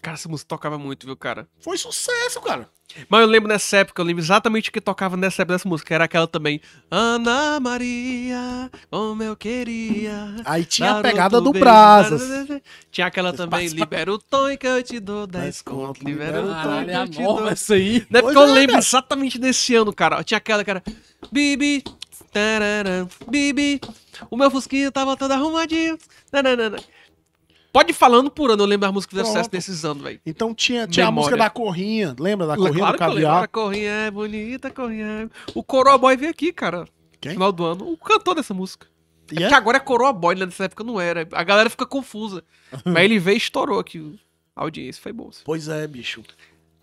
Cara, essa música tocava muito, viu, cara? Foi sucesso, cara. Mas eu lembro nessa época, eu lembro exatamente o que tocava nessa época dessa música. Era aquela também. Ana Maria, como eu queria. Aí tinha a pegada do beijo, Tinha aquela também. Libera o tom que eu te dou 10 conto. Libera o tom que eu te dou. Essa aí. Não é porque eu lembro exatamente desse ano, cara. Tinha aquela, cara. Bibi, tararam bibi. O meu fusquinho tá tava todo arrumadinho. Nananana. Pode ir falando por ano, eu lembro as músicas que fizeram sucesso nesses anos, velho. Então tinha, tinha a música da Corrinha, lembra da Corrinha claro do Caviar? a Corrinha é bonita, Corrinha é O Coroa Boy veio aqui, cara, Quem? no final do ano, o cantor dessa música. Yeah? É que é? agora é Coroa Boy, né? nessa época não era. A galera fica confusa. Mas ele veio e estourou aqui a audiência, foi bom. Assim. Pois é, bicho.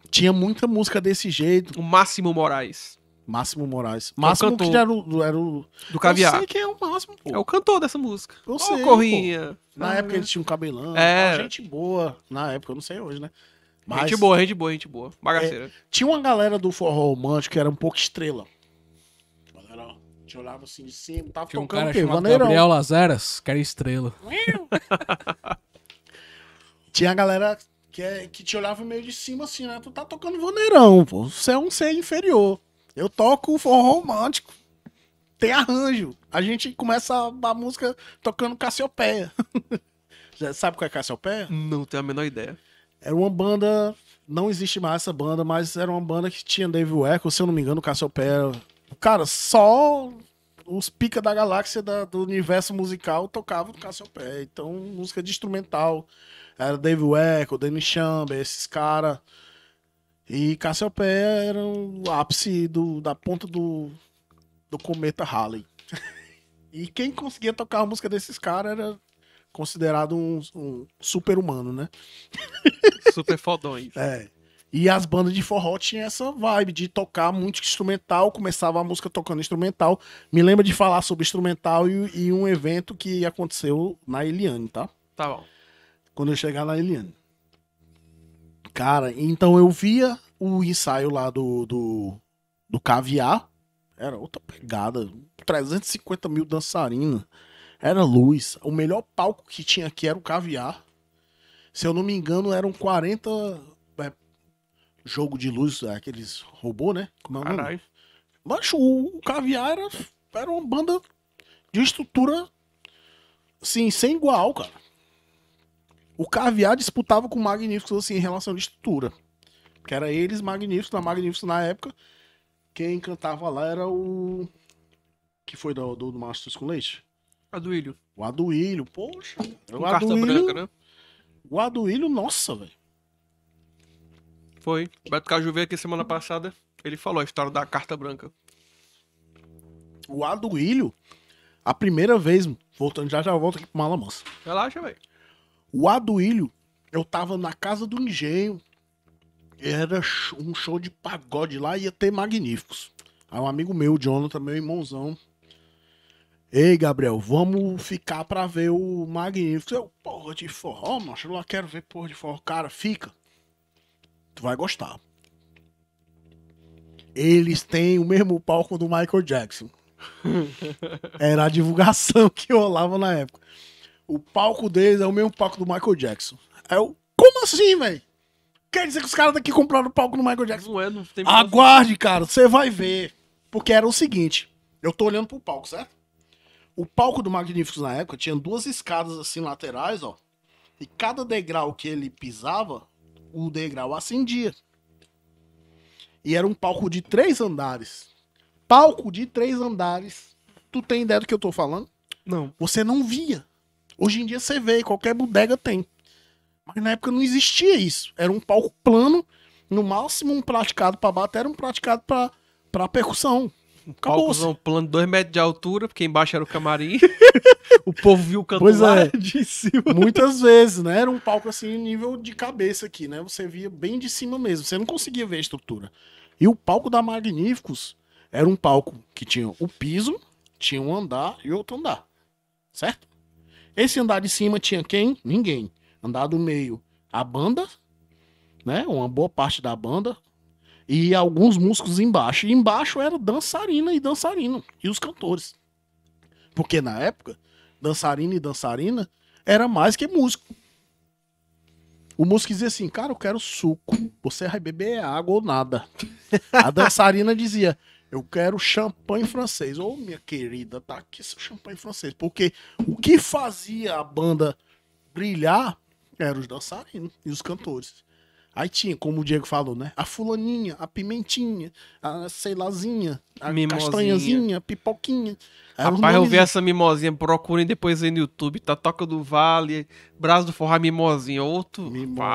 Tinha muita música desse jeito. O Máximo Moraes. Máximo Moraes. Máximo que era o, era o. Do caviar. Eu sei quem é o Máximo, pô. É o cantor dessa música. Eu seja. sei. Corrinha. Pô. Na ah, época né? ele tinha um cabelão. É. gente boa. Na época, eu não sei hoje, né? Mas, gente boa, gente boa, gente boa. Bagaceira. É, tinha uma galera do forró romântico que era um pouco estrela. Galera, te olhava assim de cima, tava tinha tocando um cara chamado Vaneirão. Gabriel Lazaras, que era estrela. tinha a galera que, é, que te olhava meio de cima assim, né? Tu tá tocando vaneirão, pô. Você é um ser inferior. Eu toco forró romântico. Tem arranjo. A gente começa a, música tocando Cassiopeia. Já sabe qual é Cassiopeia? Não tenho a menor ideia. Era uma banda. Não existe mais essa banda, mas era uma banda que tinha Dave Echo, se eu não me engano, Cassiopeia. Cara, só os pica da galáxia da, do universo musical tocavam Cassiopeia. Então, música de instrumental. Era Dave Echo, Danny Chamber, esses caras. E Cassiopeia era o ápice do, da ponta do, do cometa Halley. e quem conseguia tocar a música desses caras era considerado um, um super-humano, né? Super fodões. É. E as bandas de forró tinham essa vibe de tocar muito instrumental, começava a música tocando instrumental. Me lembra de falar sobre instrumental e, e um evento que aconteceu na Eliane, tá? Tá bom. Quando eu chegar na Eliane. Cara, então eu via o ensaio lá do, do, do Caviar. Era outra pegada. 350 mil dançarinas. Era luz. O melhor palco que tinha aqui era o Caviar. Se eu não me engano, eram 40 é, jogo de luz, é, aqueles robô, né? Como é o nome? Caralho. Mas o, o Caviar era, era uma banda de estrutura, assim, sem igual, cara. O Caviar disputava com o Magníficos assim, em relação à estrutura. Que era eles, Magníficos, na Magníficos na época. Quem cantava lá era o. Que foi do, do, do Ilho. com Leite? Aduílio. O Aduílio, poxa. Com o Aduílio, branca, né? O Aduílio, nossa, velho. Foi. Beto Caju veio aqui semana passada. Ele falou a história da carta branca. O Aduílio, a primeira vez, voltando já já volto aqui pro Malamança. Relaxa, velho. O Aduílio, eu tava na casa do engenho, era um show de pagode lá, ia ter magníficos. Aí um amigo meu, o Jonathan, meu irmãozão, Ei, Gabriel, vamos ficar pra ver o Magnífico. Eu, porra de forró, macho, eu lá quero ver porra de forró. Cara, fica. Tu vai gostar. Eles têm o mesmo palco do Michael Jackson. Era a divulgação que rolava na época. O palco deles é o mesmo palco do Michael Jackson. Aí eu, como assim, velho? Quer dizer que os caras daqui compraram o palco do Michael Jackson? Não é, não tem Aguarde, cara, você vai ver. Porque era o seguinte, eu tô olhando pro palco, certo? O palco do Magníficos na época tinha duas escadas assim laterais, ó. E cada degrau que ele pisava, o degrau acendia. E era um palco de três andares. Palco de três andares. Tu tem ideia do que eu tô falando? Não. Você não via. Hoje em dia você vê, qualquer bodega tem. Mas na época não existia isso. Era um palco plano, no máximo um praticado para bater, era um praticado para percussão. percussão. palco plano de dois metros de altura, porque embaixo era o camarim. o povo viu o canto é. de cima. Muitas vezes, né? Era um palco assim, nível de cabeça aqui, né? Você via bem de cima mesmo. Você não conseguia ver a estrutura. E o palco da Magníficos era um palco que tinha o piso, tinha um andar e outro andar. Certo? Esse andar de cima tinha quem? Ninguém. Andar do meio, a banda, né? Uma boa parte da banda. E alguns músicos embaixo. E embaixo era dançarina e dançarino. E os cantores. Porque na época, dançarina e dançarina era mais que músico. O músico dizia assim, cara, eu quero suco. Você vai beber água ou nada. A dançarina dizia, eu quero champanhe francês. Ô, oh, minha querida, tá aqui seu champanhe francês. Porque o que fazia a banda brilhar eram os dançarinos e os cantores. Aí tinha, como o Diego falou, né? A fulaninha, a pimentinha, a sei lázinha, a mimosinha. castanhazinha, a pipoquinha. Rapaz, eu vi essa mimosinha, procurem depois aí no YouTube, tá Toca do Vale, Braço do Forró, Mimosinha, outro. Mimosinha.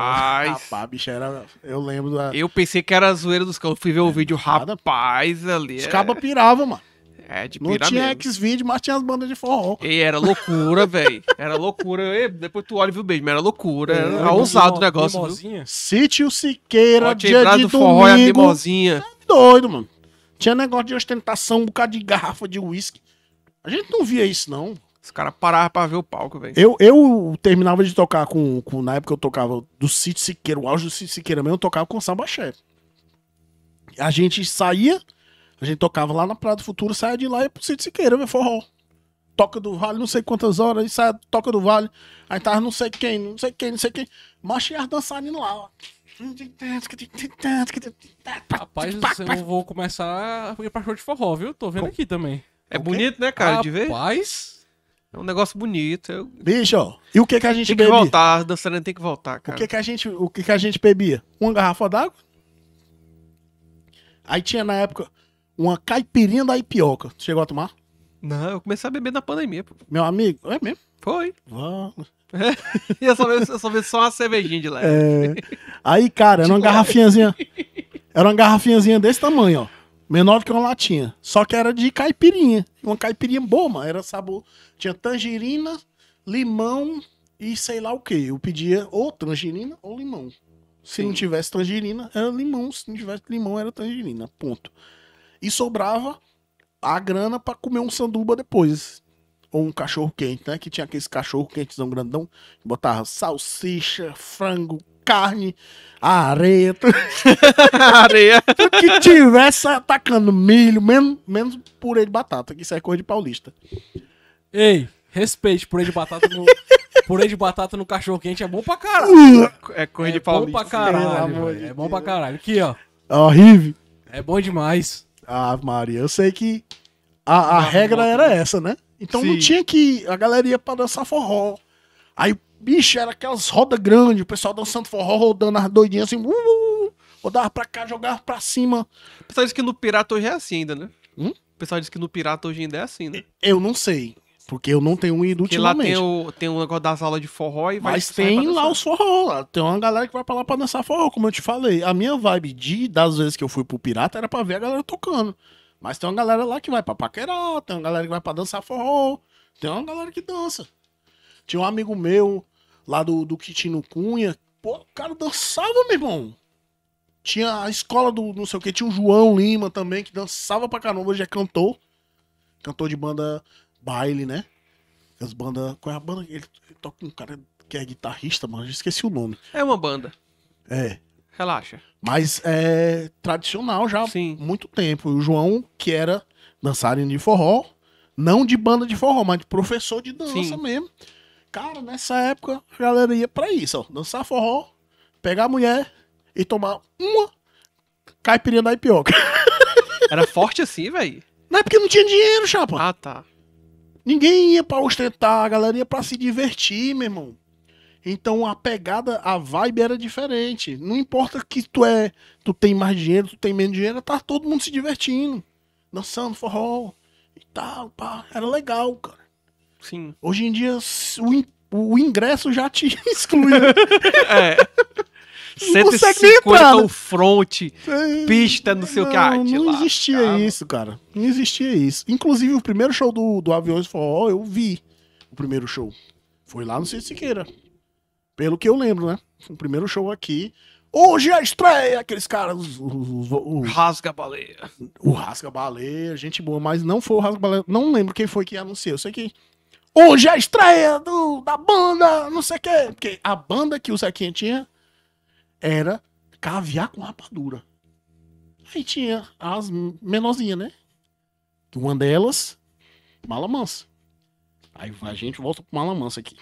Rapaz, bicho, era, eu lembro da... Eu pensei que era a zoeira dos cães, fui ver o é vídeo, rapaz, ali... Os é... cabas piravam, mano. É, de Não tinha X-Video, mas tinha as bandas de forró. E era loucura, velho. Era loucura. E depois tu olha e viu bem, mas era loucura. Era, era ousado o negócio, viu? Sítio Siqueira, Pode dia de do forró e a mimosinha. É doido, mano. Tinha negócio de ostentação, um bocado de garrafa de uísque. A gente não via isso, não. Os caras paravam pra ver o palco, velho. Eu, eu terminava de tocar com, com. Na época eu tocava do Sítio Siqueira, o auge do Sítio Siqueira mesmo, eu tocava com o Samba Chefe. A gente saía a gente tocava lá na Praia do Futuro, saia de lá e ia pro Sítio Siqueira ver forró. Toca do Vale, não sei quantas horas, aí saia Toca do Vale. Aí tava não sei quem, não sei quem, não sei quem. e ia dançarino lá, ó. Rapaz, tipo, eu vou começar a ir pra show de forró, viu? Tô vendo aqui também. É bonito, né, cara, Rapaz... de ver? Rapaz... É um negócio bonito. Eu... Bicho, ó, e o que que a gente tem bebia? Tem que voltar, as dançarinas tem que voltar, cara. O que que a gente, o que que a gente bebia? Uma garrafa d'água? Aí tinha na época, uma caipirinha da Ipioca. Chegou a tomar? Não, eu comecei a beber na pandemia, pô. Meu amigo, é mesmo? Foi. Vamos. É, eu só eu só, bebi só uma cervejinha de leve. É... Aí, cara, era uma garrafinhazinha. Era uma garrafinhazinha desse tamanho, ó. Menor do que uma latinha. Só que era de caipirinha. Uma caipirinha boa, mano. Era sabor. Tinha tangerina, limão e sei lá o que. Eu pedia ou tangerina ou limão. Se Sim. não tivesse tangerina, era limão. Se não tivesse limão, era tangerina. Ponto e sobrava a grana para comer um sanduba depois. Ou um cachorro quente, né? Que tinha aqueles cachorro quentezão grandão, que botava salsicha, frango, carne, areia. areia. que tivesse atacando milho, menos, menos purê de batata, que isso é coisa de paulista. Ei, respeite purê de batata no. purê de batata no cachorro quente é bom pra caralho. É coisa é de paulista. Bom pra caralho, é, é bom pra é caralho. Aqui, ó. É horrível. É bom demais. Ah, Maria, eu sei que a, a regra era essa, né? Então Sim. não tinha que. A galera ia pra dançar forró. Aí, bicho, era aquelas rodas grandes, o pessoal dançando forró, rodando as doidinhas assim. Uh, uh, uh rodava pra cá, jogava pra cima. O pessoal disse que no Pirata hoje é assim ainda, né? Hum? O pessoal disse que no Pirata hoje ainda é assim, né? Eu não sei. Porque eu não tenho ido que ultimamente. lá tem, o, tem o negócio das aulas de forró e vai... Mas tem lá os forró, lá. tem uma galera que vai pra lá pra dançar forró, como eu te falei. A minha vibe de, das vezes que eu fui pro Pirata era pra ver a galera tocando. Mas tem uma galera lá que vai pra paquerar, tem uma galera que vai pra dançar forró, tem uma galera que dança. Tinha um amigo meu lá do, do Quitino Cunha, pô, o cara dançava, meu irmão. Tinha a escola do não sei o que, tinha o João Lima também, que dançava pra caramba, hoje é cantor. Cantor de banda baile, né? As bandas. Qual é a banda? Ele, ele toca um cara que é guitarrista, mano. Já esqueci o nome. É uma banda. É. Relaxa. Mas é tradicional já há muito tempo. E o João, que era dançarino de forró, não de banda de forró, mas de professor de dança Sim. mesmo. Cara, nessa época a galera ia pra isso, ó. Dançar forró, pegar a mulher e tomar uma caipirinha da ipioca. Era forte assim, velho? Não é porque não tinha dinheiro, chapa. Ah, tá. Ninguém ia para ostentar, a galera ia para se divertir, meu irmão. Então a pegada, a vibe era diferente. Não importa que tu é, tu tem mais dinheiro, tu tem menos dinheiro, tá todo mundo se divertindo, dançando forró e tal, pá. Era legal, cara. Sim. Hoje em dia o, o ingresso já te exclui. é. 150 o né? front, pista, não sei não, o que. Ah, não lá, existia cara. isso, cara. Não existia isso. Inclusive, o primeiro show do, do Aviões Forró, eu vi o primeiro show. Foi lá no Cid Siqueira. Pelo que eu lembro, né? o primeiro show aqui. Hoje é a estreia! Aqueles caras. Os, os, os, Rasga-baleia. O Rasga-baleia, gente boa, mas não foi o Rasga-baleia. Não lembro quem foi que anunciou. Eu sei que. Hoje é a estreia do, da banda, não sei o quê. Porque a banda que o Zequinha tinha era caviar com rapadura. Aí tinha as menorzinhas, né? uma delas, Malamansa. Aí a gente volta pro Malamansa aqui.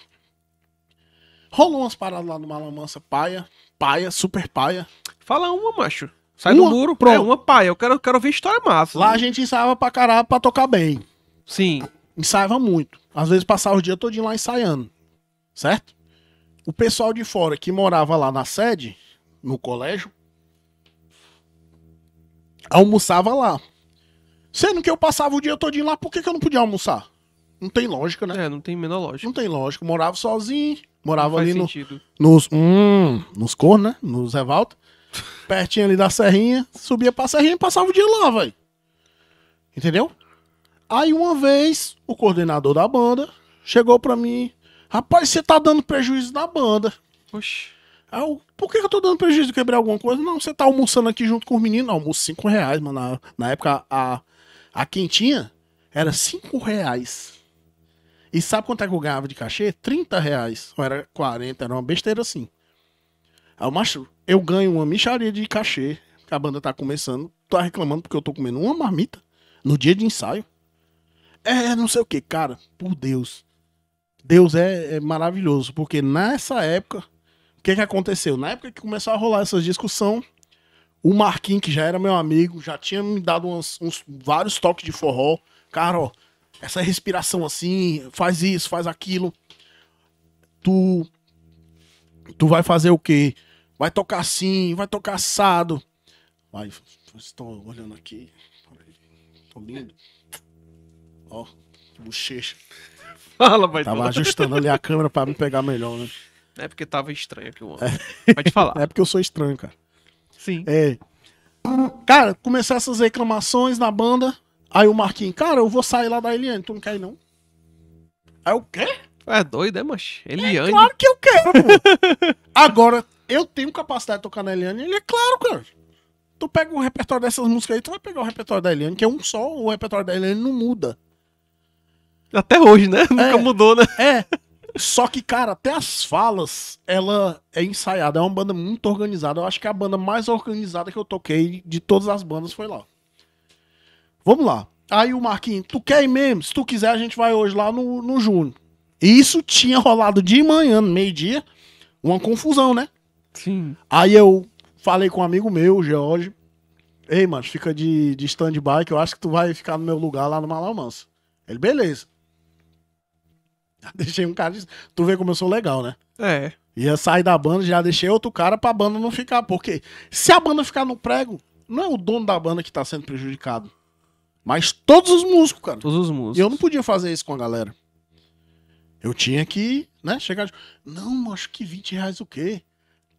Rolou umas paradas lá no Malamansa, paia, paia, super paia. Fala uma, macho. Sai uma, do muro, pronto. É uma paia. Eu quero, quero ver história massa. Lá né? a gente ensaiava pra caralho pra tocar bem. Sim. Ensaiava muito. Às vezes passava o dia todinho lá ensaiando. Certo? O pessoal de fora que morava lá na sede no colégio, almoçava lá. Sendo que eu passava o dia todinho lá, por que, que eu não podia almoçar? Não tem lógica, né? É, não tem menor lógica. Não tem lógica. Morava sozinho, morava ali no, nos. Hum, nos cornos, né? Nos revalto Pertinho ali da serrinha. Subia pra serrinha e passava o dia lá, velho. Entendeu? Aí uma vez, o coordenador da banda chegou pra mim. Rapaz, você tá dando prejuízo na banda. Oxi eu, por que eu tô dando prejuízo de quebrar alguma coisa? Não, você tá almoçando aqui junto com o menino, almoço 5 reais, mano. Na, na época a, a quentinha era 5 reais. E sabe quanto é que eu ganhava de cachê? 30 reais. Ou era 40, era uma besteira assim. Aí eu, macho, eu ganho uma micharia de cachê, que a banda tá começando, Tô tá reclamando porque eu tô comendo uma marmita no dia de ensaio. É, não sei o que, cara, por Deus. Deus é, é maravilhoso, porque nessa época o que, que aconteceu? Na época que começou a rolar essa discussão, o Marquinhos, que já era meu amigo, já tinha me dado uns, uns vários toques de forró. Cara, ó, essa respiração assim, faz isso, faz aquilo. Tu tu vai fazer o quê? Vai tocar assim, vai tocar assado. Vai, vocês estão olhando aqui. Tô lindo. Ó, bochecha. Fala, vai Tava ajustando ali a câmera para me pegar melhor, né? É porque tava estranho aqui o ano. Pode falar. é porque eu sou estranho, cara. Sim. É. Cara, começaram essas reclamações na banda. Aí o Marquinhos, cara, eu vou sair lá da Eliane, tu não quer ir, não? Aí o quê? É doido, é, manche? Eliane. É claro que eu quero, pô. Agora, eu tenho capacidade de tocar na Eliane, ele é claro, cara. Tu pega o repertório dessas músicas aí, tu vai pegar o repertório da Eliane, que é um só, o repertório da Eliane não muda. Até hoje, né? É, Nunca mudou, né? É. Só que, cara, até as falas, ela é ensaiada. É uma banda muito organizada. Eu acho que é a banda mais organizada que eu toquei de todas as bandas foi lá. Vamos lá. Aí o Marquinhos, tu quer ir mesmo? Se tu quiser, a gente vai hoje lá no, no Júnior. E isso tinha rolado de manhã, meio-dia, uma confusão, né? Sim. Aí eu falei com um amigo meu, o George. Ei, mano, fica de, de stand-by que eu acho que tu vai ficar no meu lugar lá no Malamansa. Ele, beleza. Deixei um cara. Tu vê como eu sou legal, né? É. Ia sair da banda, já deixei outro cara pra banda não ficar. Porque se a banda ficar no prego, não é o dono da banda que tá sendo prejudicado. Mas todos os músicos, cara. Todos os músicos. E eu não podia fazer isso com a galera. Eu tinha que, né, chegar. Não, acho que 20 reais o quê?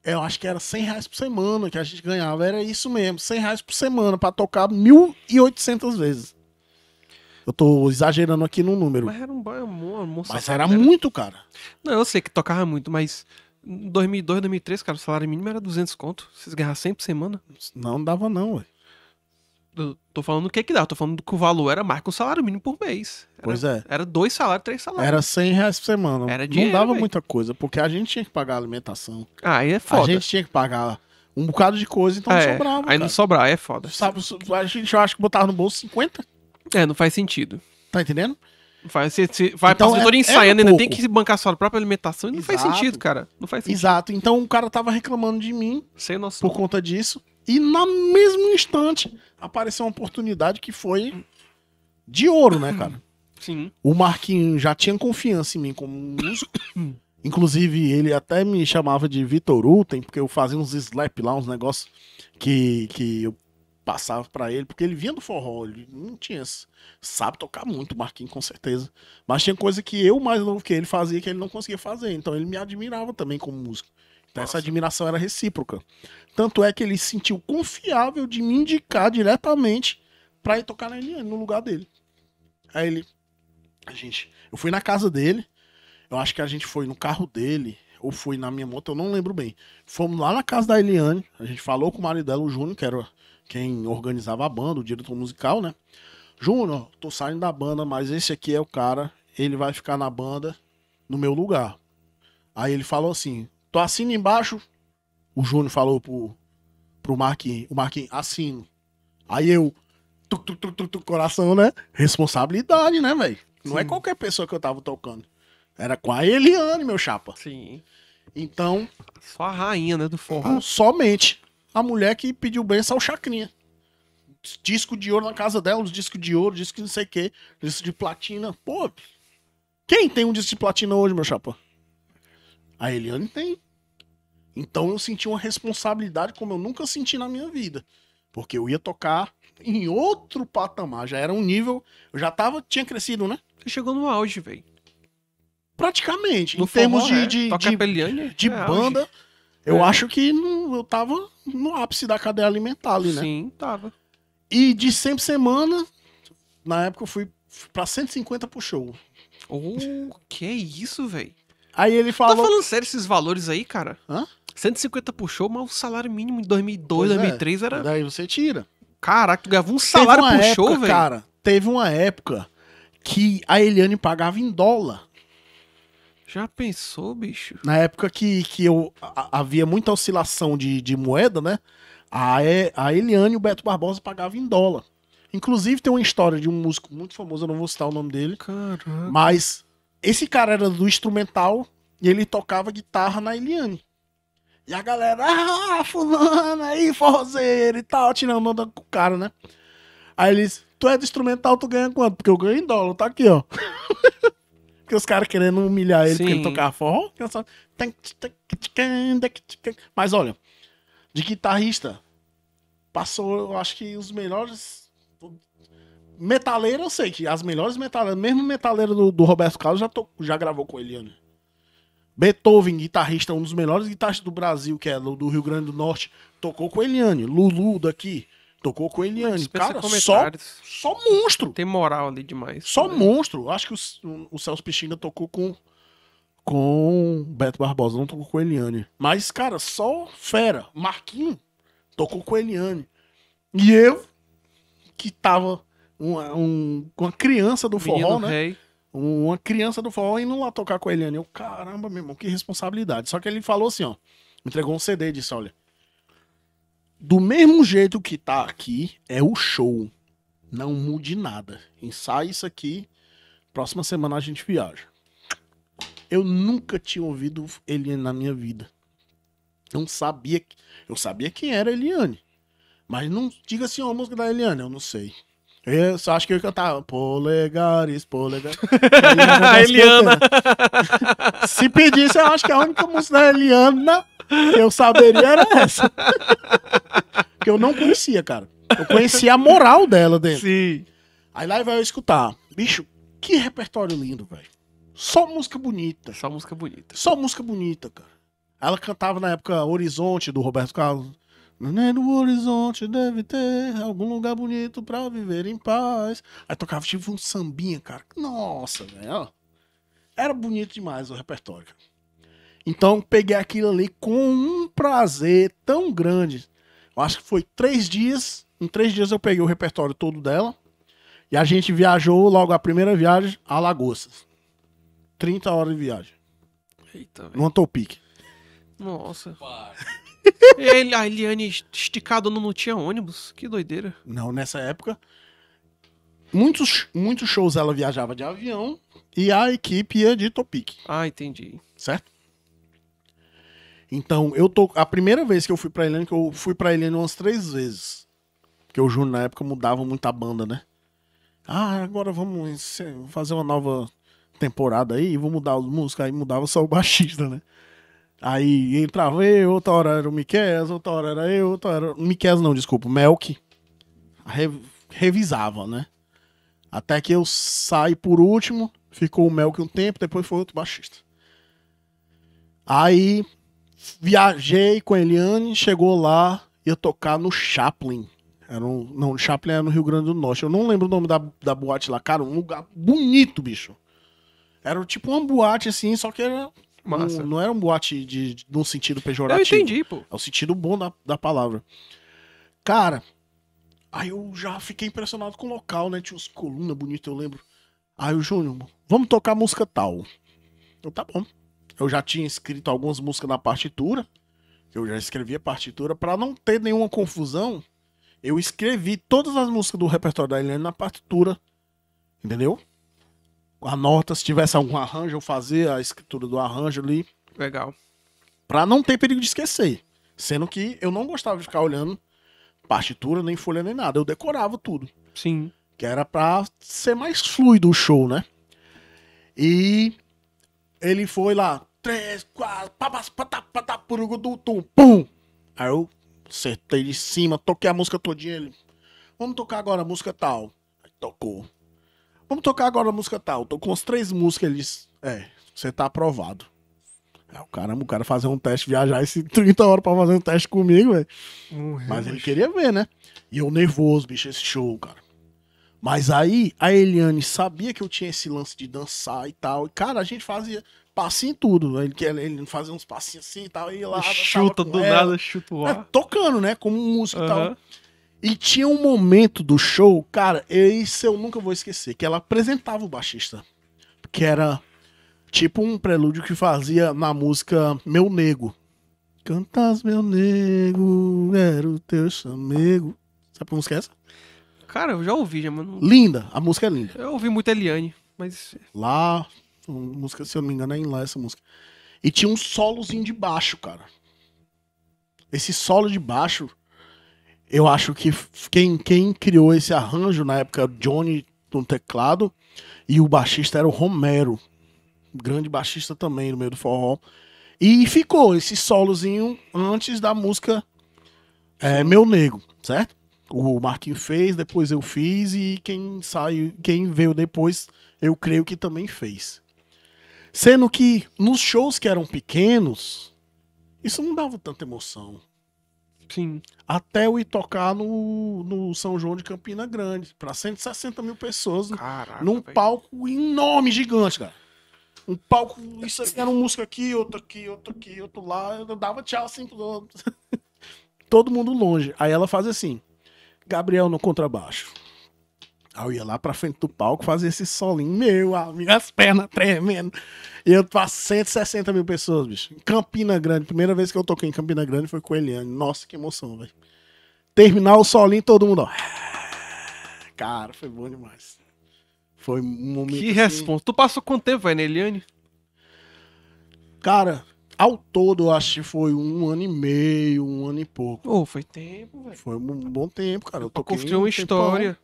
Eu acho que era 100 reais por semana que a gente ganhava. Era isso mesmo, 100 reais por semana pra tocar 1.800 vezes. Eu tô exagerando aqui no número. Mas era um Mas era, era muito, cara. Não, eu sei que tocava muito, mas. 2002, 2003, cara, o salário mínimo era 200 conto. Vocês ganhavam 100 por semana? Não dava, não, ué. Eu tô falando o que que dá, tô falando que o valor era mais que o salário mínimo por mês. Era, pois é. Era dois salários, três salários. Era 100 reais por semana. Era dinheiro, Não dava véio. muita coisa, porque a gente tinha que pagar alimentação. Ah, é foda. A gente tinha que pagar um bocado de coisa, então é, não sobrava. Aí cara. não sobrava, aí é foda. Sabe, a gente, eu acho que botava no bolso 50. É, não faz sentido. Tá entendendo? Faz, se, se, vai então, passar é, ensaiando, é um né? ainda tem que se bancar sua própria alimentação. Não Exato. faz sentido, cara. Não faz sentido. Exato. Então o cara tava reclamando de mim Sem noção. por conta disso. E na mesmo instante apareceu uma oportunidade que foi de ouro, né, cara? Sim. O Marquinhos já tinha confiança em mim como músico. Inclusive, ele até me chamava de Vitor Uten porque eu fazia uns slap lá, uns negócios que, que eu passava para ele, porque ele vinha do forró, ele não tinha. Sabe tocar muito, Marquinhos, com certeza. Mas tinha coisa que eu, mais novo que ele, fazia que ele não conseguia fazer. Então ele me admirava também como músico. Então Nossa. essa admiração era recíproca. Tanto é que ele se sentiu confiável de me indicar diretamente para ir tocar na Eliane, no lugar dele. Aí ele. Gente, eu fui na casa dele, eu acho que a gente foi no carro dele, ou foi na minha moto, eu não lembro bem. Fomos lá na casa da Eliane, a gente falou com o marido dela, o Júnior, que era quem organizava a banda, o diretor musical, né? Júnior, tô saindo da banda, mas esse aqui é o cara, ele vai ficar na banda no meu lugar. Aí ele falou assim: tô assinando embaixo. O Júnior falou pro, pro Marquinhos: o Marquinhos, assino. Aí eu, tu, tu, tu, tu, tu, coração, né? Responsabilidade, né, velho? Não é qualquer pessoa que eu tava tocando. Era com a Eliane, meu chapa. Sim. Então. Só a rainha, né, do forró. Somente a mulher que pediu benção ao Chacrinha. Disco de ouro na casa dela, uns discos de ouro, disco de não sei o quê, disco de platina. Pô, quem tem um disco de platina hoje, meu chapa? A Eliane tem. Então eu senti uma responsabilidade como eu nunca senti na minha vida. Porque eu ia tocar em outro patamar. Já era um nível. Eu já tava, tinha crescido, né? Você chegou no auge, velho. Praticamente. No em termos de, é. de, de, de, é banda, auge. eu é. acho que não, eu tava no ápice da cadeia alimentar ali, né? Sim, tava. E de sempre por semana, na época eu fui pra 150 pro show. Oh, que isso, velho. Aí ele tá falou. Tá falando sério esses valores aí, cara? Hã? 150 por show, mas o salário mínimo em 2002, pois 2003 é. era. Daí você tira. Caraca, tu ganhava um salário pro época, show, velho. Cara, teve uma época que a Eliane pagava em dólar. Já pensou, bicho? Na época que, que eu a, havia muita oscilação de, de moeda, né? A, a Eliane e o Beto Barbosa pagavam em dólar. Inclusive tem uma história de um músico muito famoso, eu não vou citar o nome dele. Caraca. Mas esse cara era do instrumental e ele tocava guitarra na Eliane. E a galera, ah, fulano aí, forrozeiro e tal, tirando onda com o cara, né? Aí eles, tu é do instrumental, tu ganha quanto? Porque eu ganho em dólar, tá aqui, ó. Porque os caras querendo humilhar ele Sim. porque ele tocava forró. Mas olha, de guitarrista, passou, eu acho que os melhores. Metaleiro, eu sei que as melhores metaleiras, mesmo metaleiro do, do Roberto Carlos já, to, já gravou com ele, né? Beethoven, guitarrista, um dos melhores guitarristas do Brasil, que é do, Rio Grande do Norte, tocou com Eliane. Lulu daqui, Tocou com Eliane. Cara, só, só monstro. Tem moral ali demais. Só né? monstro. Acho que o, o Celso Pichinda tocou com com Beto Barbosa, não tocou com Eliane. Mas, cara, só fera. Marquinho tocou com Eliane. E eu, que tava uma, um, uma criança do Menino forró, né? Rei. Uma criança do forró indo lá tocar com Eliane. Eu, caramba, meu irmão, que responsabilidade. Só que ele falou assim, ó. Entregou um CD e disse: olha, do mesmo jeito que tá aqui, é o show. Não mude nada. Ensaia isso aqui. Próxima semana a gente viaja. Eu nunca tinha ouvido Eliane na minha vida. Eu não sabia. Eu sabia quem era Eliane. Mas não diga assim, uma música da Eliane, eu não sei. Eu só acho que eu cantava Polegares, polegares. Né? Eliana. Se pedisse, eu acho que é a única música da Eliana eu saberia era essa. que eu não conhecia, cara. Eu conhecia a moral dela dentro. Sim. Aí lá vai eu escutar. Bicho, que repertório lindo, velho. Só música bonita. Só música bonita. Só música bonita, cara. Ela cantava na época Horizonte, do Roberto Carlos. Nem no horizonte deve ter algum lugar bonito pra viver em paz. Aí tocava tipo um sambinha, cara. Nossa, velho. Era bonito demais o repertório, cara. Então peguei aquilo ali com um prazer tão grande. Eu acho que foi três dias. Em três dias eu peguei o repertório todo dela. E a gente viajou logo a primeira viagem a Lagostas. 30 horas de viagem. Eita, velho. No antopique. Nossa. e a Eliane esticada não, não tinha ônibus. Que doideira. Não, nessa época. Muitos, muitos shows ela viajava de avião e a equipe ia de Topic. Ah, entendi. Certo? Então, eu tô. A primeira vez que eu fui pra Helena, que eu fui pra Helena umas três vezes. Porque o Júnior na época mudava muita banda, né? Ah, agora vamos fazer uma nova temporada aí, vou mudar os músicos. Aí mudava só o baixista, né? Aí entrava eu, outra hora era o Miquel, outra hora era eu, outra hora. Miquel não, desculpa, Melk. Re... Revisava, né? Até que eu saí por último, ficou o Melk um tempo, depois foi outro baixista. Aí viajei com a Eliane, chegou lá, ia tocar no Chaplin. Era um, não, Chaplin era no Rio Grande do Norte. Eu não lembro o nome da, da boate lá, cara. Um lugar bonito, bicho. Era tipo uma boate assim, só que era. Massa. Um, não era um boate de, de, num sentido pejorativo. Eu entendi, pô. É o sentido bom da, da palavra. Cara, aí eu já fiquei impressionado com o local, né? Tinha uns colunas bonitas, eu lembro. Aí o Júnior, vamos tocar música tal. Eu, tá bom eu já tinha escrito algumas músicas na partitura, eu já escrevi a partitura, para não ter nenhuma confusão, eu escrevi todas as músicas do repertório da Eliane na partitura, entendeu? A nota, se tivesse algum arranjo, eu fazia a escritura do arranjo ali. Legal. Pra não ter perigo de esquecer. Sendo que eu não gostava de ficar olhando partitura, nem folha, nem nada. Eu decorava tudo. Sim. Que era pra ser mais fluido o show, né? E ele foi lá, três, quatro, papas, patapata patá, purugu, du, pum. Aí eu acertei de cima, toquei a música todinha. Ele, vamos tocar agora a música tal. Aí tocou. Vamos tocar agora a música tal. tô com as três músicas. Ele disse, é, você tá aprovado. Aí, o cara, o cara fazer um teste, viajar esse 30 horas pra fazer um teste comigo, velho. Mas ele queria ver, né? E eu nervoso, bicho, esse show, cara. Mas aí a Eliane sabia que eu tinha esse lance de dançar e tal. E, cara, a gente fazia passinho em tudo. Né? Ele, ele fazia uns passinhos assim e tal, e lá. Chuta do ela, nada, chuta o é, ar. Né, tocando, né? Como música e tal. E tinha um momento do show, cara, isso eu nunca vou esquecer, que ela apresentava o baixista. Que era tipo um prelúdio que fazia na música Meu Nego. Cantas, meu nego, era o teu chamego. Sabe que música é essa? Cara, eu já ouvi, já, Linda, a música é linda. Eu ouvi muito Eliane, mas. Lá, música, se eu não me engano, é em Lá essa música. E tinha um solozinho de baixo, cara. Esse solo de baixo, eu acho que quem, quem criou esse arranjo na época era o Johnny no teclado e o baixista era o Romero, grande baixista também no meio do forró. E ficou esse solozinho antes da música é, Meu Nego, certo? O Marquinho fez, depois eu fiz e quem saiu, quem veio depois, eu creio que também fez. Sendo que nos shows que eram pequenos, isso não dava tanta emoção. Sim. Até eu ir tocar no, no São João de Campina Grande, para 160 mil pessoas, Caraca, num véio. palco enorme, gigante, cara. Um palco, isso aqui era um música aqui, outro aqui, outro aqui, outro lá. Eu dava tchau assim pro Todo mundo longe. Aí ela faz assim: Gabriel no contrabaixo. Aí eu ia lá pra frente do palco, fazer esse solinho, meu, ah, minhas pernas tremendo. E eu pra 160 mil pessoas, bicho. Campina Grande, primeira vez que eu toquei em Campina Grande foi com Eliane. Nossa, que emoção, velho. Terminar o solinho, todo mundo, ó. Cara, foi bom demais. Foi um momento. Que assim... resposta. Tu passou quanto tempo, velho, na Eliane? Cara, ao todo, eu acho que foi um ano e meio, um ano e pouco. Pô, oh, foi tempo, velho. Foi um bom tempo, cara. Eu, eu tô construindo uma tempão. história.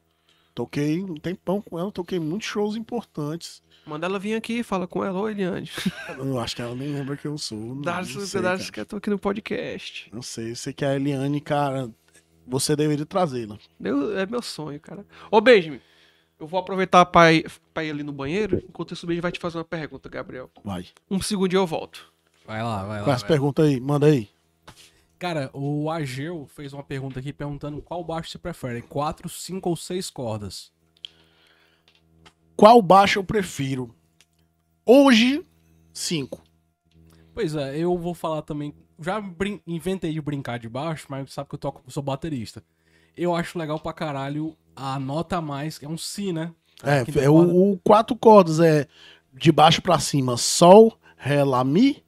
Toquei um tempão com ela, toquei muitos shows importantes. Manda ela vir aqui, fala com ela, ô Eliane. Eu acho que ela nem lembra quem eu sou. Dá-lhe que eu tô aqui no podcast. Não sei, eu sei que a Eliane, cara, você deveria trazê-la. É meu sonho, cara. Ô, Benjamin, eu vou aproveitar pra ir, pra ir ali no banheiro. Enquanto isso, o Benjamin vai te fazer uma pergunta, Gabriel. Vai. Um segundo e eu volto. Vai lá, vai lá. Faz pergunta aí, manda aí. Cara, o Ageu fez uma pergunta aqui perguntando qual baixo você prefere, quatro, cinco ou seis cordas? Qual baixo eu prefiro? Hoje, cinco. Pois é, eu vou falar também. Já inventei de brincar de baixo, mas sabe que eu toco, sou baterista. Eu acho legal pra caralho a nota a mais, é um Si, né? É, é, o, o quatro cordas é de baixo para cima, Sol, Ré, Lá, Mi.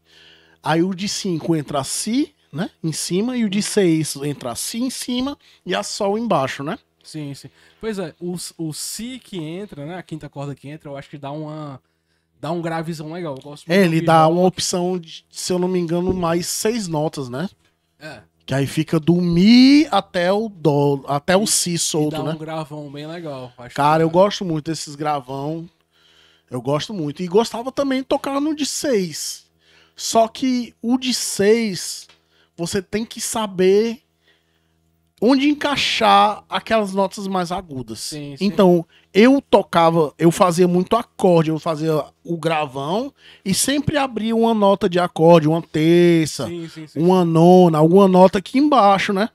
Aí o de cinco entra Si, né? Em cima e o de 6 entra Si assim em cima e a Sol embaixo, né? Sim, sim. Pois é, o, o Si que entra, né? A quinta corda que entra, eu acho que dá uma. Dá um gravezão legal. Eu gosto é, muito é, ele dá uma opção, de, se eu não me engano, mais seis notas, né? É. Que aí fica do Mi até o Dó, até o Si solto, né? dá né? um gravão bem legal. Cara, eu gosto muito desses gravão. Eu gosto muito. E gostava também de tocar no de 6. Só que o de 6 você tem que saber onde encaixar aquelas notas mais agudas. Sim, sim. Então, eu tocava, eu fazia muito acorde, eu fazia o gravão e sempre abria uma nota de acorde, uma terça, sim, uma nona, alguma nota aqui embaixo, né?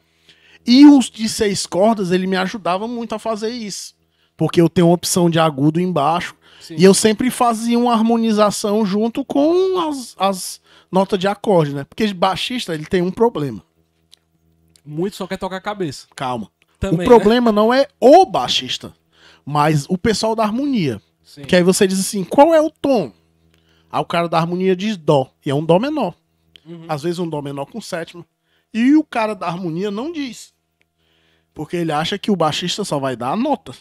E os de seis cordas, ele me ajudava muito a fazer isso. Porque eu tenho uma opção de agudo embaixo. E eu sempre fazia uma harmonização junto com as, as nota de acorde, né? Porque baixista, ele tem um problema. Muito só quer tocar a cabeça. Calma. Também, o né? problema né? não é o baixista, mas o pessoal da harmonia. Sim. Que aí você diz assim, qual é o tom? Aí o cara da harmonia diz dó, e é um dó menor. Uhum. Às vezes um dó menor com sétima. E o cara da harmonia não diz. Porque ele acha que o baixista só vai dar a nota.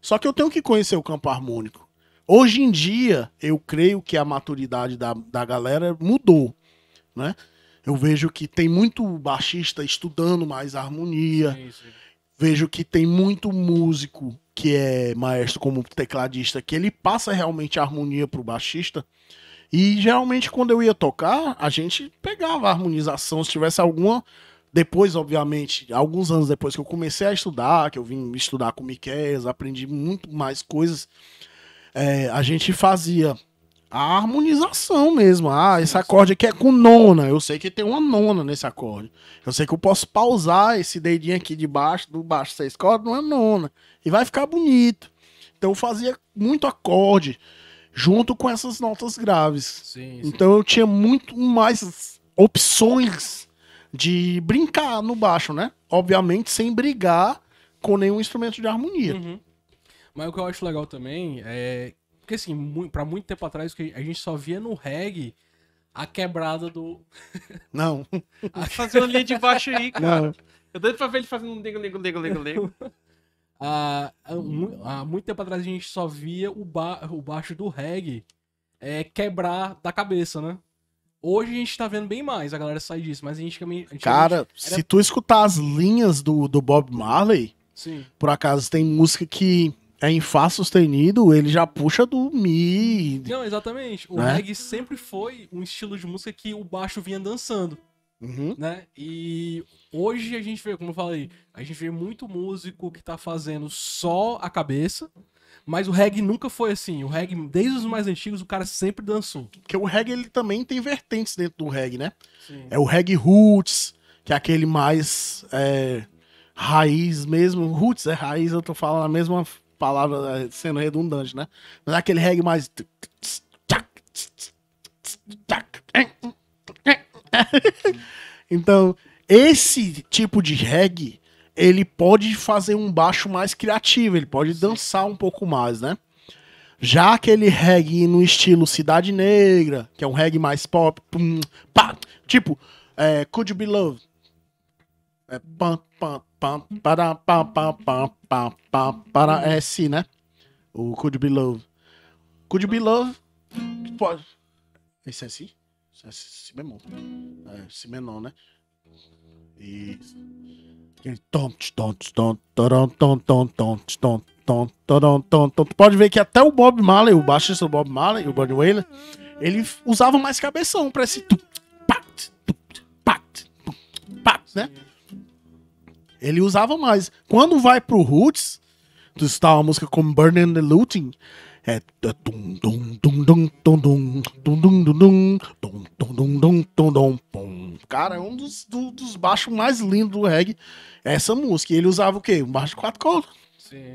Só que eu tenho que conhecer o campo harmônico. Hoje em dia, eu creio que a maturidade da, da galera mudou, né? Eu vejo que tem muito baixista estudando mais harmonia. Sim, sim. Vejo que tem muito músico que é maestro como tecladista, que ele passa realmente a harmonia pro baixista. E geralmente quando eu ia tocar, a gente pegava a harmonização, se tivesse alguma. Depois, obviamente, alguns anos depois que eu comecei a estudar, que eu vim estudar com o Miquel, aprendi muito mais coisas é, a gente fazia a harmonização mesmo. Ah, esse acorde aqui é com nona. Eu sei que tem uma nona nesse acorde. Eu sei que eu posso pausar esse dedinho aqui de baixo, do baixo seis cordas, é nona. E vai ficar bonito. Então eu fazia muito acorde junto com essas notas graves. Sim, sim. Então eu tinha muito mais opções de brincar no baixo, né? Obviamente sem brigar com nenhum instrumento de harmonia. Uhum. Mas o que eu acho legal também é. Porque assim, pra muito tempo atrás, a gente só via no reggae a quebrada do. Não. a... Fazer uma linha de baixo aí, cara. Não. Eu dando pra ver ele fazendo um nego, nego, nego, nego, nego. Há, muito tempo atrás a gente só via o, ba o baixo do reggae é, quebrar da cabeça, né? Hoje a gente tá vendo bem mais, a galera sai disso, mas a gente... A gente Cara, era... se tu escutar as linhas do, do Bob Marley, Sim. por acaso tem música que é em Fá sustenido, ele já puxa do Mi. Não, exatamente. O né? reggae sempre foi um estilo de música que o baixo vinha dançando. Uhum. Né? E hoje a gente vê, como eu falei, a gente vê muito músico que tá fazendo só a cabeça. Mas o reggae nunca foi assim. O reggae, desde os mais antigos, o cara sempre dançou. Porque o reggae ele também tem vertentes dentro do reggae, né? Sim. É o reggae roots, que é aquele mais é, raiz mesmo. Roots é raiz, eu tô falando a mesma palavra né, sendo redundante, né? Mas aquele reggae mais. então, esse tipo de reggae, ele pode fazer um baixo mais criativo, ele pode dançar um pouco mais, né? Já aquele reggae no estilo Cidade Negra, que é um reggae mais pop, pum, pá, tipo, é, Could You Be Loved? É, pam, pam, pam, pam, pam, pam, pá, pá, para, é si, né? O Could Be Love. Could Be Love. Pode. Esse é si? Esse é si bemol. É, si menor, né? E. Tu pode ver que até o Bob Marley, o baixista do Bob Marley, o Buddy Whaler, ele usava mais cabeção pra esse. Pat, pat, pat, né? Ele usava mais. Quando vai pro Roots, tu está uma música como Burning the Looting, é dum dum dum dum dum dum dum dum dum dum dum dum dum dum Cara, é um dos, do, dos baixos mais lindos do reggae. Essa música. E ele usava o quê? Um baixo de quatro cordas. Sim.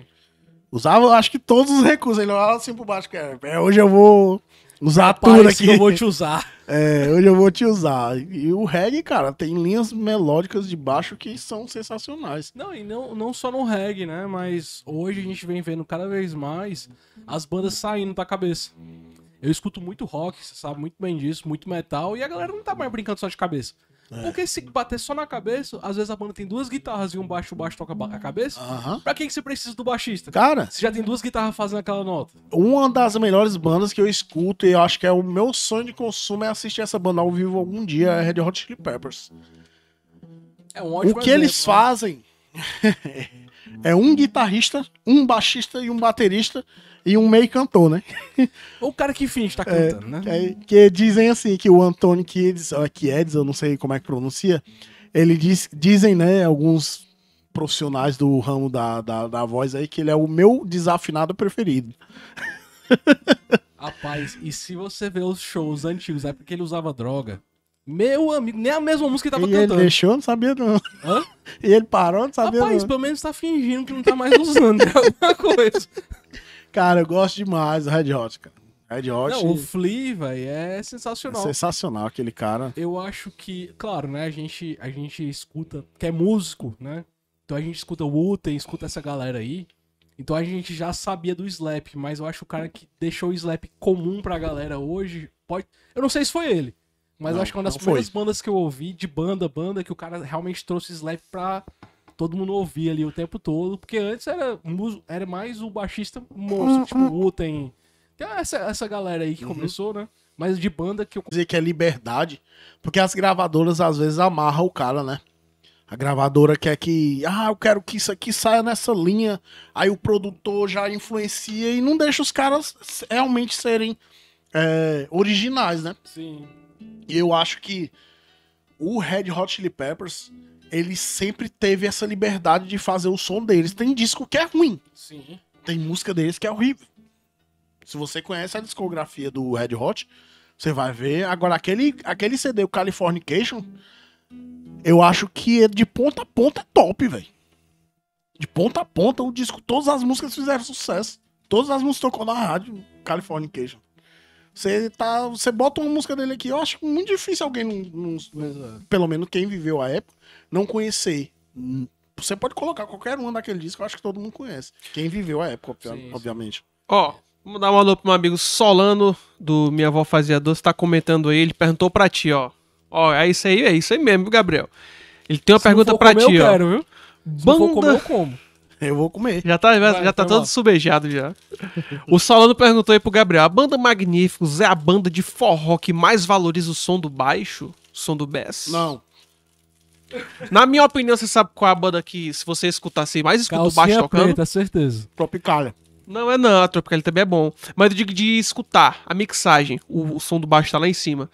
Usava, acho que todos os recursos. Ele olhava assim pro baixo, cara. É, hoje eu vou Usar Rapaz, tudo aqui. eu vou te usar. É, hoje eu vou te usar. E o reggae, cara, tem linhas melódicas de baixo que são sensacionais. Não, e não, não só no reggae, né? Mas hoje a gente vem vendo cada vez mais as bandas saindo da cabeça. Eu escuto muito rock, você sabe muito bem disso, muito metal, e a galera não tá mais brincando só de cabeça. É. Porque se bater só na cabeça, às vezes a banda tem duas guitarras e um baixo, o baixo toca a cabeça. Uhum. Pra que você precisa do baixista? Cara. Você já tem duas guitarras fazendo aquela nota. Uma das melhores bandas que eu escuto e eu acho que é o meu sonho de consumo é assistir essa banda ao vivo algum dia é Red Hot Chili Peppers. É um ótimo O que exemplo, eles né? fazem é um guitarrista, um baixista e um baterista e um meio cantor, né? Ou o cara que finge tá é, cantando, né? é, né? Que, que, dizem assim que o Antônio Kiedes, ou Kiedes, eu não sei como é que pronuncia, ele diz, dizem, né, alguns profissionais do ramo da, da, da voz aí que ele é o meu desafinado preferido. Rapaz, e se você ver os shows antigos, é porque ele usava droga. Meu amigo, nem a mesma música que tava e cantando. Ele deixou, não sabia não. Hã? E ele parou, não sabia Rapaz, não. pelo menos tá fingindo que não tá mais usando alguma coisa. Cara, eu gosto demais do Red Hot, cara. Red Hot. Não, o Flea, velho, é sensacional. É sensacional aquele cara. Eu acho que, claro, né? A gente, a gente escuta, que é músico, né? Então a gente escuta o Uten, escuta essa galera aí. Então a gente já sabia do Slap, mas eu acho o cara que deixou o Slap comum pra galera hoje. Pode... Eu não sei se foi ele, mas não, eu acho que é uma das primeiras foi. bandas que eu ouvi, de banda, banda, que o cara realmente trouxe Slap pra, todo mundo ouvia ali o tempo todo, porque antes era, era mais o baixista monstro, tipo uhum. o tem, tem essa, essa galera aí que uhum. começou, né? Mas de banda que eu. Dizer que é liberdade, porque as gravadoras às vezes amarram o cara, né? A gravadora quer que, ah, eu quero que isso aqui saia nessa linha. Aí o produtor já influencia e não deixa os caras realmente serem é, originais, né? Sim. E eu acho que o Red Hot Chili Peppers ele sempre teve essa liberdade de fazer o som deles. Tem disco que é ruim. Sim. Tem música deles que é horrível. Se você conhece a discografia do Red Hot, você vai ver. Agora, aquele, aquele CD, o Californication, eu acho que é de ponta a ponta é top, velho. De ponta a ponta, o disco, todas as músicas fizeram sucesso. Todas as músicas tocou na rádio, Californication. Você tá, você bota uma música dele aqui, eu acho muito difícil alguém não, não, pelo menos quem viveu a época, não conhecer. Você pode colocar qualquer um daquele disco, eu acho que todo mundo conhece. Quem viveu a época, sim, obviamente. Ó, oh, vamos dar um alô pro meu amigo Solano do Minha Avó Fazia Doce, tá comentando aí, ele perguntou pra ti, ó. Ó, é isso aí, é isso aí mesmo, Gabriel. Ele tem uma Se pergunta para ti, eu ó. Quero, viu? Banda... Se for comer, eu como. Eu vou comer. Já tá, Vai, já tá todo subejado já. o Solano perguntou aí pro Gabriel: a banda Magníficos é a banda de forró que mais valoriza o som do baixo? o Som do bass? Não. Na minha opinião, você sabe qual é a banda que, se você escutar, você assim, mais escuta Calcinha o baixo tocando? preta, certeza. Tropicalha. Não é não, a Tropicalha também é bom. Mas eu digo de escutar, a mixagem, o, o som do baixo tá lá em cima.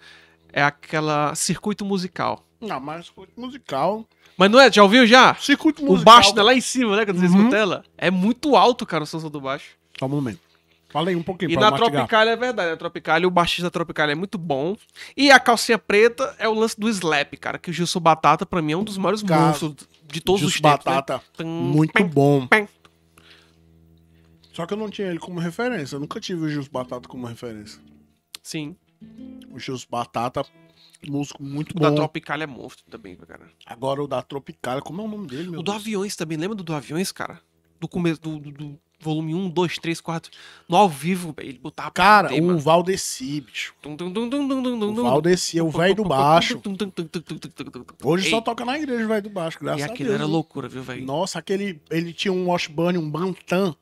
É aquela circuito musical. Não, mas musical mas não é? Já ouviu já? Circuito musical. O baixo tá lá em cima, né? Quando você uhum. escuta ela. É muito alto, cara, o som do baixo. Só um momento. Falei um pouquinho E na mastigar. Tropicália é verdade, na Tropicália o baixista da Tropicália é muito bom. E a calcinha preta é o lance do slap, cara, que o Gilson Batata pra mim é um dos maiores cara, monstros de todos Gilson os tempos. Né? Batata, né? Tum, muito bom. Só que eu não tinha ele como referência, eu nunca tive o Gilson Batata como referência. Sim. O Gilson Batata Músico muito o bom. O da Tropical é monstro também, cara. Agora o da Tropical, como é o nome dele, meu? O do Aviões também, lembra do do Aviões, cara? Do começo do, do, do volume 1, 2, 3, 4. No ao vivo, ele botava. Cara, o mano. Valdeci, bicho. Tum, tum, tum, o Valdeci é o velho do baixo. Hoje só toca na igreja o velho do baixo, graças a Deus. E aquilo era loucura, viu, velho? Nossa, aquele. Ele tinha um Washburn, um Bantam.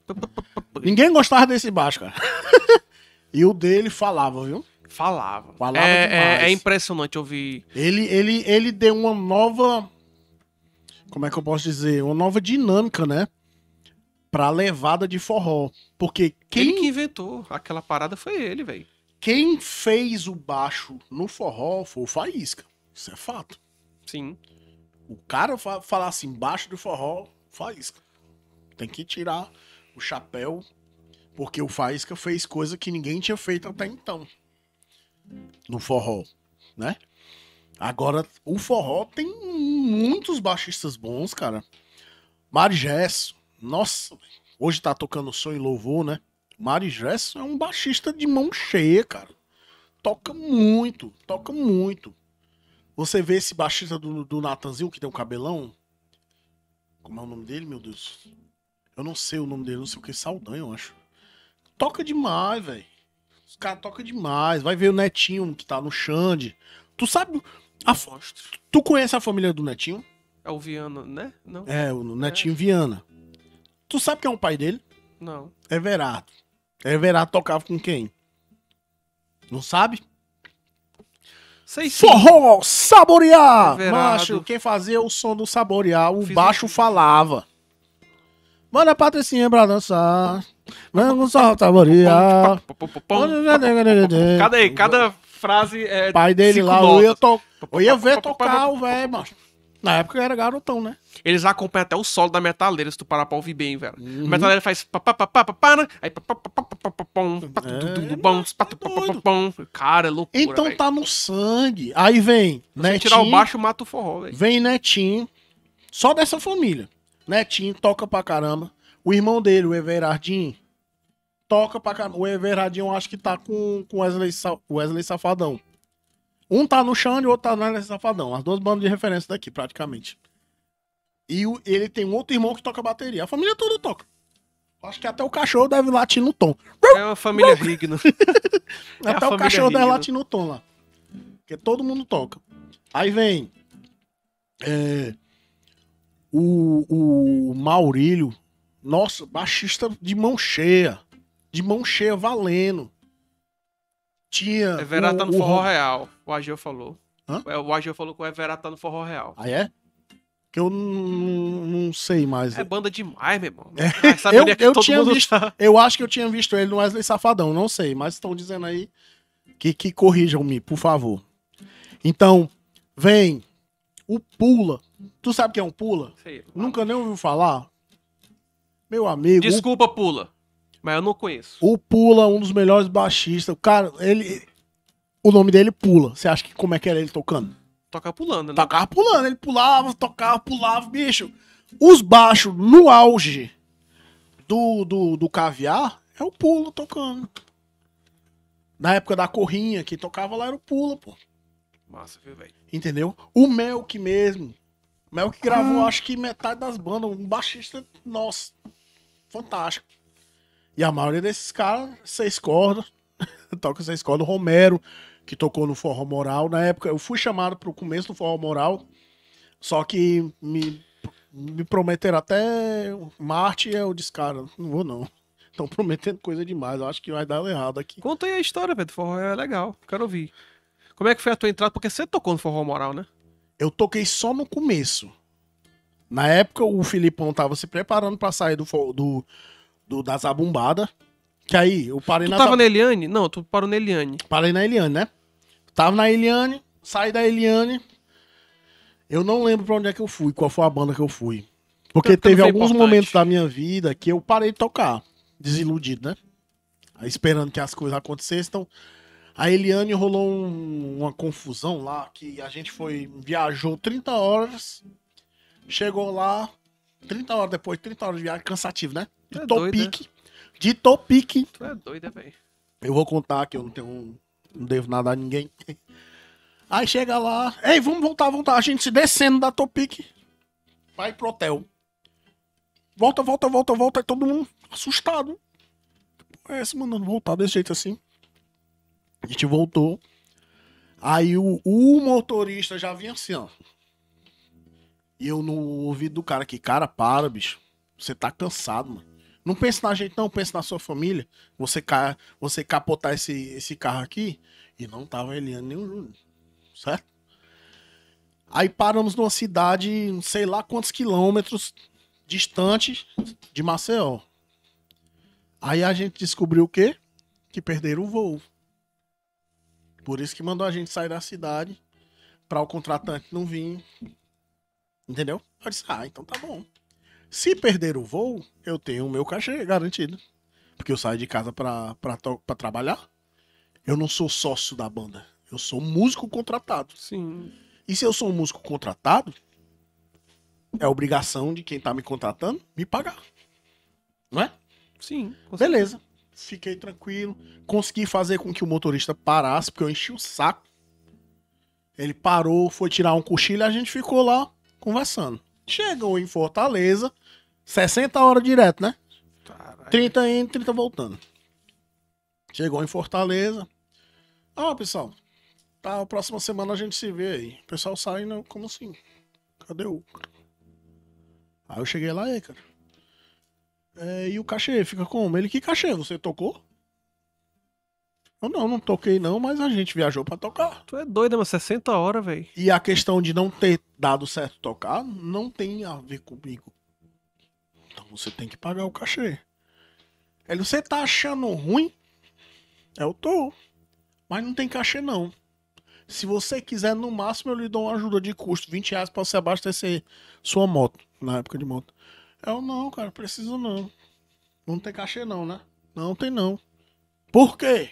Ninguém gostava desse baixo, cara. e o dele falava, viu? Falava. Falava é, é demais. É, é impressionante ouvir. Ele, ele, ele deu uma nova. Como é que eu posso dizer? Uma nova dinâmica, né? Pra levada de forró. Porque quem. Ele que inventou aquela parada foi ele, velho. Quem fez o baixo no forró foi o Faísca. Isso é fato. Sim. O cara fa falar assim, baixo do forró, Faísca. Tem que tirar o chapéu, porque o Faísca fez coisa que ninguém tinha feito até então no forró, né? Agora, o forró tem muitos baixistas bons, cara. Mari Gesso, nossa, hoje tá tocando som e louvor, né? Mari Gesso é um baixista de mão cheia, cara. Toca muito, toca muito. Você vê esse baixista do, do Natanzinho, que tem um cabelão. Como é o nome dele, meu Deus? Eu não sei o nome dele, não sei o que, Saldanha, eu acho. Toca demais, velho. Os caras tocam demais. Vai ver o Netinho que tá no Xande. Tu sabe. A, tu conhece a família do Netinho? É o Viana, né? Não. É, o é. Netinho é. Viana. Tu sabe quem é o pai dele? Não. É É Verato tocava com quem? Não sabe? Sei sim. Forró, saborear! Everardo. Macho, quem fazia o som do saborear, o Fiz baixo um... falava. Manda a Patricinha pra dançar. Vamos soltar Maria. Cada, cada frase é. Pai dele lá, notas. eu ia, to... eu ia ver tocar o velho, mano. Na época era garotão, né? Eles acompanham até o solo da metaleira, se tu parar pra ouvir bem, velho. Uhum. Metaleira faz aí Cara, é loucura. Então véio. tá no sangue. Aí vem Se tirar o baixo, mata o forró, velho. Vem Netinho, só dessa família. Netinho toca pra caramba. O irmão dele, o Everardinho, toca pra caramba. O everradinho acho que tá com o Wesley, Wesley Safadão. Um tá no Xande, o outro tá no Wesley Safadão. As duas bandas de referência daqui, praticamente. E o... ele tem um outro irmão que toca bateria. A família toda toca. Acho que até o cachorro deve latir no tom. É uma família digna. É até é o cachorro Rigno. deve latir no tom lá. Porque todo mundo toca. Aí vem. É, o, o Maurílio. Nossa, baixista de mão cheia de mão cheia, valendo. Tinha. Everá é tá no forró real, o Ageu falou. Hã? É, o Ageu falou que o Everá é tá no forró real. Ah, é? Que eu não sei mais. É banda demais, meu irmão. É. eu, eu, tinha visto, tá? eu acho que eu tinha visto ele no Wesley Safadão, não sei, mas estão dizendo aí que, que corrijam-me, por favor. Então, vem o Pula. Tu sabe quem é um Pula? Sei, Nunca nem ouviu falar? Meu amigo. Desculpa, o... Pula. Mas eu não conheço. O Pula, um dos melhores baixistas. O cara, ele. O nome dele Pula. Você acha que como é que era ele tocando? Tocava pulando, né? Tocava pulando. Ele pulava, tocava, pulava, bicho. Os baixos no auge do, do, do caviar é o Pula tocando. Na época da corrinha, que tocava lá era o Pula, pô. Massa, viu, velho? Entendeu? O Melk mesmo. O Melk gravou, ah. acho que metade das bandas. Um baixista, nossa, fantástico. E a maioria desses caras, seis cordas, toca seis cordas. O Romero, que tocou no Forró Moral. Na época, eu fui chamado para o começo do Forró Moral, só que me, me prometeram até Marte e eu disse, cara, não vou não. Estão prometendo coisa demais, eu acho que vai dar errado aqui. Conta aí a história, Pedro Forró é legal, quero ouvir. Como é que foi a tua entrada? Porque você tocou no Forró Moral, né? Eu toquei só no começo. Na época, o Filipão tava se preparando para sair do, do do, da Zabumbada. Que aí eu parei tu na. Tu tava na Eliane? Não, tu parou na Eliane. Parei na Eliane, né? Tava na Eliane, saí da Eliane. Eu não lembro pra onde é que eu fui, qual foi a banda que eu fui. Porque teve alguns importante. momentos da minha vida que eu parei de tocar. Desiludido, né? esperando que as coisas acontecessem. Então, a Eliane rolou um, uma confusão lá, que a gente foi, viajou 30 horas, chegou lá, 30 horas depois, 30 horas de viagem, cansativo, né? É de é topique. Né? De topique. Tu é doida, é, velho. Eu vou contar que eu não tenho. Não devo nada a ninguém. Aí chega lá. Ei, vamos voltar, voltar. A gente se descendo da topique. Vai pro hotel. Volta, volta, volta, volta. Aí todo mundo assustado. É, se mandando voltar desse jeito assim. A gente voltou. Aí o, o motorista já vinha assim, ó. E eu no ouvido do cara aqui, cara, para, bicho. Você tá cansado, mano. Não pense na gente, não, pense na sua família. Você, ca... você capotar esse, esse carro aqui. E não tava Eliane nem o Júnior. Certo? Aí paramos numa cidade, não sei lá quantos quilômetros distante de Maceió. Aí a gente descobriu o quê? Que perderam o voo. Por isso que mandou a gente sair da cidade para o contratante não vir Entendeu? Eu disse, ah, então tá bom. Se perder o voo, eu tenho o meu cachê garantido. Porque eu saio de casa pra, trabalhar. Eu não sou sócio da banda. Eu sou músico contratado. Sim. E se eu sou um músico contratado, é obrigação de quem tá me contratando me pagar. Não é? Sim. Beleza. Fiquei tranquilo. Consegui fazer com que o motorista parasse, porque eu enchi o saco. Ele parou, foi tirar um cochilo e a gente ficou lá conversando. Chegou em Fortaleza, 60 horas direto, né? Caralho. 30 indo, 30 voltando. Chegou em Fortaleza. Ó, oh, pessoal, tá, a próxima semana a gente se vê aí. O pessoal saindo, como assim? Cadê o. Aí eu cheguei lá, aí, cara. É, e o cachê fica como? Ele, que cachê? Você tocou? Eu não, não toquei não, mas a gente viajou para tocar. Tu é doido, mas 60 horas, velho. E a questão de não ter dado certo tocar não tem a ver comigo. Então você tem que pagar o cachê. Ele, é, você tá achando ruim? É, eu tô. Mas não tem cachê não. Se você quiser, no máximo eu lhe dou uma ajuda de custo, 20 reais pra você abastecer sua moto, na época de moto. Eu, não, cara, preciso não. Não tem cachê não, né? Não tem não. Por quê?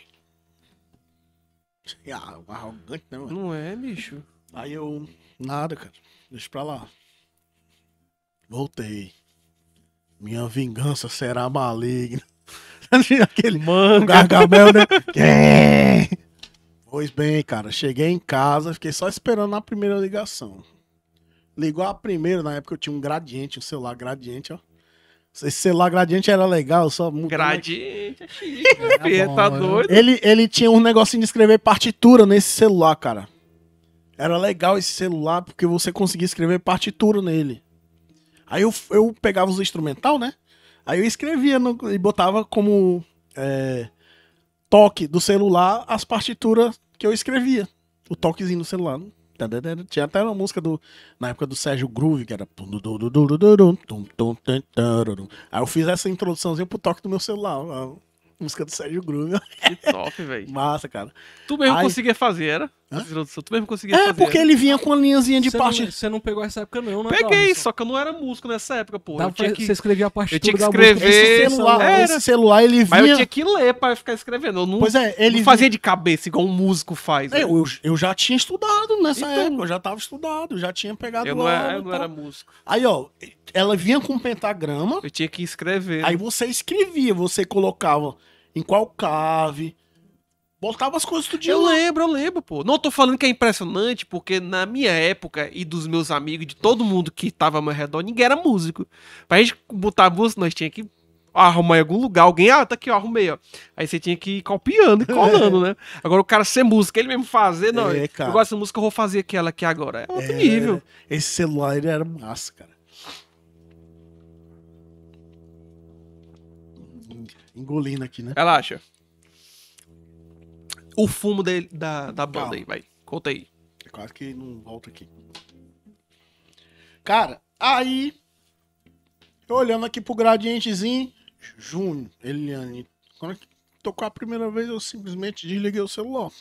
É arrogante, né, mano? Não é, bicho? Aí eu. Nada, cara. Deixa pra lá. Voltei. Minha vingança será maligna. Assim, aquele Mano. gargamel, né? É. pois bem, cara, cheguei em casa, fiquei só esperando a primeira ligação. Ligou a primeira, na época eu tinha um gradiente, um celular gradiente, ó. Esse celular gradiente era legal, só. É gradiente, é tá doido. Ele, ele tinha um negocinho de escrever partitura nesse celular, cara. Era legal esse celular porque você conseguia escrever partitura nele. Aí eu, eu pegava os instrumental, né? Aí eu escrevia no, e botava como é, toque do celular as partituras que eu escrevia. O toquezinho do celular. Né? Tinha até uma música do, na época do Sérgio Groove, que era. Aí eu fiz essa introduçãozinha pro toque do meu celular. A música do Sérgio Groove. Que top, velho. Massa, cara. Tu mesmo Aí... conseguia fazer, era? Hã? mesmo conseguia é, fazer. É, porque ele vinha com a linhazinha de parte. Você não pegou essa época, não, né? Peguei, só que eu não era músico nessa época, pô. Você que... Você escrevia a partitura eu tinha que escrever... Esse celular, era... esse celular, ele vinha... Mas eu tinha que ler pra ficar escrevendo. Eu não, pois é, ele... Não fazia vinha... de cabeça, igual um músico faz. É, né? eu, eu já tinha estudado nessa então... época, eu já tava estudado, já tinha pegado eu não era, é- Eu não era músico. Aí, ó, ela vinha com um pentagrama. Eu tinha que escrever. Aí você escrevia, você colocava em qual cave... Botava as coisas do dia. Eu lá. lembro, eu lembro, pô. Não tô falando que é impressionante, porque na minha época e dos meus amigos, de todo mundo que tava ao meu redor, ninguém era músico. Pra gente botar música, nós tinha que arrumar em algum lugar. Alguém, ah, tá aqui, arrumei, ó. Aí você tinha que ir copiando e colando, é. né? Agora o cara ser música, ele mesmo fazer, não. É, cara. Eu gosto de música, eu vou fazer aquela aqui agora. É outro é. nível. Esse celular ele era massa, cara. Engolindo aqui, né? Relaxa o fumo dele, da, da banda Calma. aí, vai. Conta aí. É quase que não volta aqui. Cara, aí. Tô olhando aqui pro gradientezinho. Junho, Eliane. Quando tocou a primeira vez, eu simplesmente desliguei o celular.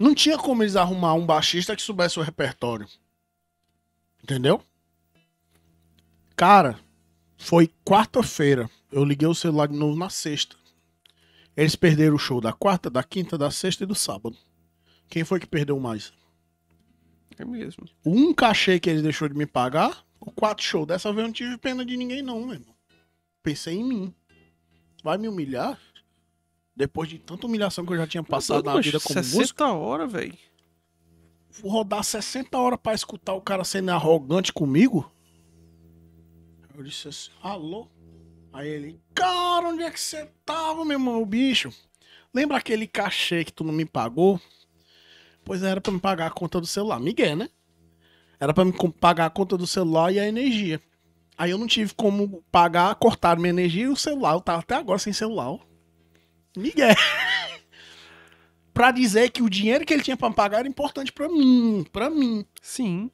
Não tinha como eles arrumar um baixista que soubesse o repertório. Entendeu? Cara, foi quarta-feira. Eu liguei o celular de novo na sexta. Eles perderam o show da quarta, da quinta, da sexta e do sábado. Quem foi que perdeu mais? É mesmo. Um cachê que ele deixou de me pagar, o quatro show. Dessa vez eu não tive pena de ninguém, não, meu irmão. Pensei em mim. Vai me humilhar? Depois de tanta humilhação que eu já tinha tá passado na vida como 60 músico. 60 horas, velho. Vou rodar 60 horas para escutar o cara sendo arrogante comigo? Eu disse assim, alô? Aí ele, cara, onde é que você tava, meu irmão? O bicho. Lembra aquele cachê que tu não me pagou? Pois era para me pagar a conta do celular. Miguel, né? Era para me pagar a conta do celular e a energia. Aí eu não tive como pagar, cortar minha energia e o celular. Eu tava até agora sem celular. Miguel. pra dizer que o dinheiro que ele tinha para pagar era importante para mim. para mim. Sim.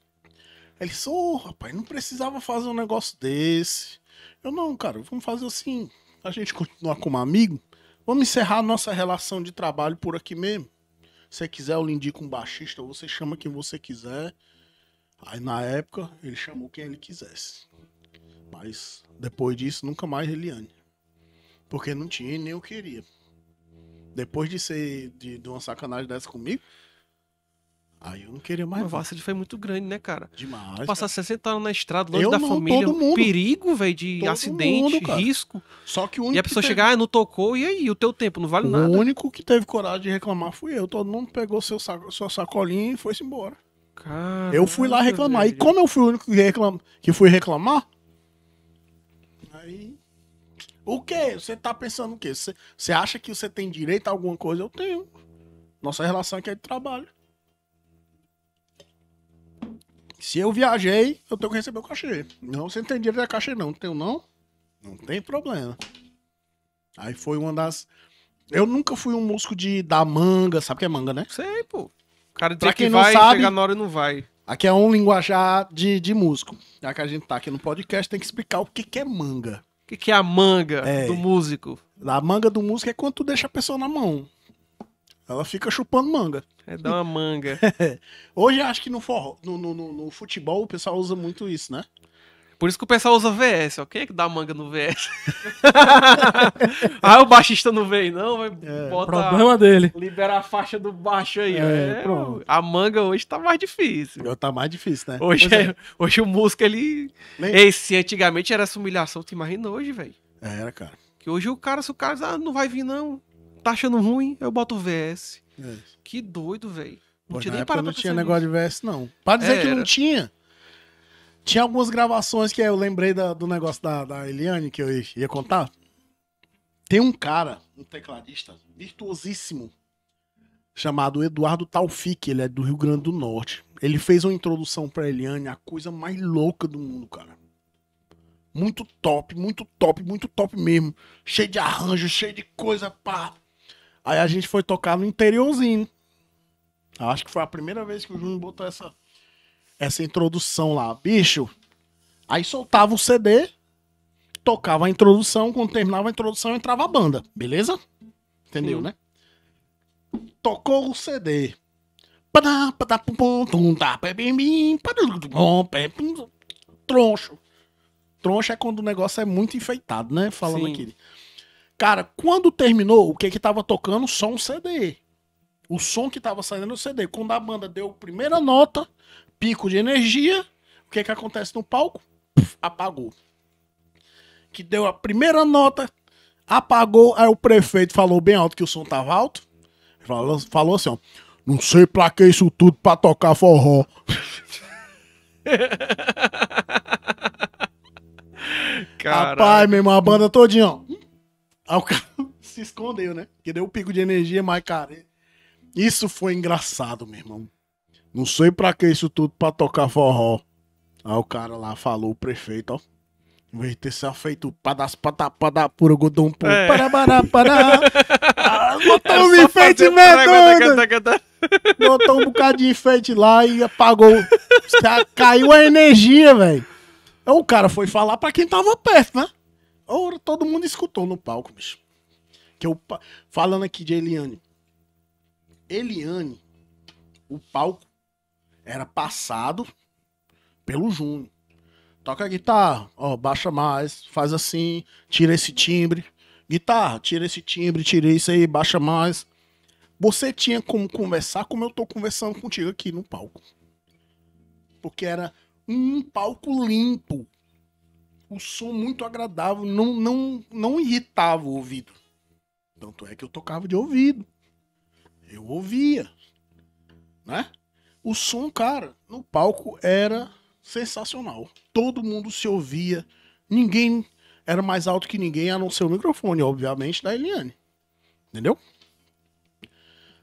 Ele disse, oh, rapaz, não precisava fazer um negócio desse. Eu não, cara, vamos fazer assim. A gente continuar como amigo. Vamos encerrar a nossa relação de trabalho por aqui mesmo. Se quiser, eu lhe indico um baixista, você chama quem você quiser. Aí na época, ele chamou quem ele quisesse. Mas depois disso, nunca mais Eliane. Porque não tinha e nem eu queria. Depois de ser de, de uma sacanagem dessa comigo, Aí eu não queria mais. Uma vacina foi muito grande, né, cara? Demais. Tu passar 60 anos na estrada, longe eu da não, família, mundo, perigo, velho, de todo acidente, mundo, risco. Só que o único. E a pessoa teve... chegar, ah, não tocou, e aí? O teu tempo não vale o nada. O único que teve coragem de reclamar fui eu. Todo mundo pegou seu saco, sua sacolinha e foi-se embora. eu fui lá reclamar. Velho. E como eu fui o único que, reclam... que fui reclamar, aí. O que? Você tá pensando o quê? Você acha que você tem direito a alguma coisa? Eu tenho. Nossa relação aqui é, é de trabalho. Se eu viajei, eu tenho que receber o cachê. Não, você não tem dinheiro da cachê, não. Não tenho, não? Não tem problema. Aí foi uma das. Eu nunca fui um músico de dar manga, sabe o que é manga, né? Sei, pô. O cara dizer quem que não vai, sabe, chegar na hora e não vai. Aqui é um linguajar de, de músico. Já que a gente tá aqui no podcast, tem que explicar o que, que é manga. O que, que é a manga é. do músico? A manga do músico é quando tu deixa a pessoa na mão. Ela fica chupando manga. É dar uma manga. Hoje acho que no, forró, no, no, no, futebol o pessoal usa muito isso, né? Por isso que o pessoal usa VS, ó. Quem é que dá manga no VS? ah, o baixista não vem não. Vai é, bota, problema dele. Libera a faixa do baixo aí. É, é, a manga hoje tá mais difícil. Eu tá mais difícil, né? Hoje, é, hoje o músico, ele. Esse antigamente era essa humilhação, tu imagina hoje, velho. Era, cara. Que hoje o cara, se o cara ah, não vai vir, não tá achando ruim, eu boto o VS. É. Que doido, velho. Não tinha nem parado não tinha negócio de VS, não. Pra dizer que não tinha. Tinha algumas gravações que eu lembrei da, do negócio da, da Eliane que eu ia contar. Tem um cara, um tecladista virtuosíssimo, chamado Eduardo Taufik, ele é do Rio Grande do Norte. Ele fez uma introdução pra Eliane, a coisa mais louca do mundo, cara. Muito top, muito top, muito top mesmo. Cheio de arranjo, cheio de coisa, pá, Aí a gente foi tocar no interiorzinho. Acho que foi a primeira vez que o Júnior botou essa, essa introdução lá. Bicho, aí soltava o CD, tocava a introdução, quando terminava a introdução entrava a banda, beleza? Entendeu, né? Tocou o CD. Tá, troncho. Troncho é quando o negócio é muito enfeitado, né? Falando Sim. aqui. Cara, quando terminou, o que que tava tocando? Só um CD. O som que tava saindo no CD. Quando a banda deu a primeira nota, pico de energia, o que que acontece no palco? Puf, apagou. Que deu a primeira nota, apagou, aí o prefeito falou bem alto que o som tava alto. Falou, falou assim, ó. Não sei pra que isso tudo pra tocar forró. Caralho. Rapaz, meu irmão, a banda todinha, ó. Aí o cara se escondeu, né? Porque deu um pico de energia, mas, cara, isso foi engraçado, meu irmão. Não sei pra que isso tudo pra tocar forró. Aí o cara lá falou, o prefeito, ó. Em vez de ter só feito padas, patá, padá, puro godum, puro, é. para, para, para. Ah, botou um enfeite né, tá, tá. Botou um bocado de enfeite lá e apagou. Caiu a energia, velho. Então o cara foi falar pra quem tava perto, né? Ou todo mundo escutou no palco, bicho. Que eu, é falando aqui de Eliane. Eliane, o palco era passado pelo Júnior. Toca guitarra, ó, baixa mais, faz assim, tira esse timbre. Guitarra, tira esse timbre, tira isso aí, baixa mais. Você tinha como conversar como eu tô conversando contigo aqui no palco. Porque era um palco limpo o som muito agradável, não, não, não irritava o ouvido. Tanto é que eu tocava de ouvido. Eu ouvia. Né? O som, cara, no palco era sensacional. Todo mundo se ouvia. Ninguém era mais alto que ninguém, a não ser o microfone, obviamente, da Eliane. Entendeu?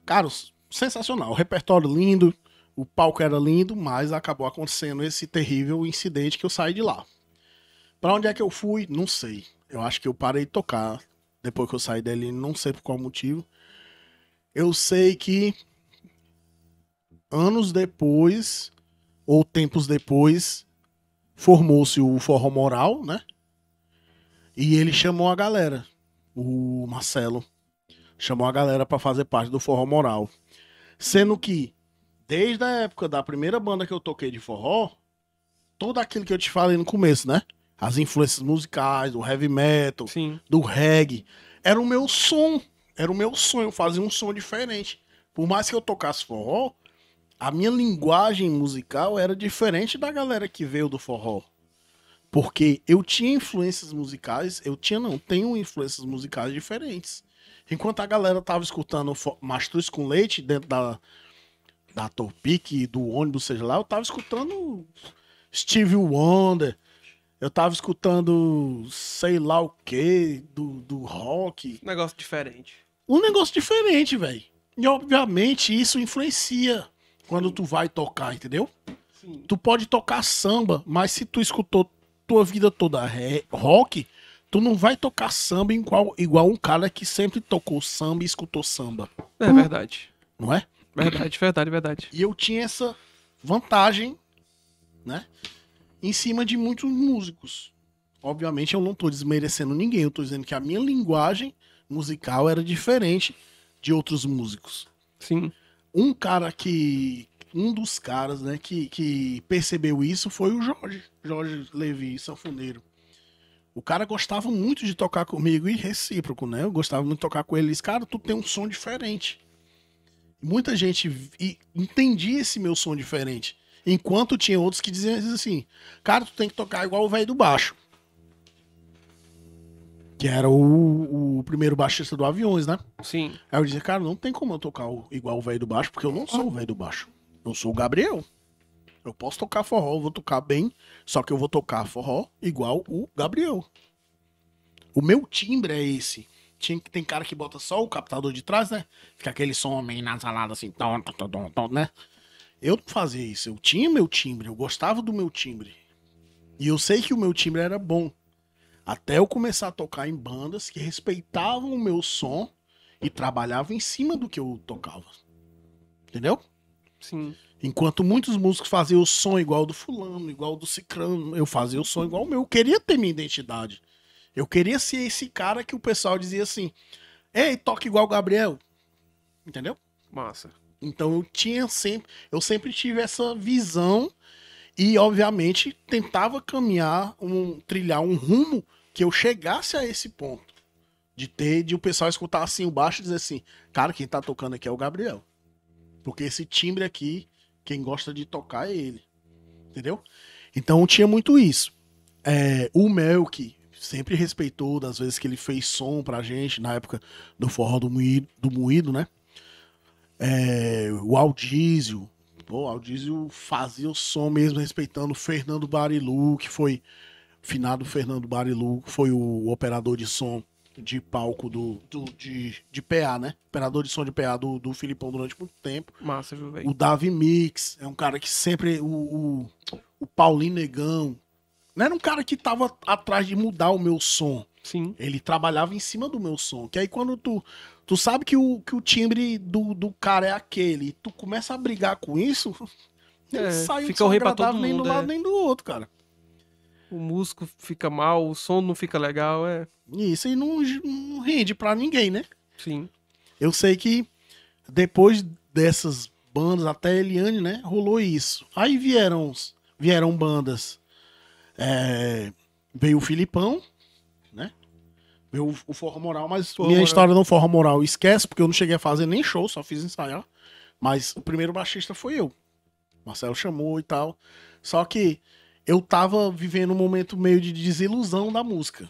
Cara, sensacional. O repertório lindo, o palco era lindo, mas acabou acontecendo esse terrível incidente que eu saí de lá. Pra onde é que eu fui? Não sei. Eu acho que eu parei de tocar depois que eu saí dele, não sei por qual motivo. Eu sei que anos depois, ou tempos depois, formou-se o Forró Moral, né? E ele chamou a galera, o Marcelo, chamou a galera para fazer parte do Forró Moral. Sendo que, desde a época da primeira banda que eu toquei de forró, tudo aquilo que eu te falei no começo, né? as influências musicais, do heavy metal, Sim. do reggae. Era o meu som, era o meu sonho fazer um som diferente. Por mais que eu tocasse forró, a minha linguagem musical era diferente da galera que veio do forró. Porque eu tinha influências musicais, eu tinha não, tenho influências musicais diferentes. Enquanto a galera tava escutando Mastruz com Leite dentro da, da Topic, do ônibus, seja lá, eu tava escutando Steve Wonder, eu tava escutando sei lá o que do, do rock. Um negócio diferente. Um negócio diferente, velho. E obviamente isso influencia Sim. quando tu vai tocar, entendeu? Sim. Tu pode tocar samba, mas se tu escutou tua vida toda rock, tu não vai tocar samba igual, igual um cara que sempre tocou samba e escutou samba. É verdade. Não é? Verdade, verdade, verdade. E eu tinha essa vantagem, né? em cima de muitos músicos. Obviamente eu não estou desmerecendo ninguém, eu estou dizendo que a minha linguagem musical era diferente de outros músicos. Sim. Um cara que. Um dos caras, né, que, que percebeu isso foi o Jorge. Jorge Levi, sanfoneiro. O cara gostava muito de tocar comigo e recíproco, né? Eu gostava muito de tocar com ele. Ele cara, tu tem um som diferente. Muita gente entendia esse meu som diferente. Enquanto tinha outros que diziam assim, cara, tu tem que tocar igual o velho do baixo. Que era o, o primeiro baixista do Aviões, né? Sim. Aí eu dizia, cara, não tem como eu tocar igual o velho do baixo, porque eu não sou o velho do baixo. Eu sou o Gabriel. Eu posso tocar forró, eu vou tocar bem, só que eu vou tocar forró igual o Gabriel. O meu timbre é esse. Tem, cara que bota só o captador de trás, né? Fica aquele som meio nasalado assim, tom, tom, tom, né? Eu não fazia isso. Eu tinha meu timbre, eu gostava do meu timbre. E eu sei que o meu timbre era bom. Até eu começar a tocar em bandas que respeitavam o meu som e trabalhavam em cima do que eu tocava. Entendeu? Sim. Enquanto muitos músicos faziam o som igual do fulano, igual do cicrano, eu fazia o som igual o meu. Eu queria ter minha identidade. Eu queria ser esse cara que o pessoal dizia assim: Ei, toca igual o Gabriel. Entendeu? Massa. Então eu tinha sempre, eu sempre tive essa visão e obviamente tentava caminhar um trilhar um rumo que eu chegasse a esse ponto de ter de o pessoal escutar assim o baixo e dizer assim, cara, quem tá tocando aqui é o Gabriel. Porque esse timbre aqui, quem gosta de tocar é ele. Entendeu? Então tinha muito isso. É, o Melk sempre respeitou das vezes que ele fez som pra gente na época do forró do moído, do moído né? É, o Aldísio. Pô, o Aldísio fazia o som mesmo, respeitando o Fernando Barilu, que foi. Finado Fernando Barilu, que foi o operador de som de palco do, do de, de PA, né? Operador de som de PA do, do Filipão durante muito tempo. Massa, viu, velho? O Davi Mix é um cara que sempre. O, o, o Paulinho Negão. Não né? era um cara que tava atrás de mudar o meu som. Sim. Ele trabalhava em cima do meu som. Que aí quando tu tu sabe que o, que o timbre do, do cara é aquele, tu começa a brigar com isso, é, sai fica horrível pra todo mundo, nem do lado é. nem do outro, cara. O músico fica mal, o som não fica legal, é. Isso, aí não, não rende pra ninguém, né? Sim. Eu sei que depois dessas bandas, até Eliane, né, rolou isso. Aí vieram, vieram bandas. É, veio o Filipão, meu, o forró moral, mas forró minha moral. história do é forró moral esquece, porque eu não cheguei a fazer nem show, só fiz ensaiar. Mas o primeiro baixista foi eu. Marcelo chamou e tal. Só que eu tava vivendo um momento meio de desilusão da música.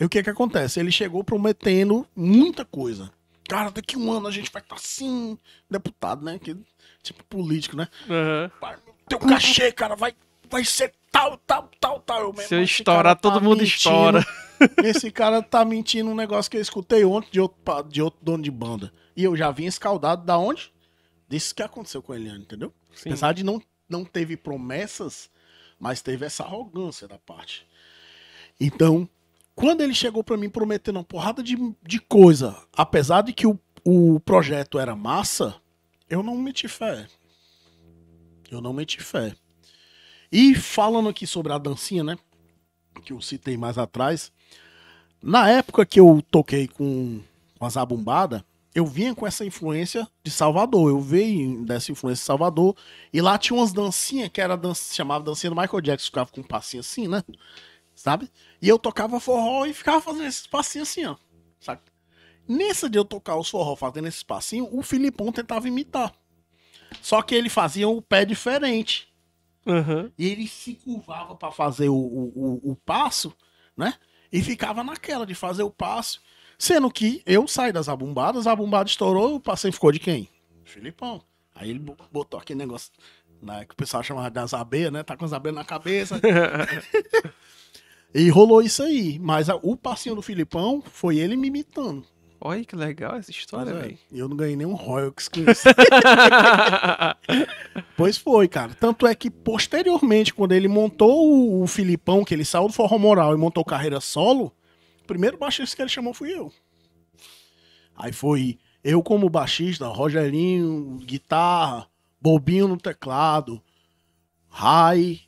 E o que que acontece? Ele chegou prometendo muita coisa. Cara, daqui um ano a gente vai estar tá assim, deputado, né? Que, tipo político, né? Uhum. Teu cachê, cara, vai vai ser tal, tal, tal, tal. Eu mesmo, Se eu estourar, tá todo tá mundo mentindo. estoura. Esse cara tá mentindo um negócio que eu escutei ontem de outro, de outro dono de banda. E eu já vim escaldado da onde? desse que aconteceu com ele, entendeu? Sim. Apesar de não, não teve promessas, mas teve essa arrogância da parte. Então, quando ele chegou para mim prometendo uma porrada de, de coisa, apesar de que o, o projeto era massa, eu não meti fé. Eu não meti fé. E falando aqui sobre a dancinha, né? Que eu citei mais atrás. Na época que eu toquei com, com a Zabumbada, eu vinha com essa influência de Salvador. Eu veio dessa influência de Salvador. E lá tinha umas dancinhas que era dança, chamava dancinha do Michael Jackson, ficava com um passinho assim, né? Sabe? E eu tocava forró e ficava fazendo esses passinhos assim, ó. Sabe? Nessa de eu tocar os forró fazendo esses passinhos, o Filipão tentava imitar. Só que ele fazia o um pé diferente. Uhum. E ele se curvava para fazer o, o, o, passo, né? E ficava naquela de fazer o passo. Sendo que eu saí das abombadas, a abombada estourou, o passeio ficou de quem? Filipão. Aí ele botou aquele negócio né, que o pessoal chamava das abelhas, né? Tá com as abelhas na cabeça. e rolou isso aí. Mas o passinho do Filipão foi ele me imitando. Olha que legal essa história, é, velho. Eu não ganhei nenhum royalties com isso. pois foi, cara. Tanto é que posteriormente, quando ele montou o Filipão, que ele saiu do Forró Moral e montou carreira solo, o primeiro baixista que ele chamou fui eu. Aí foi eu como baixista, Rogelinho guitarra, Bobinho no teclado, Rai,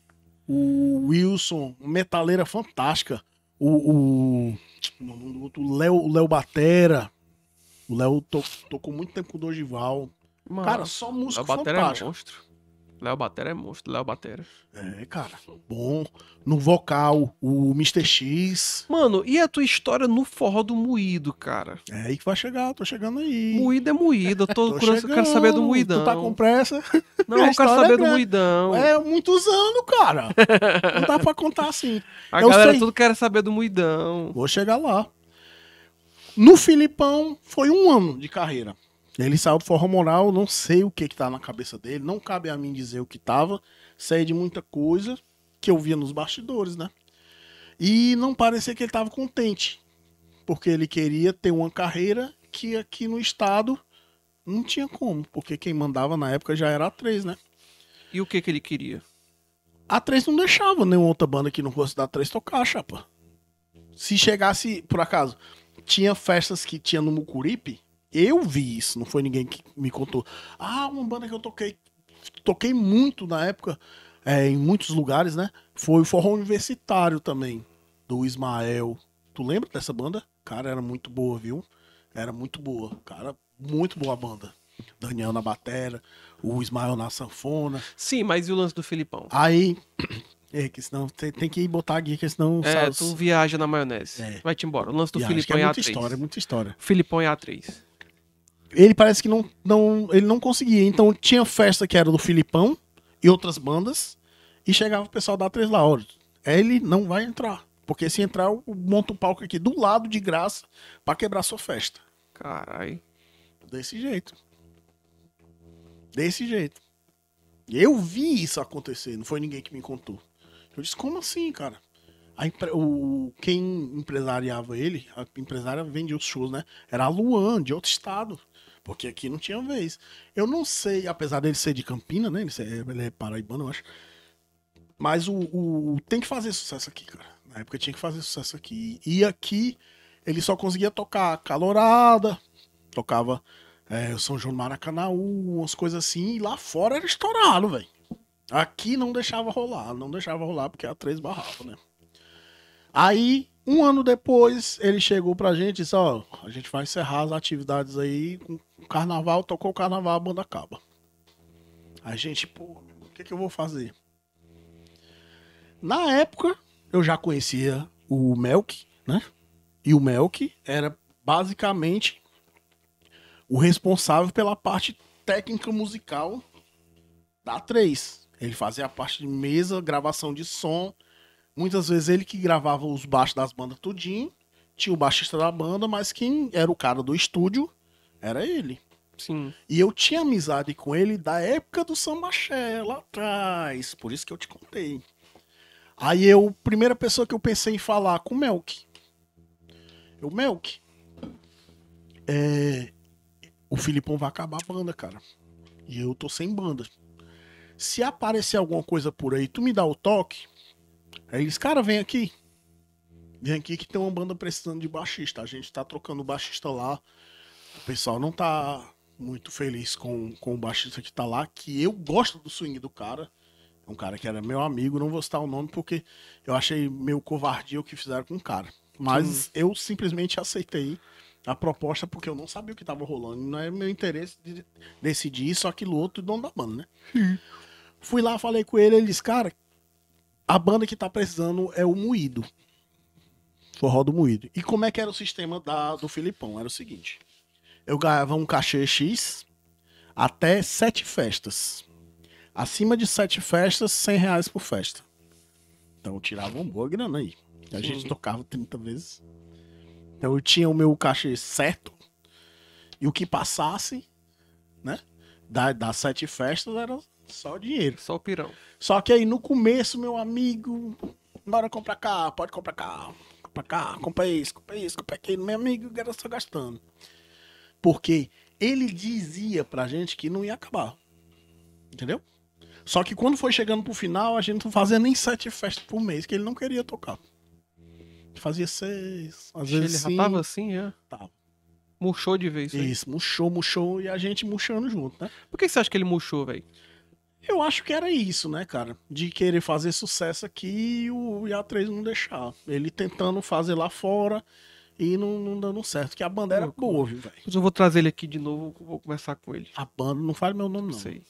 o Wilson, metaleira fantástica, o, o o tipo, nome o Léo, Léo Batera. O Léo tocou muito tempo com o Dorival. Mano, cara, só músico é fantástico. É monstro. Léo Batera é monstro, Léo Batera. É, cara, bom. No vocal, o Mr. X. Mano, e a tua história no forró do Moído, cara? É aí que vai chegar, tô chegando aí. Moído é moído, eu tô, tô curioso, quero saber do Moidão. Tu tá com pressa? Não, eu quero saber é do Moidão. É, muitos anos, cara. Não dá pra contar assim. A eu galera sei. tudo quer saber do Moidão. Vou chegar lá. No Filipão, foi um ano de carreira. Ele saiu do Forró moral, não sei o que, que tá na cabeça dele, não cabe a mim dizer o que tava. Sei é de muita coisa que eu via nos bastidores, né? E não parecia que ele tava contente, porque ele queria ter uma carreira que aqui no estado não tinha como, porque quem mandava na época já era a 3, né? E o que que ele queria? A 3 não deixava nenhuma outra banda que não fosse da 3 tocar, chapa. Se chegasse, por acaso, tinha festas que tinha no Mucuripe, eu vi isso, não foi ninguém que me contou. Ah, uma banda que eu toquei, toquei muito na época, é, em muitos lugares, né? Foi o Forró Universitário também, do Ismael. Tu lembra dessa banda? Cara, era muito boa, viu? Era muito boa, cara, muito boa a banda. Daniel na batera, o Ismael na sanfona. Sim, mas e o lance do Filipão? Aí, é, que senão tem, tem que botar aqui, que senão... É, sabe, tu viaja na maionese. É. Vai-te embora. O lance do viaja, é Filipão é, é muita A3. história, é muita história. Filipão é A3 ele parece que não, não, ele não conseguia. Então tinha festa que era do Filipão e outras bandas, e chegava o pessoal da Três Laores. Ele não vai entrar. Porque se entrar, eu monto o palco aqui do lado de graça para quebrar sua festa. Carai. Desse jeito. Desse jeito. Eu vi isso acontecer, não foi ninguém que me contou. Eu disse, como assim, cara? A impre... o... Quem empresariava ele, a empresária vendia os shows, né? Era a Luan, de outro estado. Porque aqui não tinha vez. Eu não sei, apesar dele ser de Campina, né? Ele, ser, ele é paraibano, eu acho. Mas o, o, tem que fazer sucesso aqui, cara. Na época tinha que fazer sucesso aqui. E aqui ele só conseguia tocar calorada, tocava é, São João Maracanã, umas coisas assim. E lá fora era estourado, velho. Aqui não deixava rolar, não deixava rolar porque era é três barrava, né? Aí um ano depois, ele chegou pra gente e disse: Ó, a gente vai encerrar as atividades aí com o carnaval, tocou o carnaval, a banda acaba. A gente, pô, o que, que eu vou fazer? Na época, eu já conhecia o Melk, né? E o Melk era basicamente o responsável pela parte técnica musical da 3. Ele fazia a parte de mesa, gravação de som, muitas vezes ele que gravava os baixos das bandas tudinho, tinha o baixista da banda, mas quem era o cara do estúdio era ele. Sim. E eu tinha amizade com ele da época do Sambaxé, lá atrás, por isso que eu te contei. Aí eu, primeira pessoa que eu pensei em falar com o Melk. O Melk, é, o Filipão vai acabar a banda, cara. E eu tô sem banda. Se aparecer alguma coisa por aí, tu me dá o toque, Aí eles, cara, vem aqui. Vem aqui que tem uma banda precisando de baixista. A gente tá trocando baixista lá. O pessoal não tá muito feliz com, com o baixista que tá lá, que eu gosto do swing do cara. É um cara que era meu amigo, não vou citar o nome porque eu achei meio covardia o que fizeram com o cara. Mas eu simplesmente aceitei a proposta porque eu não sabia o que tava rolando. Não é meu interesse de decidir isso, aquilo outro, dono da banda, né? Fui lá, falei com ele, ele disse, cara, a banda que tá precisando é o Moído. Forró do Moído. E como é que era o sistema da, do Filipão? Era o seguinte. Eu ganhava um cachê X até sete festas. Acima de sete festas, cem reais por festa. Então tirava uma boa grana aí. A gente tocava 30 vezes. Então eu tinha o meu cachê certo. E o que passasse, né? Das, das sete festas era só o dinheiro. Só o pirão. Só que aí no começo, meu amigo, bora comprar carro, pode comprar carro, compra carro, compra isso, compra isso, compra aquilo. Meu amigo, era só gastando. Porque ele dizia pra gente que não ia acabar. Entendeu? Só que quando foi chegando pro final, a gente não fazia nem sete festas por mês, que ele não queria tocar. Fazia seis, às vezes Ele já tava assim, já? É? Tá. Tava. Murchou de vez. Né? Isso, aí. murchou, murchou, e a gente murchando junto, né? Por que você acha que ele murchou, velho? Eu acho que era isso, né, cara? De querer fazer sucesso aqui e o IA3 não deixar. Ele tentando fazer lá fora e não, não dando certo. Que a banda era boa, viu, velho? Mas eu vou trazer ele aqui de novo, vou conversar com ele. A banda, não fale meu nome, não. Sei.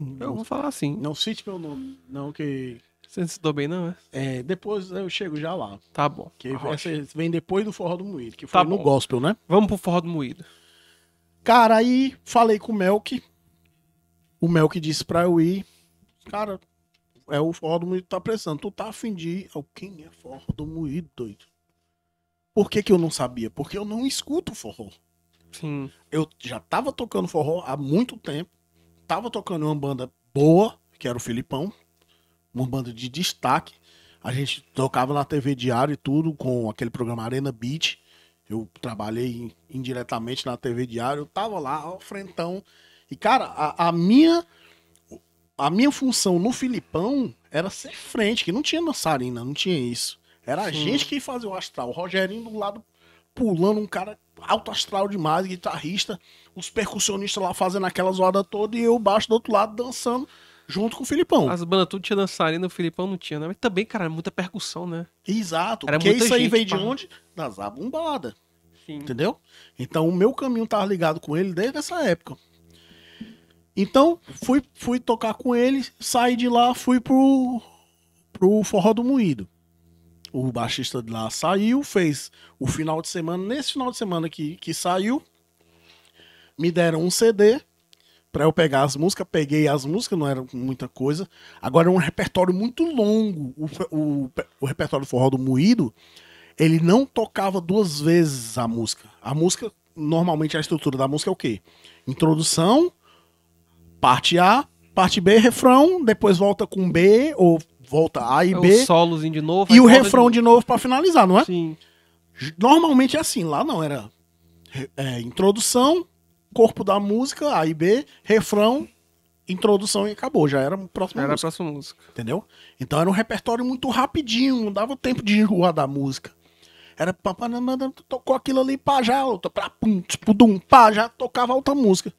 eu vou falar assim. Não cite meu nome, não, que. Você não se deu bem, não, é? É, depois eu chego já lá. Tá bom. Que vem depois do Forró do Moído, que foi tá no bom. gospel, né? Vamos pro Forró do Moído. Cara, aí falei com o Melk o Mel que disse pra eu ir, cara, é o forró do moído tá pressando. Tu tá afim de ir. Quem é forró do moído, doido? Por que, que eu não sabia? Porque eu não escuto forró. Sim. Eu já tava tocando forró há muito tempo. Tava tocando uma banda boa, que era o Filipão. Uma banda de destaque. A gente tocava na TV Diário e tudo, com aquele programa Arena Beat. Eu trabalhei indiretamente na TV Diário. Eu tava lá, ó, frentão. E, cara, a, a minha a minha função no Filipão era ser frente, que não tinha dançarina, não tinha isso. Era Sim. a gente que fazia o astral. O Rogerinho do lado pulando, um cara alto astral demais, guitarrista, os percussionistas lá fazendo aquela zoada toda e eu baixo do outro lado dançando junto com o Filipão. As bandas tudo tinha dançarina, o Filipão não tinha, né? Mas também, cara, muita percussão, né? Exato. Era Porque muita isso aí gente, veio pá. de onde? Das Sim. Entendeu? Então o meu caminho tava ligado com ele desde essa época. Então, fui, fui tocar com eles, saí de lá, fui pro, pro Forró do Moído. O baixista de lá saiu, fez o final de semana. Nesse final de semana que, que saiu, me deram um CD para eu pegar as músicas. Peguei as músicas, não era muita coisa. Agora é um repertório muito longo. O, o, o repertório do Forró do Moído, ele não tocava duas vezes a música. A música, normalmente a estrutura da música é o quê? Introdução, parte A, parte B, refrão, depois volta com B, ou volta A e é B. O solos de novo. E o refrão de... de novo para finalizar, não é? Sim. Normalmente é assim, lá não, era é, introdução, corpo da música, A e B, refrão, introdução e acabou, já era a próxima era música. a próxima música. Entendeu? Então era um repertório muito rapidinho, não dava tempo de enjoar da música. Era papanamanda, tocou aquilo ali, pá, já, outra, pra, pum, pá, já tocava outra música.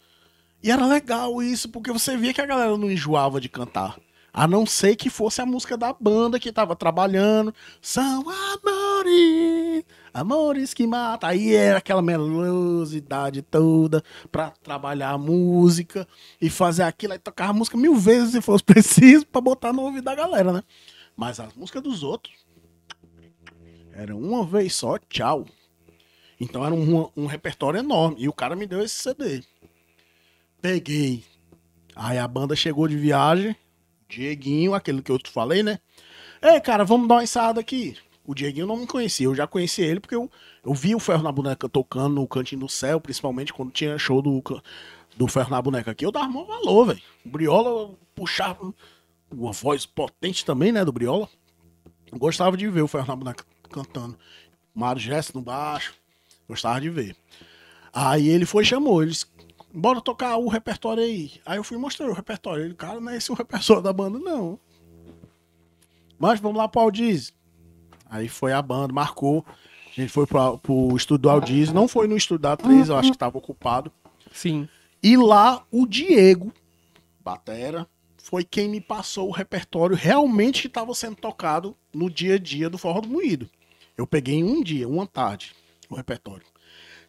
E era legal isso, porque você via que a galera não enjoava de cantar. A não ser que fosse a música da banda que tava trabalhando. São amores, amores que matam. Aí era aquela melosidade toda pra trabalhar a música e fazer aquilo. Aí tocar a música mil vezes se fosse preciso pra botar no ouvido da galera, né? Mas as músicas dos outros era uma vez só, tchau. Então era um, um repertório enorme. E o cara me deu esse CD. Peguei. Aí a banda chegou de viagem. Dieguinho, aquele que eu te falei, né? Ei, cara, vamos dar uma ensaiada aqui. O Dieguinho não me conhecia, eu já conheci ele porque eu, eu vi o Ferro na Boneca tocando no Cantinho do Céu, principalmente quando tinha show do, do Ferro na Boneca aqui. Eu dava maior valor, velho. O Briola puxava uma voz potente também, né, do Briola. Eu gostava de ver o Ferro na Boneca cantando. Mário Gesso no baixo, gostava de ver. Aí ele foi chamou, eles bora tocar o repertório aí. Aí eu fui mostrar o repertório. Ele, cara, não é esse o repertório da banda, não. Mas vamos lá pro Aldiz. Aí foi a banda, marcou. A gente foi pra, pro estúdio do Aldiz. Não foi no estúdio da Atriz, eu acho que tava ocupado. Sim. E lá o Diego, batera, foi quem me passou o repertório realmente que estava sendo tocado no dia a dia do Forró do Moído. Eu peguei em um dia, uma tarde, o repertório.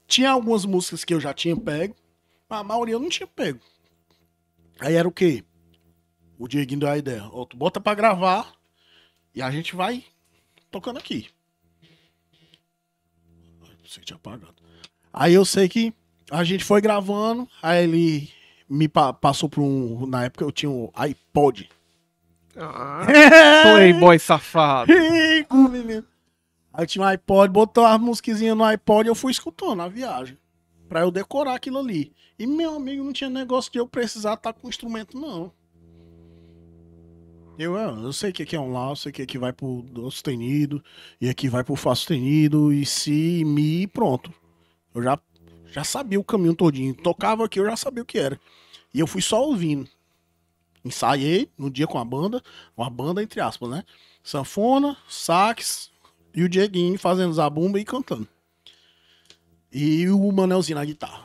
Tinha algumas músicas que eu já tinha pego, a maioria eu não tinha pego. Aí era o quê? O Dieguinho deu a ideia. Ó, tu bota pra gravar e a gente vai tocando aqui. Sei tinha apagado. Aí eu sei que a gente foi gravando, aí ele me pa passou pra um. Na época eu tinha um iPod. Ah, playboy safado. Rico, menino. Aí eu tinha um iPod, botou as musiquinhas no iPod e eu fui escutando na viagem para eu decorar aquilo ali. E meu amigo não tinha negócio de eu precisar estar tá com o instrumento, não. Eu, ah, eu sei que aqui é um lá, eu sei que aqui vai pro Dó sustenido, e aqui vai pro fá sustenido, e si, mi, pronto. Eu já, já sabia o caminho todinho. Tocava aqui, eu já sabia o que era. E eu fui só ouvindo. Ensaiei no dia com a banda, uma banda entre aspas, né? Sanfona, sax e o Dieguinho fazendo zabumba e cantando. E o Manelzinho na guitarra.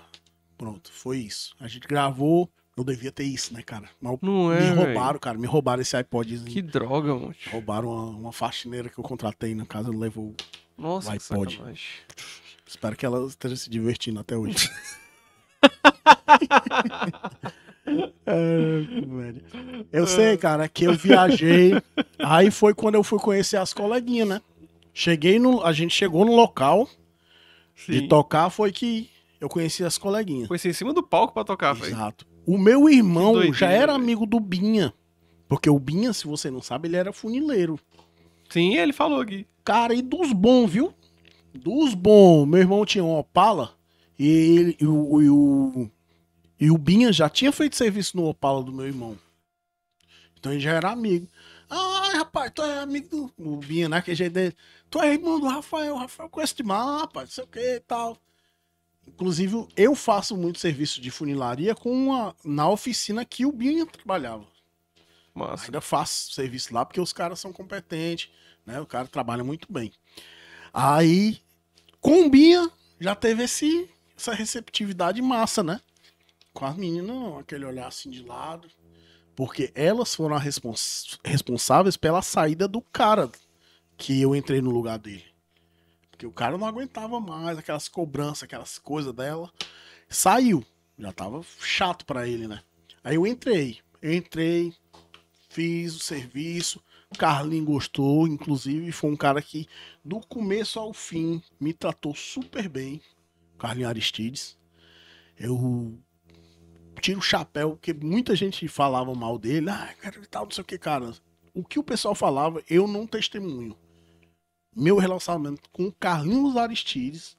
Pronto, foi isso. A gente gravou. Eu devia ter isso, né, cara? Mal não é, me roubaram, véio. cara. Me roubaram esse iPodzinho. Que droga, mano. Roubaram uma, uma faxineira que eu contratei na casa, levou Nossa, o iPod. Que Espero que ela esteja se divertindo até hoje. é, eu sei, cara, que eu viajei. Aí foi quando eu fui conhecer as coleguinhas, né? Cheguei no. A gente chegou no local. Sim. de tocar foi que eu conheci as coleguinhas. Conheci em cima do palco para tocar, foi. Exato. O meu irmão doidinho, já era amigo do Binha. Porque o Binha, se você não sabe, ele era funileiro. Sim, ele falou aqui. Cara, e dos bons, viu? Dos bons. Meu irmão tinha um Opala e, ele, e, o, e, o, e o Binha já tinha feito serviço no Opala do meu irmão. Então ele já era amigo. Ah, rapaz, tu é amigo do o Binha, né? Que jeito dele. Tu é irmão do Rafael, o Rafael conhece demais, rapaz, não sei o que e tal. Inclusive, eu faço muito serviço de funilaria com uma, na oficina que o Binha trabalhava. Massa. Ainda faço serviço lá porque os caras são competentes, né? O cara trabalha muito bem. Aí, com o Binha, já teve esse, essa receptividade massa, né? Com as meninas, aquele olhar assim de lado. Porque elas foram respons responsáveis pela saída do cara que eu entrei no lugar dele. Porque o cara não aguentava mais aquelas cobranças, aquelas coisas dela. Saiu. Já tava chato para ele, né? Aí eu entrei. entrei, fiz o serviço. O Carlinho gostou, inclusive, foi um cara que do começo ao fim me tratou super bem. Carlinho Aristides. Eu tiro o chapéu, porque muita gente falava mal dele, ah, cara, tal, não sei o que, cara. O que o pessoal falava, eu não testemunho. Meu relacionamento com o Carlinhos Aristides,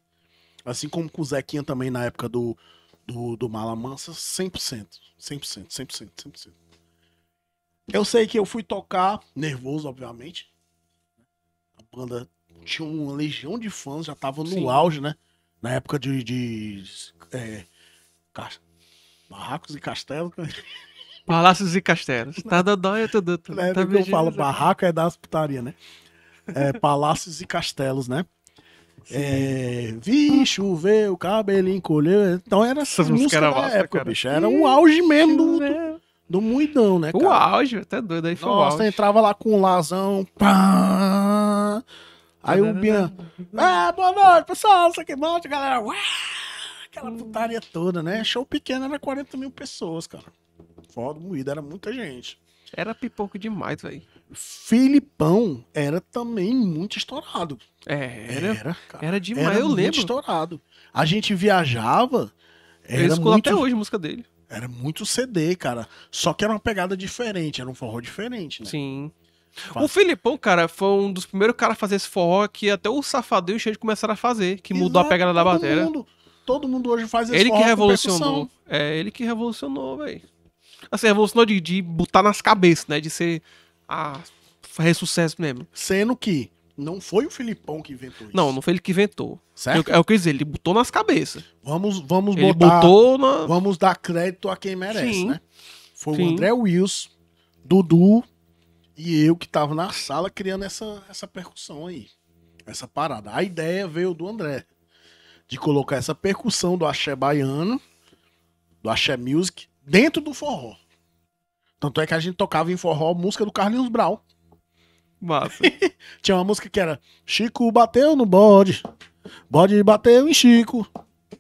assim como com o Zequinha também na época do, do, do Malamança, 100%, 100%, 100%, 100%. Eu sei que eu fui tocar, nervoso, obviamente. A banda tinha uma legião de fãs, já tava no Sim. auge, né? Na época de. de é, Barracos e castelos. Né? Palácios e castelos. Tá dando dóia tudo. É, tá eu falo barraco é das putaria, né? É, palácios e castelos, né? É, vi chover, o cabelo encolheu. Então era essa música era massa, época, cara. bicho. Era o auge mesmo do, do, do muidão, né? Cara? O auge, até tá doido aí. Foi Nossa, o auge. entrava lá com o lazão. Pá, aí o Bian. Ah, boa noite, pessoal. Isso aqui é bom, galera. Uau! aquela putaria toda, né? Show pequeno era 40 mil pessoas, cara. Foda moída, era muita gente. Era pipoco demais, velho. Filipão era também muito estourado. É, era. Era, cara, era demais, era eu muito lembro. estourado. A gente viajava. Era eu escuto muito... até hoje a música dele. Era muito CD, cara. Só que era uma pegada diferente, era um forró diferente, né? Sim. Faz. O Filipão, cara, foi um dos primeiros caras a fazer esse forró que até o Safadão e o Cheio começaram a fazer, que mudou a pegada da bateria. Mundo todo mundo hoje faz esse Ele que revolucionou. É, ele que revolucionou, velho. Assim, revolucionou de, de botar nas cabeças, né? De ser a ah, ressucesso mesmo. Sendo que não foi o Filipão que inventou isso. Não, não foi ele que inventou. Certo? Eu, é o que dizer, ele botou nas cabeças. Vamos, vamos ele botar, botou na... Vamos dar crédito a quem merece, Sim. né? Foi Sim. o André Wills, Dudu e eu que tava na sala criando essa, essa percussão aí. Essa parada. A ideia veio do André de colocar essa percussão do axé baiano, do axé music, dentro do forró. Tanto é que a gente tocava em forró música do Carlinhos Brau. Massa. Tinha uma música que era Chico bateu no bode, bode bateu em Chico,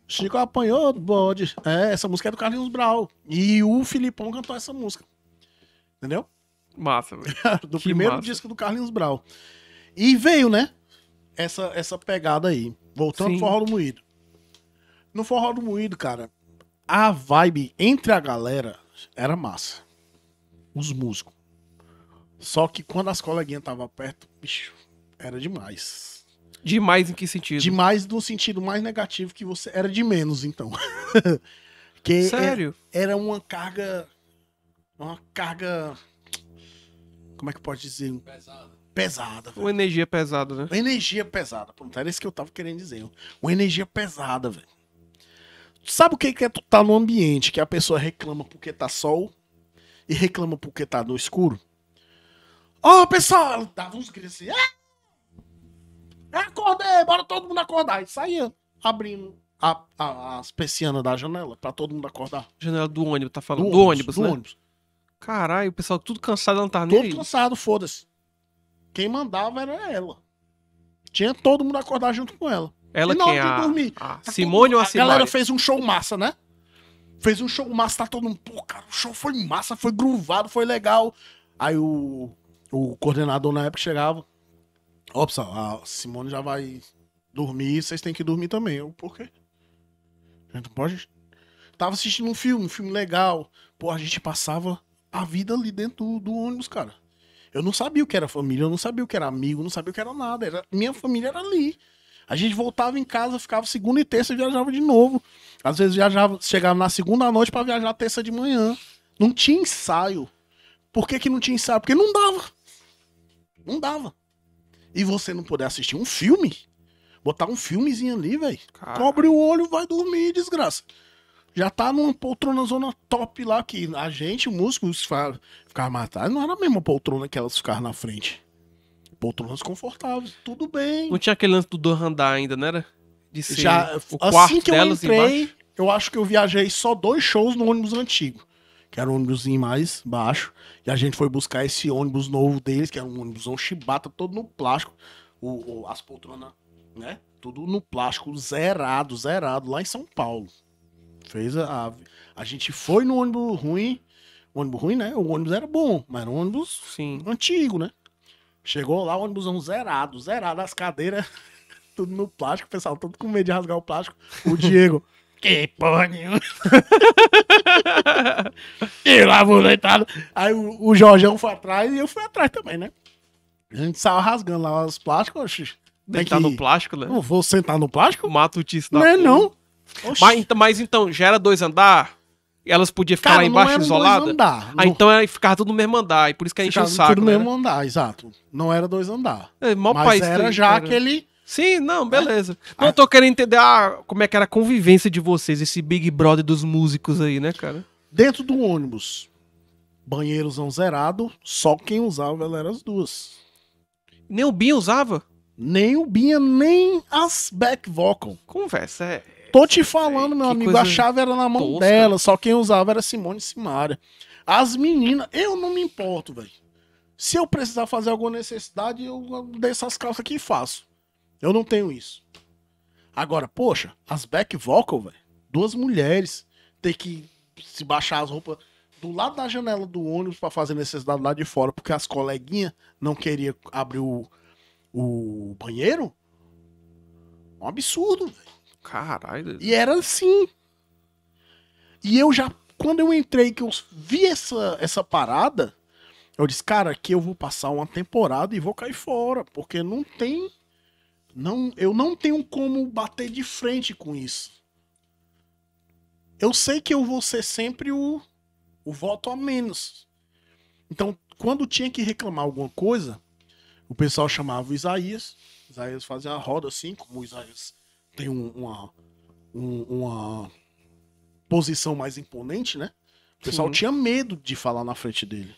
Chico apanhou do bode. É, essa música é do Carlinhos Brau. E o Filipão cantou essa música. Entendeu? Massa, velho. do que primeiro massa. disco do Carlinhos Brau. E veio, né? Essa, essa pegada aí. Voltando Sim. pro Forró do Moído no Forró do Moído, cara, a vibe entre a galera era massa. Os músicos. Só que quando as coleguinhas estavam perto, bicho, era demais. Demais em que sentido? Demais no sentido mais negativo que você. Era de menos, então. que é- Sério? Era, uma carga. Uma carga. Como é que pode dizer? Pesada pesada. Velho. Uma energia pesada, né? Uma energia pesada. Pronto, era isso que eu tava querendo dizer. Uma energia pesada, velho. Sabe o que é tu tá no ambiente que a pessoa reclama porque tá sol e reclama porque tá no escuro? Ó, oh, pessoal, dava uns gritos assim. Ah! Acordei, bora todo mundo acordar. E saía abrindo a, a, as persianas da janela pra todo mundo acordar. Janela do ônibus, tá falando? Do, do ônibus, ônibus, do né? ônibus. Caralho, o pessoal tudo cansado, ela não tá nem Todo cansado, foda-se. Quem mandava era ela. Tinha todo mundo acordar junto com ela. Ela e na quem hora é a... dormir. Tá Simone ou a Simone? A galera fez um show massa, né? Fez um show massa, tá todo mundo. Pô, cara, o show foi massa, foi gruvado, foi legal. Aí o, o coordenador na época chegava. Ó, pessoal, a Simone já vai dormir, vocês têm que dormir também. Eu, por quê? A gente não pode. Tava assistindo um filme, um filme legal. Pô, a gente passava a vida ali dentro do, do ônibus, cara. Eu não sabia o que era família, eu não sabia o que era amigo, não sabia o que era nada. Era, minha família era ali. A gente voltava em casa, ficava segunda e terça e viajava de novo. Às vezes viajava, chegava na segunda noite para viajar terça de manhã. Não tinha ensaio. Por que, que não tinha ensaio? Porque não dava. Não dava. E você não puder assistir um filme? Botar um filmezinho ali, velho. Cobre o olho, vai dormir, desgraça. Já tá numa poltrona zona top lá que a gente, músicos, ficava matado. Não era a mesma poltrona que elas ficaram na frente poltronas confortáveis, tudo bem. Não tinha aquele lance do Dorandá ainda, não era? De ser Já, o assim quarto assim que eu entrei, eu acho que eu viajei só dois shows no ônibus antigo, que era um ônibus mais baixo, e a gente foi buscar esse ônibus novo deles, que era um ônibus um chibata, todo no plástico, o, o as poltronas, né? Tudo no plástico, zerado, zerado, lá em São Paulo. Fez a. A gente foi no ônibus ruim, o ônibus ruim, né? O ônibus era bom, mas era um ônibus Sim. antigo, né? Chegou lá, o ônibusão zerado, zerado, as cadeiras, tudo no plástico, o pessoal todo com medo de rasgar o plástico. O Diego, que porra e lá, vou deitado. Aí o, o Jorgão foi atrás e eu fui atrás também, né? A gente saiu rasgando lá os plásticos, oxi. Deitar no plástico, né? Não vou sentar no plástico? Mato o tice da Não é não. Mas, então, mas então, já era dois andar? elas podiam ficar Cara, lá embaixo isoladas? Ah, não dá. Ah, então é, ficava tudo no mesmo andar, e por isso que a gente o saco. Tudo no né? mesmo andar, exato. Não era dois andar. É, Mas era já era... aquele... Sim, não, né? beleza. É. Não, eu tô querendo entender ah, como é que era a convivência de vocês, esse Big Brother dos músicos aí, né, cara? Dentro do ônibus, banheirozão zerado, só quem usava era as duas. Nem o Binha usava? Nem o Binha, nem as back vocal. Conversa, é. Tô te falando, é, meu amigo, a chave era na mão tosca. dela, só quem usava era Simone e As meninas, eu não me importo, velho. Se eu precisar fazer alguma necessidade, eu dessas calças aqui e faço. Eu não tenho isso. Agora, poxa, as back vocal, velho, duas mulheres, ter que se baixar as roupas do lado da janela do ônibus para fazer necessidade lá de fora, porque as coleguinhas não queriam abrir o, o banheiro? Um absurdo, velho. Caralho. E era assim. E eu já, quando eu entrei, que eu vi essa, essa parada, eu disse, cara, aqui eu vou passar uma temporada e vou cair fora, porque não tem. Não, eu não tenho como bater de frente com isso. Eu sei que eu vou ser sempre o, o voto a menos. Então, quando tinha que reclamar alguma coisa, o pessoal chamava o Isaías. Isaías fazia a roda assim, como o Isaías tem um, uma, um, uma posição mais imponente, né? O pessoal Sim. tinha medo de falar na frente dele.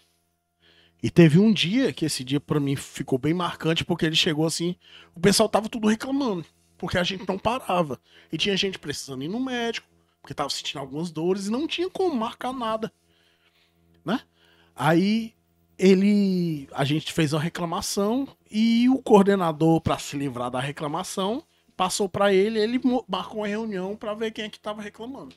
E teve um dia que esse dia para mim ficou bem marcante porque ele chegou assim, o pessoal tava tudo reclamando, porque a gente não parava. E tinha gente precisando ir no médico, porque tava sentindo algumas dores e não tinha como marcar nada, né? Aí ele a gente fez uma reclamação e o coordenador para se livrar da reclamação passou para ele, ele marcou uma reunião para ver quem é que tava reclamando.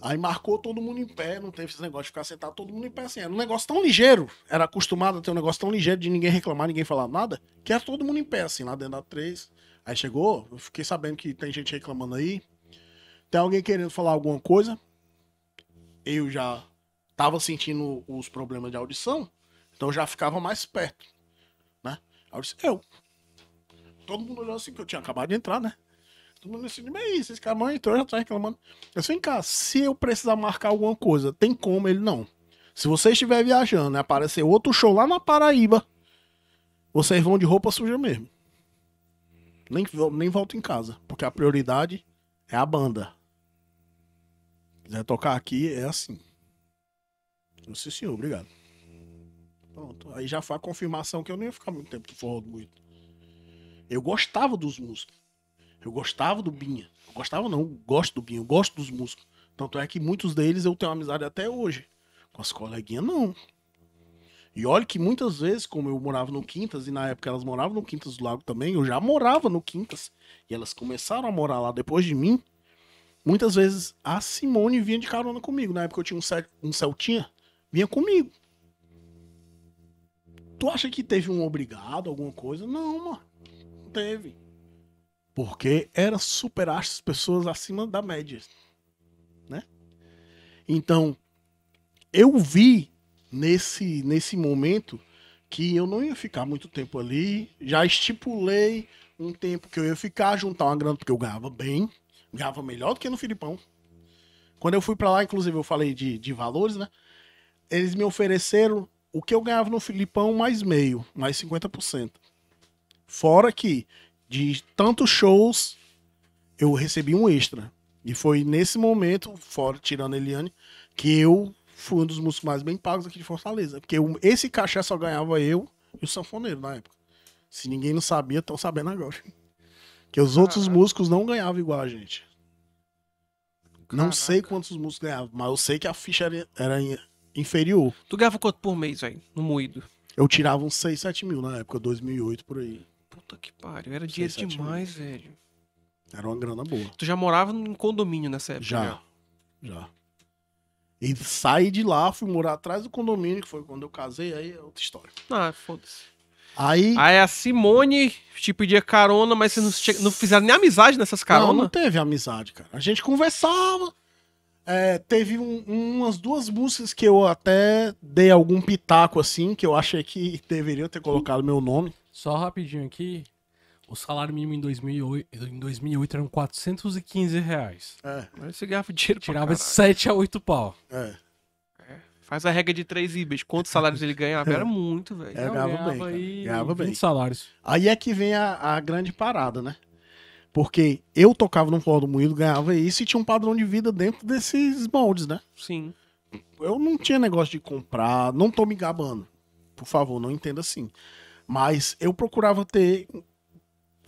Aí marcou todo mundo em pé, não teve esse negócio de ficar sentado todo mundo em pé assim. Era um negócio tão ligeiro, era acostumado a ter um negócio tão ligeiro de ninguém reclamar, ninguém falar nada, que era todo mundo em pé assim, lá dentro da 3. Aí chegou, eu fiquei sabendo que tem gente reclamando aí. Tem alguém querendo falar alguma coisa. Eu já tava sentindo os problemas de audição, então já ficava mais perto, né? Eu, todo mundo olhou assim, que eu tinha acabado de entrar, né? Todo mundo assim, bem isso, esse cara entrou, já tá reclamando. Eu disse, vem cá, se eu precisar marcar alguma coisa, tem como? Ele, não. Se você estiver viajando né, aparecer outro show lá na Paraíba, vocês vão de roupa suja mesmo. Nem, nem volto em casa, porque a prioridade é a banda. Se quiser tocar aqui, é assim. Eu disse, senhor, obrigado. Pronto. Aí já foi a confirmação que eu nem ia ficar muito tempo de do eu gostava dos músicos. Eu gostava do Binha. Eu gostava não, gosto do Binha, eu gosto dos músicos. Tanto é que muitos deles eu tenho amizade até hoje. Com as coleguinhas, não. E olha que muitas vezes, como eu morava no Quintas, e na época elas moravam no Quintas do Lago também, eu já morava no Quintas. E elas começaram a morar lá depois de mim. Muitas vezes a Simone vinha de carona comigo. Na época eu tinha um, cel um Celtinha, vinha comigo. Tu acha que teve um obrigado, alguma coisa? Não, mano teve. Porque era superar as pessoas acima da média. Né? Então, eu vi nesse, nesse momento que eu não ia ficar muito tempo ali. Já estipulei um tempo que eu ia ficar, juntar uma grana, porque eu ganhava bem. Ganhava melhor do que no Filipão. Quando eu fui para lá, inclusive, eu falei de, de valores, né? Eles me ofereceram o que eu ganhava no Filipão mais meio, mais 50%. Fora que, de tantos shows, eu recebi um extra. E foi nesse momento, fora tirando a Eliane, que eu fui um dos músicos mais bem pagos aqui de Fortaleza. Porque eu, esse cachê só ganhava eu e o sanfoneiro na época. Se ninguém não sabia, estão sabendo agora. Que os Caraca. outros músicos não ganhavam igual a gente. Caraca. Não sei quantos músicos ganhavam, mas eu sei que a ficha era, era inferior. Tu ganhava quanto por mês, velho? No moído? Eu tirava uns 6, 7 mil na época, 2008 por aí. Puta que pariu. Era dinheiro demais, velho. Era uma grana boa. Tu já morava num condomínio nessa época? Já. Né? Já. E saí de lá, fui morar atrás do condomínio, que foi quando eu casei, aí é outra história. Ah, foda-se. Aí... Aí a Simone te pedia carona, mas vocês não, che... não fizeram nem amizade nessas caronas? Não, não teve amizade, cara. A gente conversava. É, teve um, umas duas músicas que eu até dei algum pitaco assim, que eu achei que deveriam ter colocado meu nome. Só rapidinho aqui. O salário mínimo em 2008, em 2008 eram 415 reais. É, mas você ganhava dinheiro Tirava de 7 a 8 pau. É. é. Faz a regra de 3 IBs. Quantos salários ele ganhava? Era muito, velho. É, ganhava, ganhava, bem. Ganhava bem. salários. Aí é que vem a, a grande parada, né? Porque eu tocava no Flor do Moído, ganhava isso e tinha um padrão de vida dentro desses moldes, né? Sim. Eu não tinha negócio de comprar, não tô me gabando. Por favor, não entenda assim. Mas eu procurava ter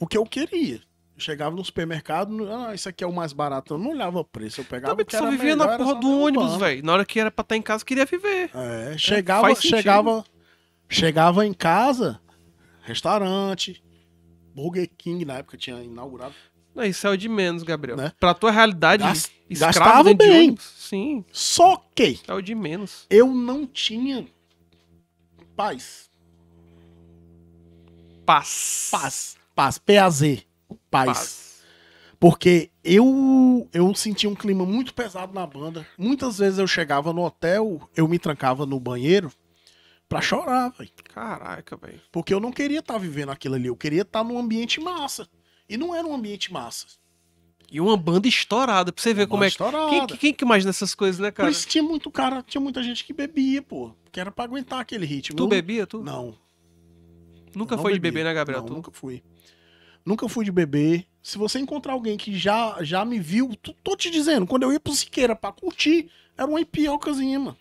o que eu queria. Eu chegava no supermercado, ah, isso aqui é o mais barato. Eu não olhava o preço, eu pegava Também o que só vivia melhor, na porra do ônibus, velho. Na hora que era pra estar em casa, queria viver. É, é chegava, é, chegava, chegava em casa, restaurante, Burger King na época tinha inaugurado. Não, isso é o de menos, Gabriel. Né? Pra tua realidade, Gast, gastava bem. Ônibus, sim. Só que. É o de menos. Eu não tinha paz. Paz. Paz. Paz. P-A-Z. Paz. Paz. Porque eu eu senti um clima muito pesado na banda. Muitas vezes eu chegava no hotel, eu me trancava no banheiro pra chorar, velho. Caraca, velho. Porque eu não queria estar tá vivendo aquilo ali. Eu queria estar tá num ambiente massa. E não era um ambiente massa. E uma banda estourada, pra você ver uma como é que. Quem, quem que imagina essas coisas, né, cara? Por isso tinha muito cara, tinha muita gente que bebia, pô. Que era pra aguentar aquele ritmo. Tu eu... bebia, tu? Não, Nunca foi bebi. de bebê, né, Gabriel? Não, nunca fui. Nunca fui de bebê. Se você encontrar alguém que já, já me viu, tô, tô te dizendo, quando eu ia pro Siqueira pra curtir, era uma ipiocazinha, mano.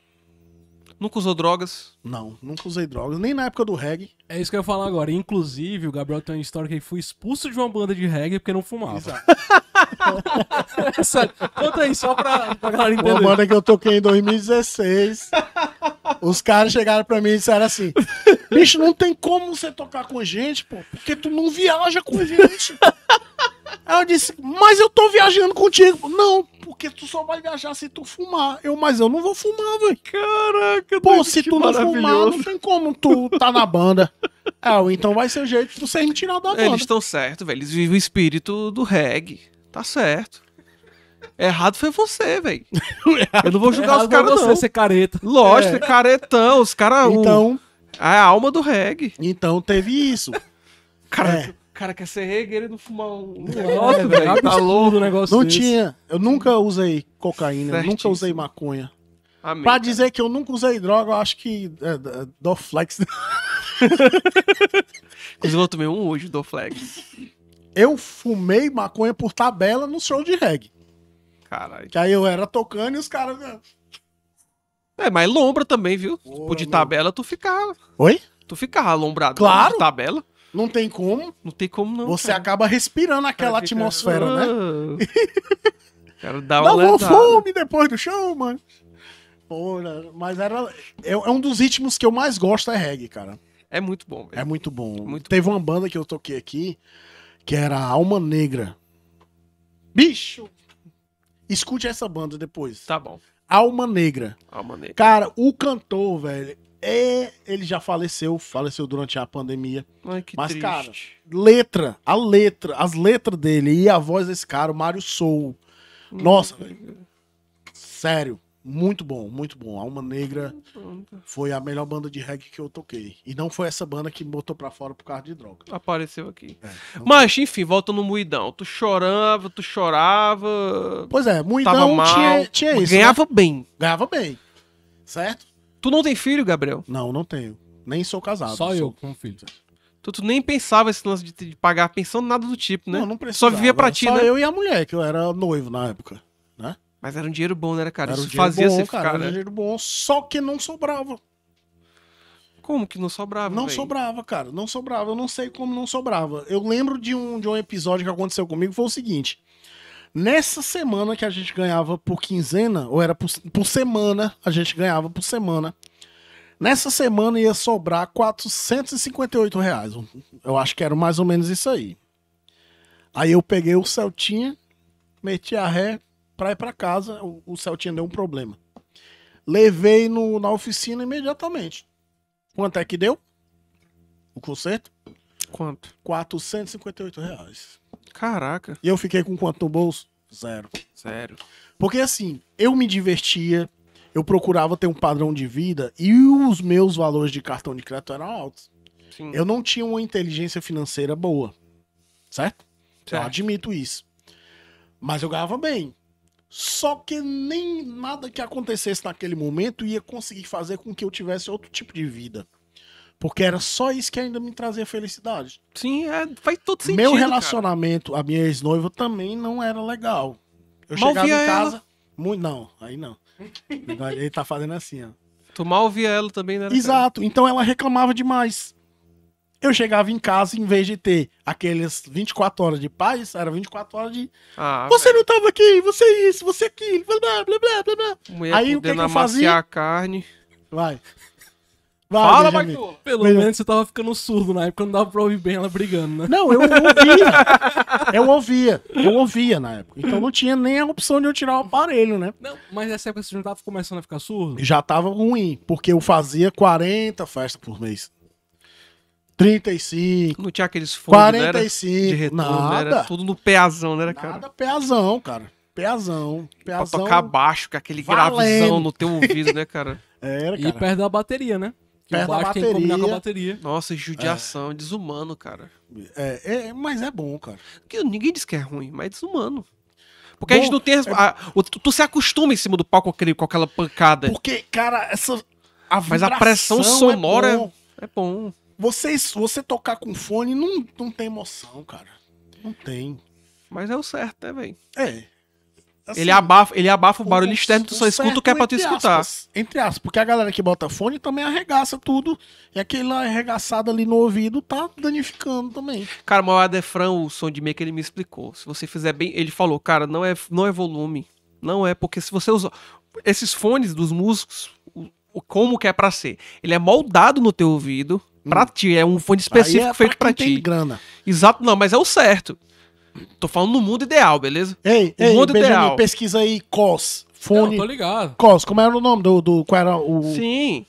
Nunca usou drogas? Não, nunca usei drogas, nem na época do reggae. É isso que eu ia falar agora. Inclusive, o Gabriel tem uma história que ele foi expulso de uma banda de reggae porque não fumava. Exato. Sério, conta aí só pra, pra galera entender. Uma banda é que eu toquei em 2016. Os caras chegaram pra mim e disseram assim: Bicho, não tem como você tocar com a gente, pô, porque tu não viaja com a gente. Ela disse, mas eu tô viajando contigo. Não, porque tu só vai viajar se tu fumar. Eu, mas eu não vou fumar, velho. Caraca, Pô, se tu não fumar, não tem como tu tá na banda. É, então vai ser o jeito de tu ser tirar da banda. Eles estão certo, velho. Eles vivem o espírito do reggae. Tá certo. Errado foi você, velho. eu não vou julgar os caras, não. Você ser careta. Lógico, é. caretão. Os caras... Então... O... a alma do reggae. Então teve isso. Cara... É cara quer ser rei querendo fumar um. Nossa, velho, tá, tá louco o negócio. Não desse. tinha. Eu nunca usei cocaína, Certíssimo. nunca usei maconha. Amém, pra dizer que eu nunca usei droga, eu acho que. É, é, Doflex. Inclusive, eu tomei um hoje, flex. Eu fumei maconha por tabela no show de reggae. Caralho. Que aí eu era tocando e os caras. Né? É, mas lombra também, viu? Porra, tipo, de tabela, tu ficava. Oi? Tu ficava alombrado. Né? Claro. De tabela. Não tem como. Não tem como, não. Você cara. acaba respirando aquela atmosfera, né? Quero dar uma Dá fome depois do show, mano. Porra, mas era. É, é, um dos ritmos que eu mais gosto, é reggae, cara. É muito bom, velho. É muito bom. Muito Teve bom. uma banda que eu toquei aqui, que era Alma Negra. Bicho! Escute essa banda depois. Tá bom. Alma Negra. Alma Negra. Cara, o cantor, velho, é, ele já faleceu, faleceu durante a pandemia. Ai, que Mas, triste. cara, letra, a letra, as letras dele e a voz desse cara, o Mário Soul. Nossa, velho. Sério, muito bom, muito bom. Alma Negra foi a melhor banda de reggae que eu toquei. E não foi essa banda que me botou pra fora por causa de droga. Apareceu aqui. É, Mas, enfim, volta no Muidão. Tu chorava, tu chorava. Pois é, Muidão tava mal, tinha, tinha isso. Né? Ganhava né? bem. Ganhava bem. Certo? Tu não tem filho, Gabriel? Não, não tenho. Nem sou casado. Só sou... eu com filho. Então, tu nem pensava esse lance de, de pagar pensão, nada do tipo, né? Não, não precisava. Só vivia pra ti, Só né? eu e a mulher, que eu era noivo na época, né? Mas era um dinheiro bom, né, cara? Era um Isso fazia bom, cara, era né? um dinheiro bom, só que não sobrava. Como que não sobrava? Não véio? sobrava, cara. Não sobrava. Eu não sei como não sobrava. Eu lembro de um, de um episódio que aconteceu comigo. Foi o seguinte: Nessa semana que a gente ganhava por quinzena, ou era por, por semana, a gente ganhava por semana. Nessa semana ia sobrar 458 reais. Eu acho que era mais ou menos isso aí. Aí eu peguei o Celtinha, meti a ré pra ir pra casa. O, o Celtinha deu um problema. Levei no, na oficina imediatamente. Quanto é que deu? O conserto? Quanto? 458 reais. Caraca. E eu fiquei com quanto no bolso? Zero. Zero. Porque assim, eu me divertia, eu procurava ter um padrão de vida e os meus valores de cartão de crédito eram altos. Sim. Eu não tinha uma inteligência financeira boa. Certo? certo? Eu admito isso. Mas eu ganhava bem. Só que nem nada que acontecesse naquele momento ia conseguir fazer com que eu tivesse outro tipo de vida. Porque era só isso que ainda me trazia felicidade. Sim, é, faz todo sentido. Meu relacionamento, cara. a minha ex-noiva também não era legal. Eu mal chegava em casa. Muito, não, aí não. Então, ele tá fazendo assim, ó. Tu mal via ela também, né? Exato, cara. então ela reclamava demais. Eu chegava em casa, em vez de ter aqueles 24 horas de paz, era 24 horas de. Ah, você velho. não tava aqui, você é isso, você é aquilo, blá blá blá blá blá. Mulher Aí o que, que eu fazia? a carne. Vai. Vai, Fala, Benjamin. Pelo menos você tava ficando surdo na época, não dava pra ouvir bem ela brigando, né? Não, eu ouvia. eu ouvia. Eu ouvia na época. Então não tinha nem a opção de eu tirar o aparelho, né? Não, mas nessa época você já tava começando a ficar surdo? Já tava ruim, porque eu fazia 40 festas por mês. 35. Não tinha aqueles fones, 45. era de retorno, nada. Era tudo no peazão, né, cara? Nada peazão, cara. Peazão. Peazão. Pra tocar baixo, com aquele Valendo. gravizão no teu ouvido, né, cara? Era, cara. E perto da bateria, né? Que Perto o tem que com a bateria. Nossa, judiação, é. desumano, cara. É, é, mas é bom, cara. Porque ninguém diz que é ruim, mas é desumano. Porque bom, a gente não tem. É... A, o, tu, tu, se acostuma em cima do palco com, aquele, com aquela pancada. Porque, cara, essa. A mas a pressão é sonora é bom. É bom. Você, você tocar com fone não, não tem emoção, cara. Não tem. Mas é o certo, né, velho? É, Assim, ele, abafa, ele abafa o barulho um, externo, tu um só escuta o que é pra tu escutar. Aspas, entre aspas, porque a galera que bota fone também arregaça tudo. E aquela arregaçada ali no ouvido tá danificando também. Cara, mas o Adefran, o som de meia que ele me explicou. Se você fizer bem. Ele falou, cara, não é, não é volume. Não é, porque se você usa. Esses fones dos músicos, o, o como que é pra ser? Ele é moldado no teu ouvido pra hum. ti. É um fone específico pra é feito pra, pra ti. Grana. Exato, não, mas é o certo. Tô falando no mundo ideal, beleza? Ei, o ei, mundo Benjamin, ideal. pesquisa aí COS, fone. Não, tô ligado. COS, como era o nome do, do qual era o Sim.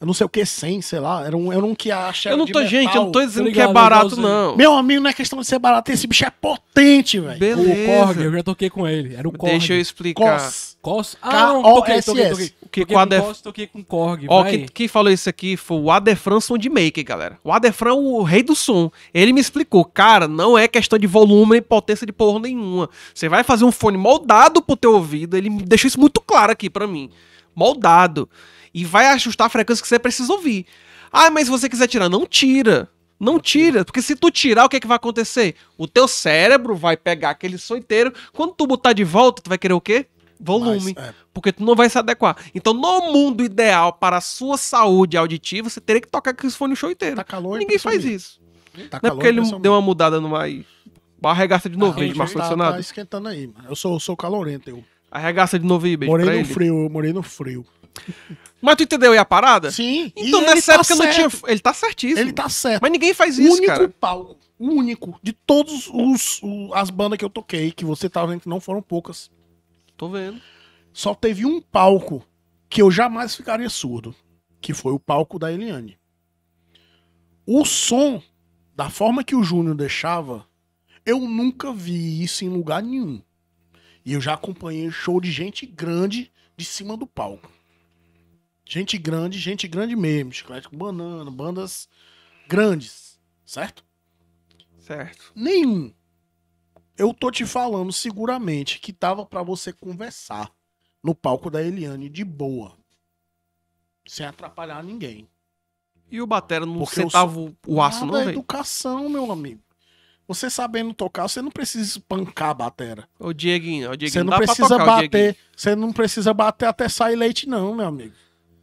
Eu não sei o que, 100, sei lá. Era um, era um que acha. Eu não tô, gente, eu não tô dizendo ligado, que é barato, não. Meu amigo, não é questão de ser barato. Esse bicho é potente, velho. Beleza. O Korg, eu já toquei com ele. Era o Korg. Deixa eu explicar. Cos. Cos? Ah, não, toquei, toquei, toquei que Porque com Ader... toquei que com Korg. Ó, quem, quem, falou isso aqui foi o Adefran Make, galera. O Adefran é o rei do som. Ele me explicou, cara, não é questão de volume e potência de porra nenhuma. Você vai fazer um fone moldado pro teu ouvido. Ele deixou isso muito claro aqui para mim. Moldado. E vai ajustar a frequência que você precisa ouvir. Ah, mas se você quiser tirar, não tira. Não tira, porque se tu tirar, o que é que vai acontecer? O teu cérebro vai pegar aquele som inteiro. Quando tu botar de volta, tu vai querer o quê? volume, Mas, é. porque tu não vai se adequar. Então, no mundo ideal para a sua saúde auditiva, você teria que tocar com esse fone o show inteiro. Tá calor Ninguém faz isso. Tá não é porque ele deu uma mudada no aí. Arregaça de novo, de mais condicionado. Tá, tá, tá esquentando aí. mano. Eu sou, sou calorento, eu. Arregaça de novo aí, beijo Morei no ele. frio, eu morei no frio. Mas tu entendeu aí a parada? Sim. Então nessa tá época tá não tinha. Ele tá certíssimo. Ele tá certo. Mas ninguém faz isso, único cara. Único palco, único de todos os, os as bandas que eu toquei, que você tava vendo que não foram poucas. Tô vendo. Só teve um palco que eu jamais ficaria surdo, que foi o palco da Eliane. O som, da forma que o Júnior deixava, eu nunca vi isso em lugar nenhum. E eu já acompanhei show de gente grande de cima do palco. Gente grande, gente grande mesmo. Chiclete com banana, bandas grandes, certo? Certo. Nenhum eu tô te falando seguramente que tava para você conversar no palco da Eliane de boa. Sem atrapalhar ninguém. E o Batera não Porque sentava o aço, Nada não, velho? É educação, meu amigo. Você sabendo tocar, você não precisa espancar a batera. Ô, Dieguinho, ô, Dieguinho, você não, precisa tocar, bater. Você não precisa bater até sair leite, não, meu amigo.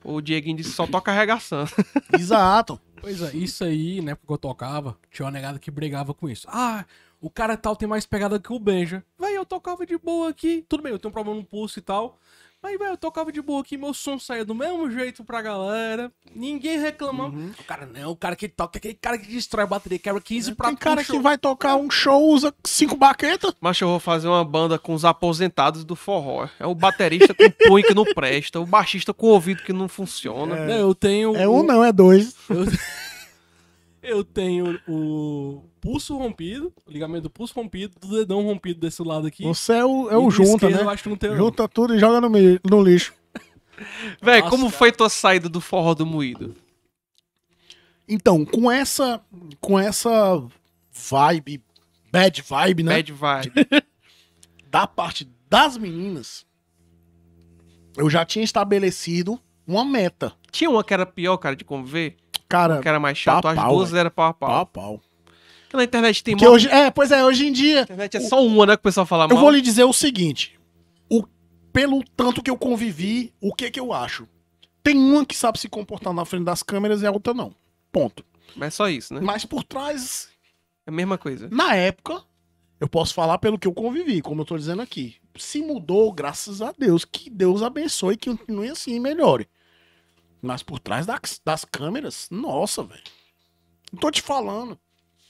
O Dieguinho disse só toca arregaçando. Exato. Pois é, isso aí, na né, época que eu tocava, tinha uma negada que brigava com isso. Ah, o cara tal tem mais pegada que o Benja. Véi, eu tocava de boa aqui. Tudo bem, eu tenho um problema no pulso e tal. Mas, velho, eu tocava de boa aqui, meu som saía do mesmo jeito pra galera. Ninguém reclamava. Uhum. O cara não, o cara que toca, é aquele cara que destrói a bateria, quebra 15 é, pra Tem cara um que vai tocar um show, usa cinco baquetas. Mas eu vou fazer uma banda com os aposentados do forró. É o baterista com o punho que não presta, o baixista com o ouvido que não funciona. É, eu tenho. É um, não, é dois. Eu... Eu tenho o pulso rompido, o ligamento do pulso rompido, do dedão rompido desse lado aqui. Você é o, é o junta, né? Eu acho que não tem junta não. tudo e joga no, meio, no lixo. Véi, como cara. foi tua saída do forró do moído? Então, com essa com essa vibe, bad vibe, né? Bad vibe. da parte das meninas, eu já tinha estabelecido uma meta. Tinha uma que era pior, cara, de conviver? Cara, que era mais chato, pau, as duas eram era pau a pau. Pau a pau. Porque na internet tem... Mó... Hoje, é, pois é, hoje em dia... A internet é o, só uma, né, que o pessoal fala mal. Eu vou lhe dizer o seguinte. O, pelo tanto que eu convivi, o que que eu acho? Tem uma que sabe se comportar na frente das câmeras e a outra não. Ponto. Mas é só isso, né? Mas por trás... É a mesma coisa. Na época, eu posso falar pelo que eu convivi, como eu tô dizendo aqui. Se mudou, graças a Deus. Que Deus abençoe e que continue assim e melhore. Mas por trás das, das câmeras, nossa, velho. Não tô te falando.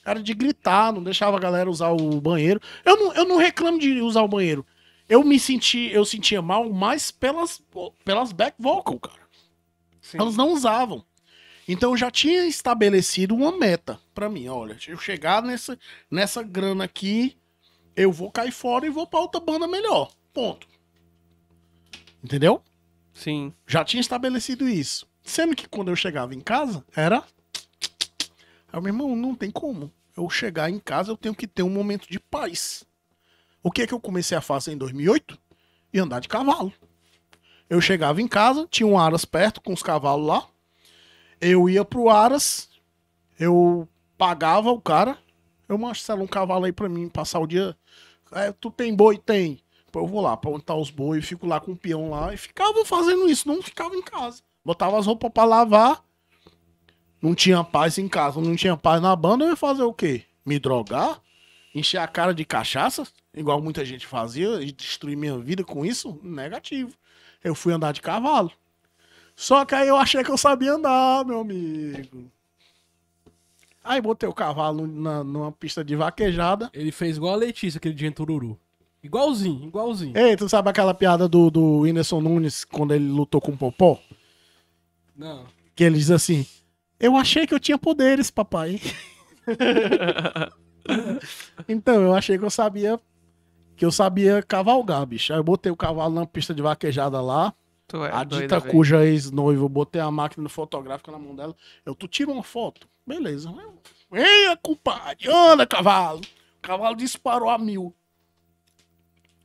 Era de gritar, não deixava a galera usar o banheiro. Eu não, eu não reclamo de usar o banheiro. Eu me senti, eu sentia mal mais pelas, pelas back vocal, cara. Sim. Elas não usavam. Então eu já tinha estabelecido uma meta para mim. Olha, se eu chegar nessa, nessa grana aqui, eu vou cair fora e vou pra outra banda melhor. Ponto. Entendeu? Sim. Já tinha estabelecido isso. Sendo que quando eu chegava em casa, era. Aí, meu irmão, não tem como. Eu chegar em casa, eu tenho que ter um momento de paz. O que é que eu comecei a fazer em 2008? E andar de cavalo. Eu chegava em casa, tinha um aras perto com os cavalos lá. Eu ia pro aras, eu pagava o cara. Eu, Marcelo, um cavalo aí pra mim passar o dia. É, tu tem boi? Tem eu vou lá pra onde tá os bois, fico lá com o peão lá e ficava fazendo isso, não ficava em casa. Botava as roupas pra lavar, não tinha paz em casa, não tinha paz na banda, eu ia fazer o quê? Me drogar? Encher a cara de cachaça, igual muita gente fazia, e destruir minha vida com isso? Negativo. Eu fui andar de cavalo. Só que aí eu achei que eu sabia andar, meu amigo. Aí botei o cavalo na, numa pista de vaquejada. Ele fez igual a Letícia aquele dia em Tururu. Igualzinho, igualzinho. Ei, tu sabe aquela piada do, do Whindersson Nunes quando ele lutou com o Popó? Não. Que ele diz assim: Eu achei que eu tinha poderes, papai. então, eu achei que eu sabia. Que eu sabia cavalgar, bicho. Aí eu botei o cavalo na pista de vaquejada lá. É a dita cuja ex-noiva, botei a máquina fotográfica na mão dela. Eu, tu tira uma foto. Beleza. Venha, compadre. Anda, cavalo. O cavalo disparou a mil.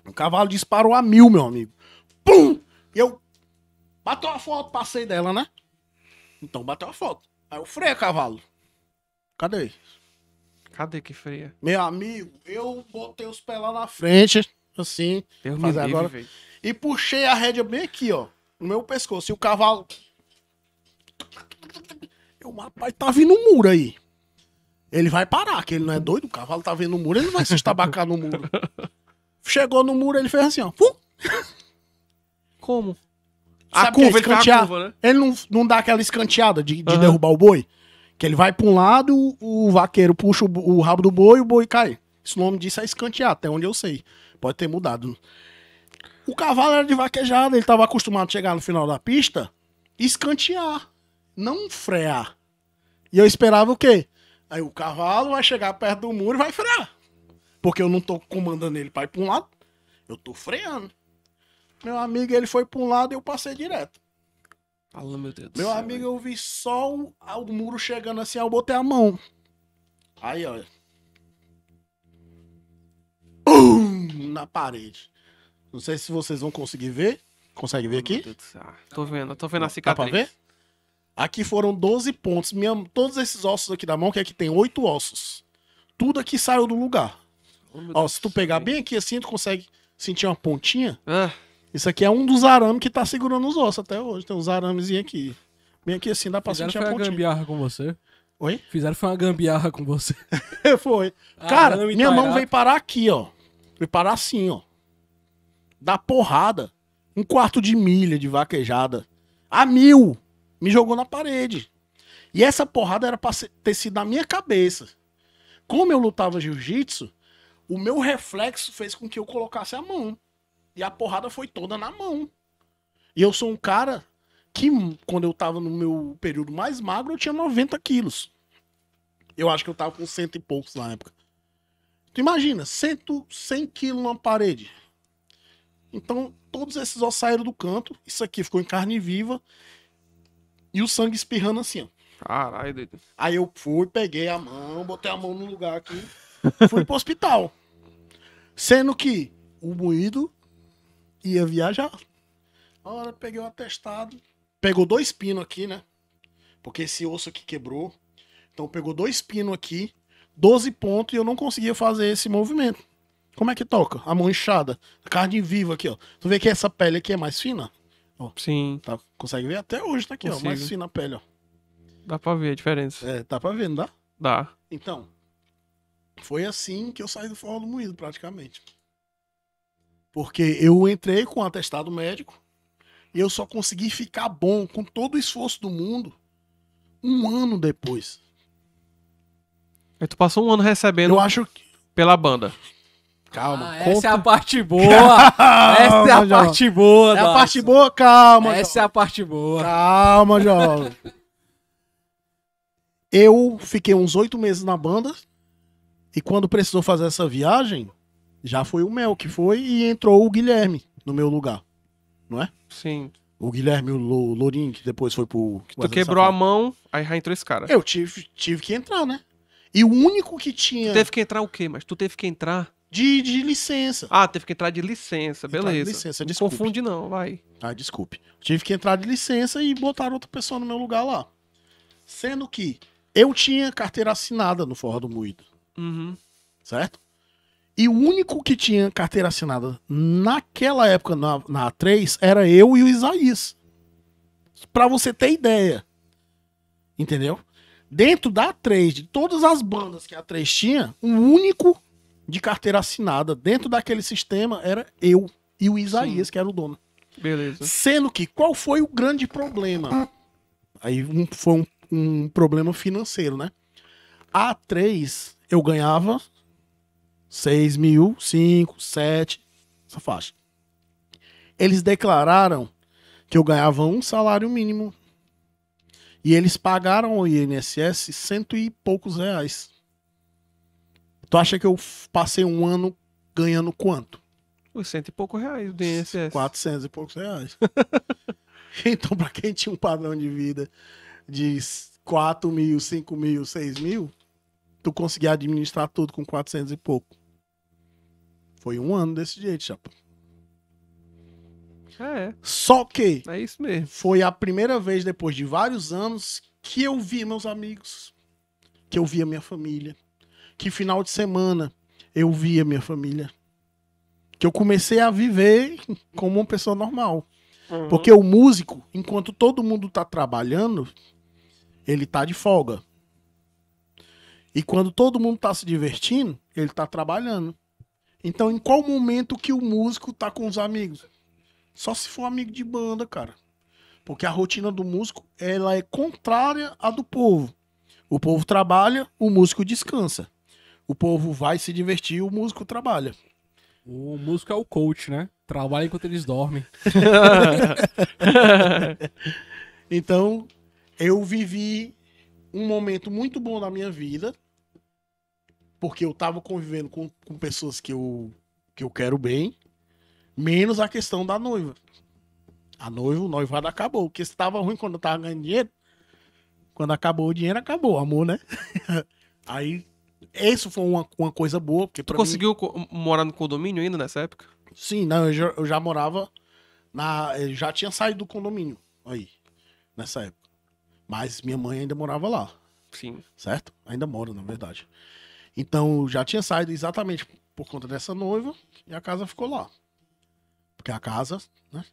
O cavalo disparou a mil, meu amigo. Pum! E eu. Bateu a foto, passei dela, né? Então bateu a foto. Aí eu freia, cavalo. Cadê? Cadê que freia? Meu amigo, eu botei os pés lá na frente, assim. Deus fazer livre, agora. E puxei a rédea bem aqui, ó. No meu pescoço. E o cavalo. Eu, rapaz, tá vindo um muro aí. Ele vai parar, que ele não é doido. O cavalo tá vendo o muro, ele não vai se estabacar no muro. Chegou no muro, ele fez assim, ó. Como? A Sabe curva, é ele escantear. Curva, né? Ele não, não dá aquela escanteada de, de uhum. derrubar o boi. Que ele vai pra um lado, o vaqueiro puxa o, o rabo do boi e o boi cai. Esse nome disso é escantear, até onde eu sei. Pode ter mudado. O cavalo era de vaquejada, ele estava acostumado a chegar no final da pista escantear, não frear. E eu esperava o quê? Aí o cavalo vai chegar perto do muro e vai frear. Porque eu não tô comandando ele pra ir pra um lado, eu tô freando. Meu amigo, ele foi pra um lado e eu passei direto. meu Deus Meu céu, amigo, eu vi só o, o muro chegando assim, eu botei a mão. Aí, ó. Um, na parede. Não sei se vocês vão conseguir ver. Consegue ver aqui? Tô vendo, tô vendo a cicatriz. Dá pra ver? Aqui foram 12 pontos. Minha, todos esses ossos aqui da mão, que aqui é tem 8 ossos. Tudo aqui saiu do lugar. Ó, se tu pegar bem aqui assim, tu consegue sentir uma pontinha. Ah. Isso aqui é um dos arames que tá segurando os ossos até hoje. Tem uns aramezinhos aqui. Bem aqui assim, dá pra Fizeram sentir a pontinha. gambiarra com você? Oi? Fizeram foi uma gambiarra com você. foi. Ah, Cara, minha mão veio parar aqui, ó. Veio parar assim, ó. Da porrada. Um quarto de milha de vaquejada. A mil. Me jogou na parede. E essa porrada era pra ter sido na minha cabeça. Como eu lutava jiu-jitsu, o meu reflexo fez com que eu colocasse a mão. E a porrada foi toda na mão. E eu sou um cara que, quando eu tava no meu período mais magro, eu tinha 90 quilos. Eu acho que eu tava com cento e poucos na época. Tu imagina, cento, 100 quilos na parede. Então, todos esses ossos saíram do canto. Isso aqui ficou em carne viva. E o sangue espirrando assim, ó. Caralho, doido. Aí eu fui, peguei a mão, botei a mão no lugar aqui. fui pro hospital. Sendo que o moído ia viajar. A hora peguei o um atestado. Pegou dois pinos aqui, né? Porque esse osso aqui quebrou. Então pegou dois pinos aqui, 12 pontos, e eu não conseguia fazer esse movimento. Como é que toca? A mão inchada, a carne viva aqui, ó. Tu vê que essa pele aqui é mais fina? Ó, Sim. Tá, consegue ver? Até hoje tá aqui, Consigo. ó. Mais fina a pele, ó. Dá pra ver a diferença. É, tá pra ver, não dá? Dá. Então, foi assim que eu saí do forró do moído, praticamente. Porque eu entrei com um atestado médico e eu só consegui ficar bom com todo o esforço do mundo um ano depois. Aí tu passou um ano recebendo eu acho que... pela banda. Calma, ah, Essa é a parte boa. essa é a parte boa. É a parte boa, calma. Essa é a parte boa. Calma, jovem. eu fiquei uns oito meses na banda e quando precisou fazer essa viagem, já foi o Mel que foi e entrou o Guilherme no meu lugar. Não é? Sim. O Guilherme, o Lourinho, que depois foi pro. Que tu quebrou a mão, aí já entrou esse cara. Eu tive, tive que entrar, né? E o único que tinha. Tu teve que entrar o quê? Mas tu teve que entrar. De, de licença. Ah, teve que entrar de licença, beleza. Entrar de licença, não confunde, não, vai. Ah, desculpe. Tive que entrar de licença e botar outra pessoa no meu lugar lá. Sendo que eu tinha carteira assinada no Forra do Moído. Uhum. Certo? E o único que tinha carteira assinada naquela época, na, na A3, era eu e o Isaías. Pra você ter ideia. Entendeu? Dentro da A3, de todas as bandas que a A3 tinha, o um único de carteira assinada dentro daquele sistema era eu e o Isaías, Sim. que era o dono. Beleza. Sendo que qual foi o grande problema? Aí um, foi um, um problema financeiro, né? A3 eu ganhava 6 mil, 5, 7, essa faixa. Eles declararam que eu ganhava um salário mínimo. E eles pagaram o INSS cento e poucos reais. Tu acha que eu passei um ano ganhando quanto? Os cento e poucos reais do INSS. Quatrocentos e poucos reais. então, para quem tinha um padrão de vida de 4 mil, 5 mil, 6 mil, tu conseguir administrar tudo com 400 e pouco. Foi um ano desse jeito, chapa. É. Só que. É isso mesmo. Foi a primeira vez depois de vários anos que eu vi meus amigos, que eu via minha família, que final de semana eu via minha família, que eu comecei a viver como uma pessoa normal. Uhum. Porque o músico, enquanto todo mundo tá trabalhando, ele tá de folga. E quando todo mundo tá se divertindo, ele tá trabalhando. Então, em qual momento que o músico tá com os amigos? Só se for amigo de banda, cara. Porque a rotina do músico, ela é contrária à do povo. O povo trabalha, o músico descansa. O povo vai se divertir, o músico trabalha. O músico é o coach, né? Trabalha enquanto eles dormem. então, eu vivi um momento muito bom na minha vida, porque eu tava convivendo com, com pessoas que eu, que eu quero bem, menos a questão da noiva. A noiva, o noivado acabou. O que estava ruim quando eu tava ganhando dinheiro, quando acabou o dinheiro, acabou, amor, né? Aí, isso foi uma, uma coisa boa. Porque tu conseguiu mim... morar no condomínio ainda nessa época? Sim, não, eu já, eu já morava na. já tinha saído do condomínio aí, nessa época. Mas minha mãe ainda morava lá. Sim. Certo? Ainda mora, na verdade. Então já tinha saído exatamente por conta dessa noiva e a casa ficou lá. Porque a casa, né?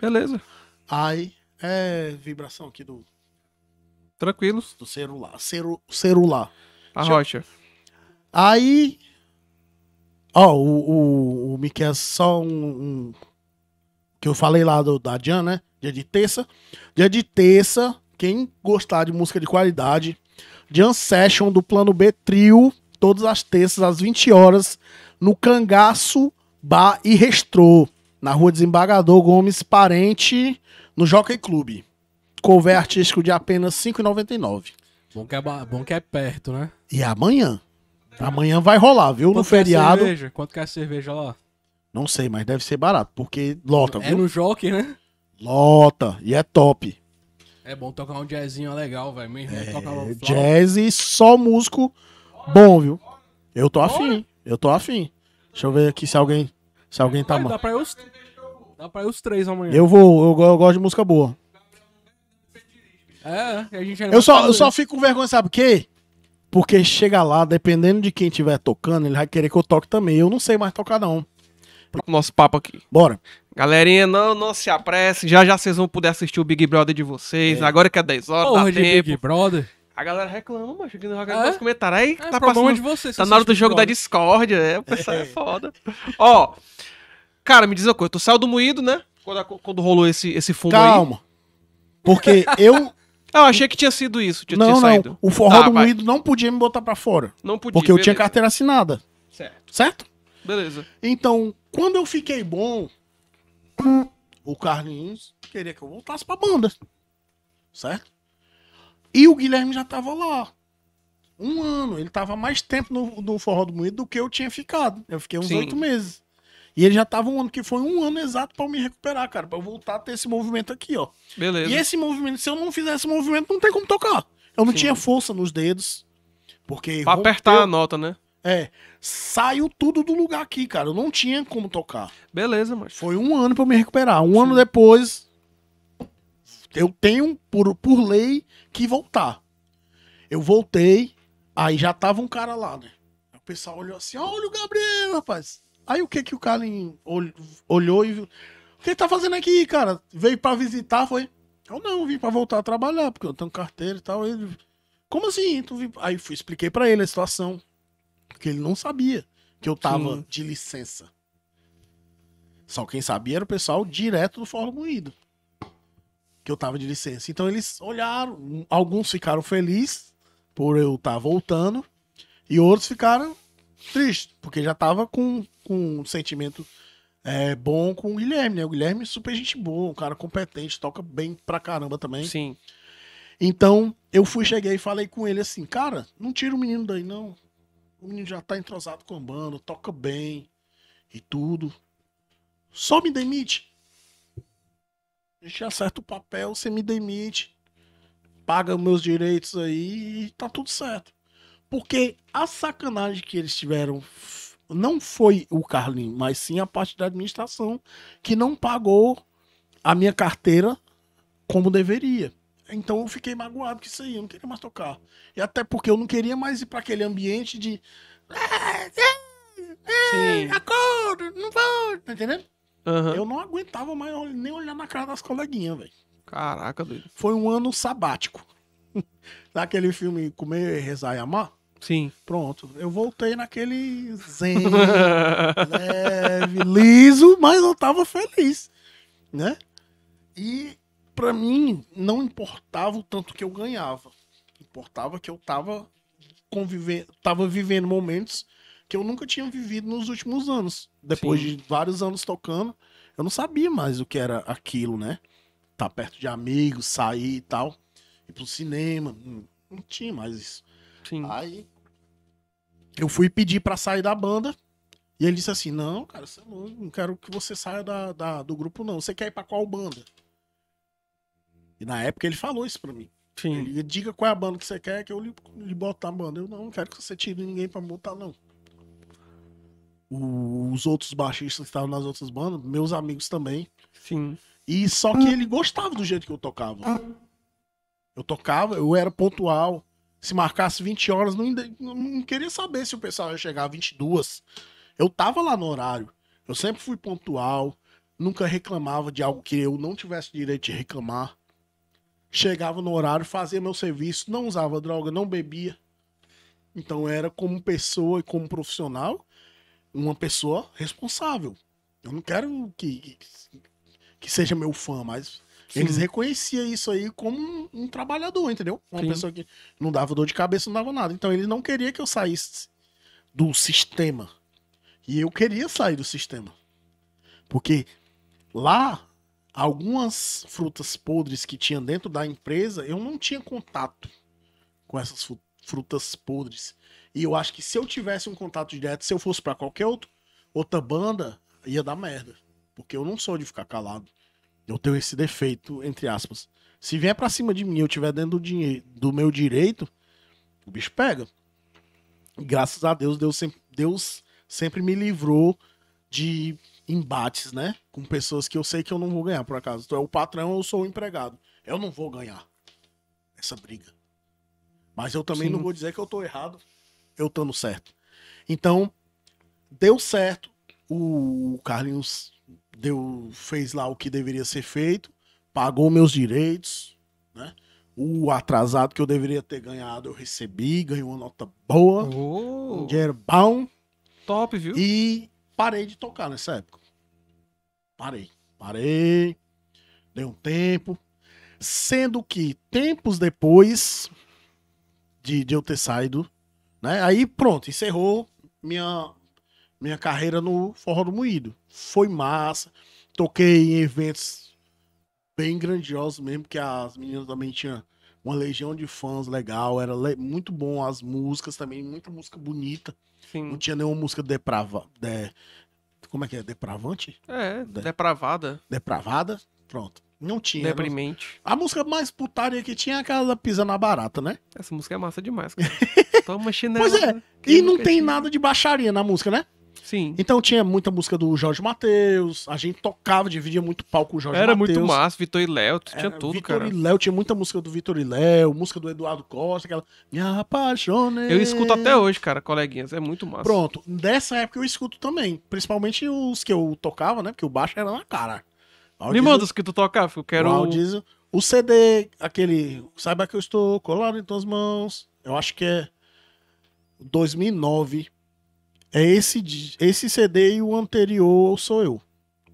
Beleza. Aí é vibração aqui do. Tranquilo. Do celular. Ceru, celular. A já... rocha. Aí. Ó, o, o, o Miquel é só um, um, Que eu falei lá do, da Jan, né? Dia de terça. Dia de terça, quem gostar de música de qualidade, Jan Session do Plano B Trio todas as terças às 20 horas no Cangaço Bar e Restrô, na rua Desembargador Gomes Parente, no Jockey Clube. Cover artístico de apenas R$ 5,99. Bom que, é, bom que é perto, né? E amanhã? Amanhã vai rolar, viu? Quanto no é feriado. cerveja? Quanto que é a cerveja lá? Não sei, mas deve ser barato, porque lota, é viu? É no jockey, né? Lota, e é top. É bom tocar um jazzinho legal, velho. Meu é, toca jazz e só músico bom, viu? Eu tô afim, eu tô afim. Deixa eu ver aqui se alguém, se alguém tá mal. Dá pra, eu, os- dá pra ir os três amanhã. Eu vou, eu, eu gosto de música boa. É, a gente Eu só, tá eu só fico com vergonha, sabe por quê? Porque chega lá, dependendo de quem tiver tocando, ele vai querer que eu toque também. Eu não sei mais tocar, não. pro nosso papo aqui. Bora. Galerinha, não, não se apresse. Já já vocês vão poder assistir o Big Brother de vocês. É. Agora que é 10 horas, Porra dá de tempo. Big Brother. A galera reclama, mas aqui no Rocket League é? os comentários. Aí é, tá passando. De vocês, tá na hora do jogo da Discord, É, o pessoal é, é, foda. Ó, cara, me diz uma coisa. Tu saiu do moído, né? Quando, quando rolou esse, esse fumo Calma. aí. Calma. Porque eu. Eu achei que tinha sido isso. Tinha, não, tinha não. O forró tá, do moído não podia me botar pra fora. Não podia. Porque eu tinha carteira assinada. Certo. Certo? Beleza. Então, quando eu fiquei bom, o Carlinhos queria que eu voltasse pra banda. Certo? E o Guilherme já estava lá. Um ano. Ele estava mais tempo no, no Forró do Moído do que eu tinha ficado. Eu fiquei uns oito meses. E ele já estava um ano, que foi um ano exato para eu me recuperar, cara. para eu voltar a ter esse movimento aqui, ó. Beleza. E esse movimento, se eu não fizer esse movimento, não tem como tocar. Eu não Sim. tinha força nos dedos. Porque. Pra rompeu... apertar a nota, né? É. Saiu tudo do lugar aqui, cara. Eu não tinha como tocar. Beleza, mas. Foi um ano para eu me recuperar. Um Sim. ano depois, eu tenho, por, por lei, que voltar. Eu voltei, aí já tava um cara lá, né? O pessoal olhou assim, olha o Gabriel, rapaz. Aí o que que o Kalin olhou e viu? O que ele tá fazendo aqui, cara? Veio pra visitar, foi? Eu não, vim pra voltar a trabalhar, porque eu tenho carteira e tal. Ele, como assim? Aí fui, expliquei para ele a situação. Porque ele não sabia que eu tava Sim. de licença. Só quem sabia era o pessoal direto do Fórum Moído que eu tava de licença. Então eles olharam, alguns ficaram felizes por eu estar tá voltando, e outros ficaram tristes, porque já tava com, com um sentimento é, bom com o Guilherme, né? O Guilherme é super gente boa, um cara competente, toca bem pra caramba também. Sim. Então, eu fui, cheguei e falei com ele assim, cara, não tira o menino daí, não. O menino já tá entrosado com a banda, toca bem e tudo. Só me demite. A gente acerta o papel, você me demite, paga meus direitos aí e tá tudo certo. Porque a sacanagem que eles tiveram não foi o Carlinho, mas sim a parte da administração que não pagou a minha carteira como deveria. Então eu fiquei magoado com isso aí, eu não queria mais tocar. E até porque eu não queria mais ir para aquele ambiente de. Ah, ah, ah, sim. Acordo, não vou, tá entendendo? Uhum. Eu não aguentava mais nem olhar na cara das coleguinhas, velho. Caraca, doido. Foi um ano sabático. Daquele filme Comer, Rezar e Amar? Sim. Pronto. Eu voltei naquele zen, leve, liso, mas eu tava feliz, né? E para mim não importava o tanto que eu ganhava. Importava que eu tava convivendo, tava vivendo momentos que eu nunca tinha vivido nos últimos anos. Depois Sim. de vários anos tocando, eu não sabia mais o que era aquilo, né? Tá perto de amigos, sair e tal. Ir pro cinema. Não, tinha mais isso. Sim. Aí eu fui pedir para sair da banda. E ele disse assim: Não, cara, não, não quero que você saia da, da, do grupo, não. Você quer ir pra qual banda? E na época ele falou isso pra mim. Sim. Ele diga qual é a banda que você quer, que eu lhe, lhe boto a banda. Eu não, não quero que você tire ninguém pra botar, não os outros baixistas que estavam nas outras bandas, meus amigos também. Sim. E só que ele gostava do jeito que eu tocava. Eu tocava, eu era pontual. Se marcasse 20 horas, não, não queria saber se o pessoal ia chegar a 22. Eu tava lá no horário. Eu sempre fui pontual. Nunca reclamava de algo que eu não tivesse direito de reclamar. Chegava no horário, fazia meu serviço, não usava droga, não bebia. Então era como pessoa e como profissional uma pessoa responsável. Eu não quero que, que, seja meu fã, mas Sim. eles reconheciam isso aí como um, um trabalhador, entendeu? Uma Sim. pessoa que não dava dor de cabeça, não dava nada. Então ele não queria que eu saísse do sistema. E eu queria sair do sistema. Porque lá, algumas frutas podres que tinha dentro da empresa, eu não tinha contato com essas frutas podres. E eu acho que se eu tivesse um contato direto, se eu fosse para qualquer outro, outra banda, ia dar merda. Porque eu não sou de ficar calado. Eu tenho esse defeito, entre aspas. Se vier para cima de mim eu tiver dentro do, dinheiro, do meu direito, o bicho pega. E graças a Deus, Deus sempre, Deus sempre me livrou de embates, né? Com pessoas que eu sei que eu não vou ganhar, por acaso. Tu é o patrão, eu sou o empregado. Eu não vou ganhar essa briga. Mas eu também Sim. não vou dizer que eu tô errado eu estando certo. Então, deu certo. O Carlinhos deu, fez lá o que deveria ser feito, pagou meus direitos, né? O atrasado que eu deveria ter ganhado, eu recebi, ganhei uma nota boa, oh. um dinheiro bom. Top, viu? E parei de tocar nessa época. Parei, parei, dei um tempo. Sendo que tempos depois de, de eu ter saído né? Aí pronto, encerrou minha, minha carreira no Forró do Moído. Foi massa. Toquei em eventos bem grandiosos mesmo, que as meninas também tinham uma legião de fãs legal. Era le... muito bom as músicas também, muita música bonita. Sim. Não tinha nenhuma música deprava... De... Como é que é? Depravante? É, de... depravada. Depravada? Pronto. Não tinha. Né? Deprimente. Não. A música mais putaria que tinha é aquela da Pisa na Barata, né? Essa música é massa demais, cara. Toma chinelo. Pois é. Né? E não tem tinha. nada de baixaria na música, né? Sim. Então tinha muita música do Jorge Matheus, a gente tocava, dividia muito palco com o Jorge Era Mateus. muito massa, Vitor e Léo, tinha tudo, cara. Vitor e Léo, tinha muita música do Vitor e Léo, música do Eduardo Costa, aquela Me apaixonei. Eu escuto até hoje, cara, coleguinhas, é muito massa. Pronto, dessa época eu escuto também, principalmente os que eu tocava, né, porque o baixo era na cara. Me manda os que tu tocar, eu quero. O, diesel, o CD, aquele. Saiba que eu estou colado em tuas mãos. Eu acho que é 2009. É esse, esse CD e o anterior sou eu.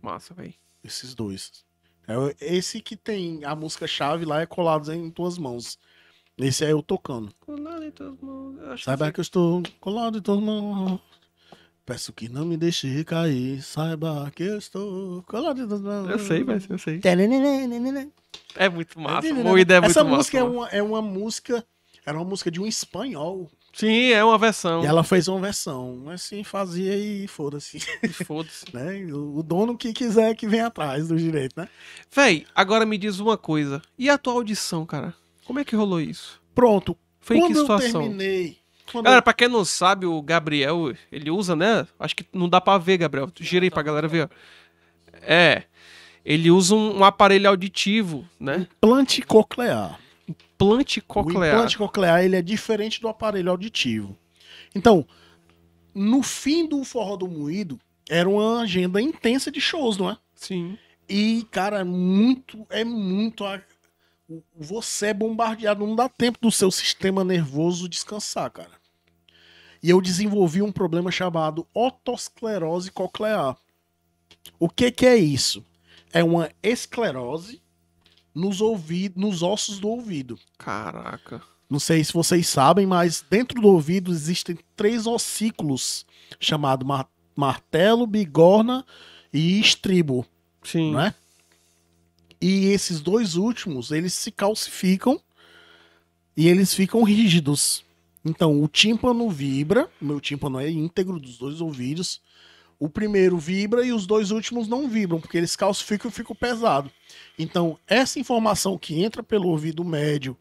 Massa, velho. Esses dois. É esse que tem a música chave lá é colado em Tuas Mãos. Esse é eu tocando. Colado em tuas mãos. Saiba que... que eu estou colado em tuas mãos. Peço que não me deixe cair, saiba que eu estou colado. Eu sei, mas eu sei. É muito massa, Moída é muito Essa massa. Essa música é uma, é uma música, era uma música de um espanhol. Sim, é uma versão. E ela fez uma versão, assim fazia e foda-se. Foda-se. né? O dono que quiser que venha atrás do direito, né? Véi, agora me diz uma coisa. E a tua audição, cara? Como é que rolou isso? Pronto. Foi Quando em que situação? eu terminei quando... Galera, pra quem não sabe, o Gabriel, ele usa, né? Acho que não dá pra ver, Gabriel. Girei pra galera ver. É. Ele usa um, um aparelho auditivo, né? Implante coclear. Implante coclear. O implante coclear, ele é diferente do aparelho auditivo. Então, no fim do Forró do Moído, era uma agenda intensa de shows, não é? Sim. E, cara, é muito, é muito você é bombardeado, não dá tempo do seu sistema nervoso descansar, cara. E eu desenvolvi um problema chamado otosclerose coclear. O que, que é isso? É uma esclerose nos, ouvidos nos ossos do ouvido. Caraca. Não sei se vocês sabem, mas dentro do ouvido existem três ossículos chamados martelo, bigorna e estribo. Sim. É? E esses dois últimos, eles se calcificam e eles ficam rígidos. Então, o tímpano vibra, meu tímpano é íntegro dos dois ouvidos. O primeiro vibra e os dois últimos não vibram, porque eles calcificam e ficam pesados. Então, essa informação que entra pelo ouvido médio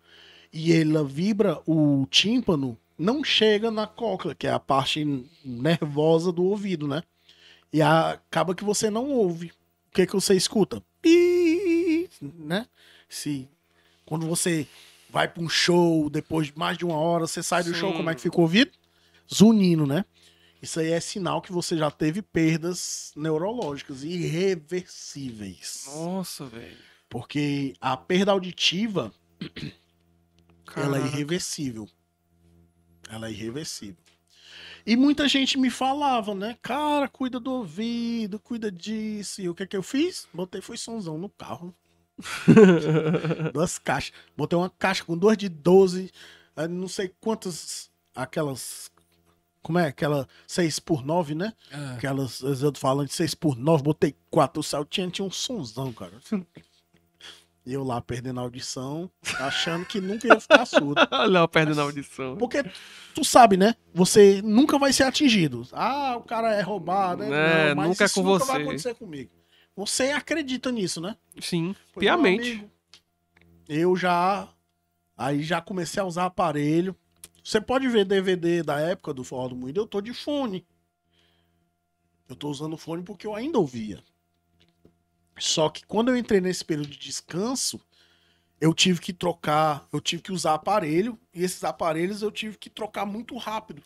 e ela vibra o tímpano, não chega na cóclea, que é a parte nervosa do ouvido, né? E acaba que você não ouve. O que, é que você escuta? Piii né? Se quando você vai para um show, depois de mais de uma hora, você sai do Sim. show, como é que ficou o ouvido? Zunindo, né? Isso aí é sinal que você já teve perdas neurológicas irreversíveis. Nossa, velho. Porque a perda auditiva, Caraca. ela é irreversível. Ela é irreversível. E muita gente me falava, né? Cara, cuida do ouvido, cuida disso. E o que é que eu fiz? Botei foi sonzão no carro. Duas caixas. Botei uma caixa com duas de 12, eh, não sei quantas, aquelas. Como é? Aquela 6 por 9 né? Ah. Aquelas, eu falando de 6 por 9 botei quatro. O saltinho tinha um sonzão, cara. E eu lá perdendo a audição, achando que nunca ia ficar surdo. Léo perdendo a audição. Porque tu sabe, né? Você nunca vai ser atingido. Ah, o cara é roubado, né? É, é mas nunca é com nunca você. vai acontecer comigo. Você acredita nisso, né? Sim, pois piamente. eu já. Aí já comecei a usar aparelho. Você pode ver DVD da época do Forró do Moído, eu tô de fone. Eu tô usando fone porque eu ainda ouvia. Só que quando eu entrei nesse período de descanso, eu tive que trocar, eu tive que usar aparelho, e esses aparelhos eu tive que trocar muito rápido,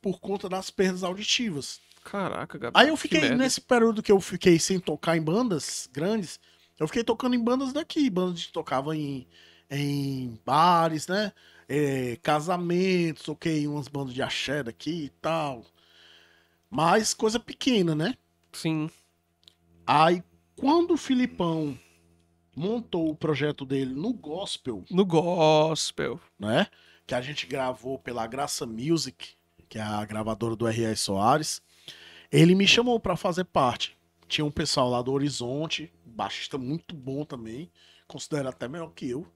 por conta das perdas auditivas. Caraca, Gabriel. Aí eu fiquei, nesse período que eu fiquei sem tocar em bandas grandes, eu fiquei tocando em bandas daqui, bandas que tocavam em, em bares, né? É, casamentos, ok, umas bandas de axé daqui e tal. Mas coisa pequena, né? Sim. Aí quando o Filipão montou o projeto dele no gospel. No gospel. Né? Que a gente gravou pela Graça Music, que é a gravadora do R.S. Soares. Ele me chamou para fazer parte. Tinha um pessoal lá do Horizonte, baixista muito bom também, considerado até melhor que eu,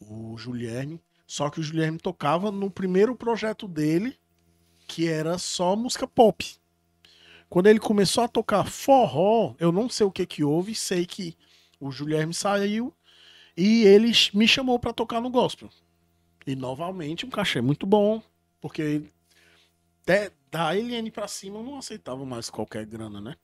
o Guilherme. Só que o Guilherme tocava no primeiro projeto dele, que era só música pop. Quando ele começou a tocar forró, eu não sei o que que houve, sei que o Guilherme saiu e ele me chamou para tocar no gospel. E novamente um cachê muito bom, porque até da Eliane pra cima eu não aceitava mais qualquer grana, né?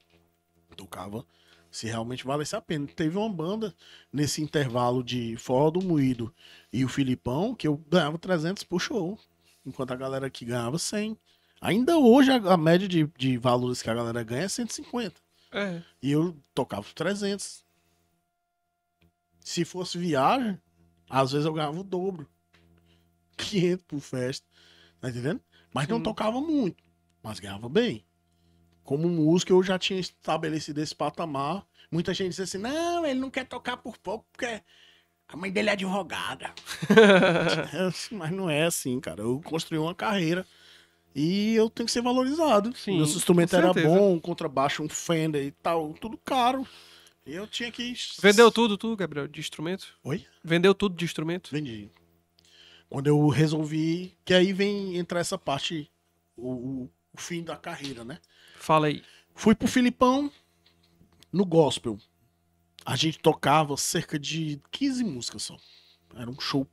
Tocava se realmente valesse a pena. Teve uma banda nesse intervalo de Forró do Moído e o Filipão que eu ganhava 300 por show, enquanto a galera aqui ganhava 100. Ainda hoje a, a média de, de valores que a galera ganha é 150. É. E eu tocava 300. Se fosse viagem, às vezes eu ganhava o dobro. 500 por festa. Tá entendendo? Mas Sim. não hum. tocava muito mas ganhava bem. Como músico, eu já tinha estabelecido esse patamar. Muita gente diz assim: não, ele não quer tocar por pouco porque a mãe dele é advogada. É, mas não é assim, cara. Eu construí uma carreira e eu tenho que ser valorizado. Sim, Meu instrumento era bom, um contrabaixo, um Fender e tal, tudo caro. E Eu tinha que. Vendeu tudo, tu, Gabriel, de instrumento? Oi? Vendeu tudo de instrumento? Vendi. Quando eu resolvi. Que aí vem entrar essa parte. O, o fim da carreira, né? Fala aí. Fui pro Filipão no gospel. A gente tocava cerca de 15 músicas só. Era um show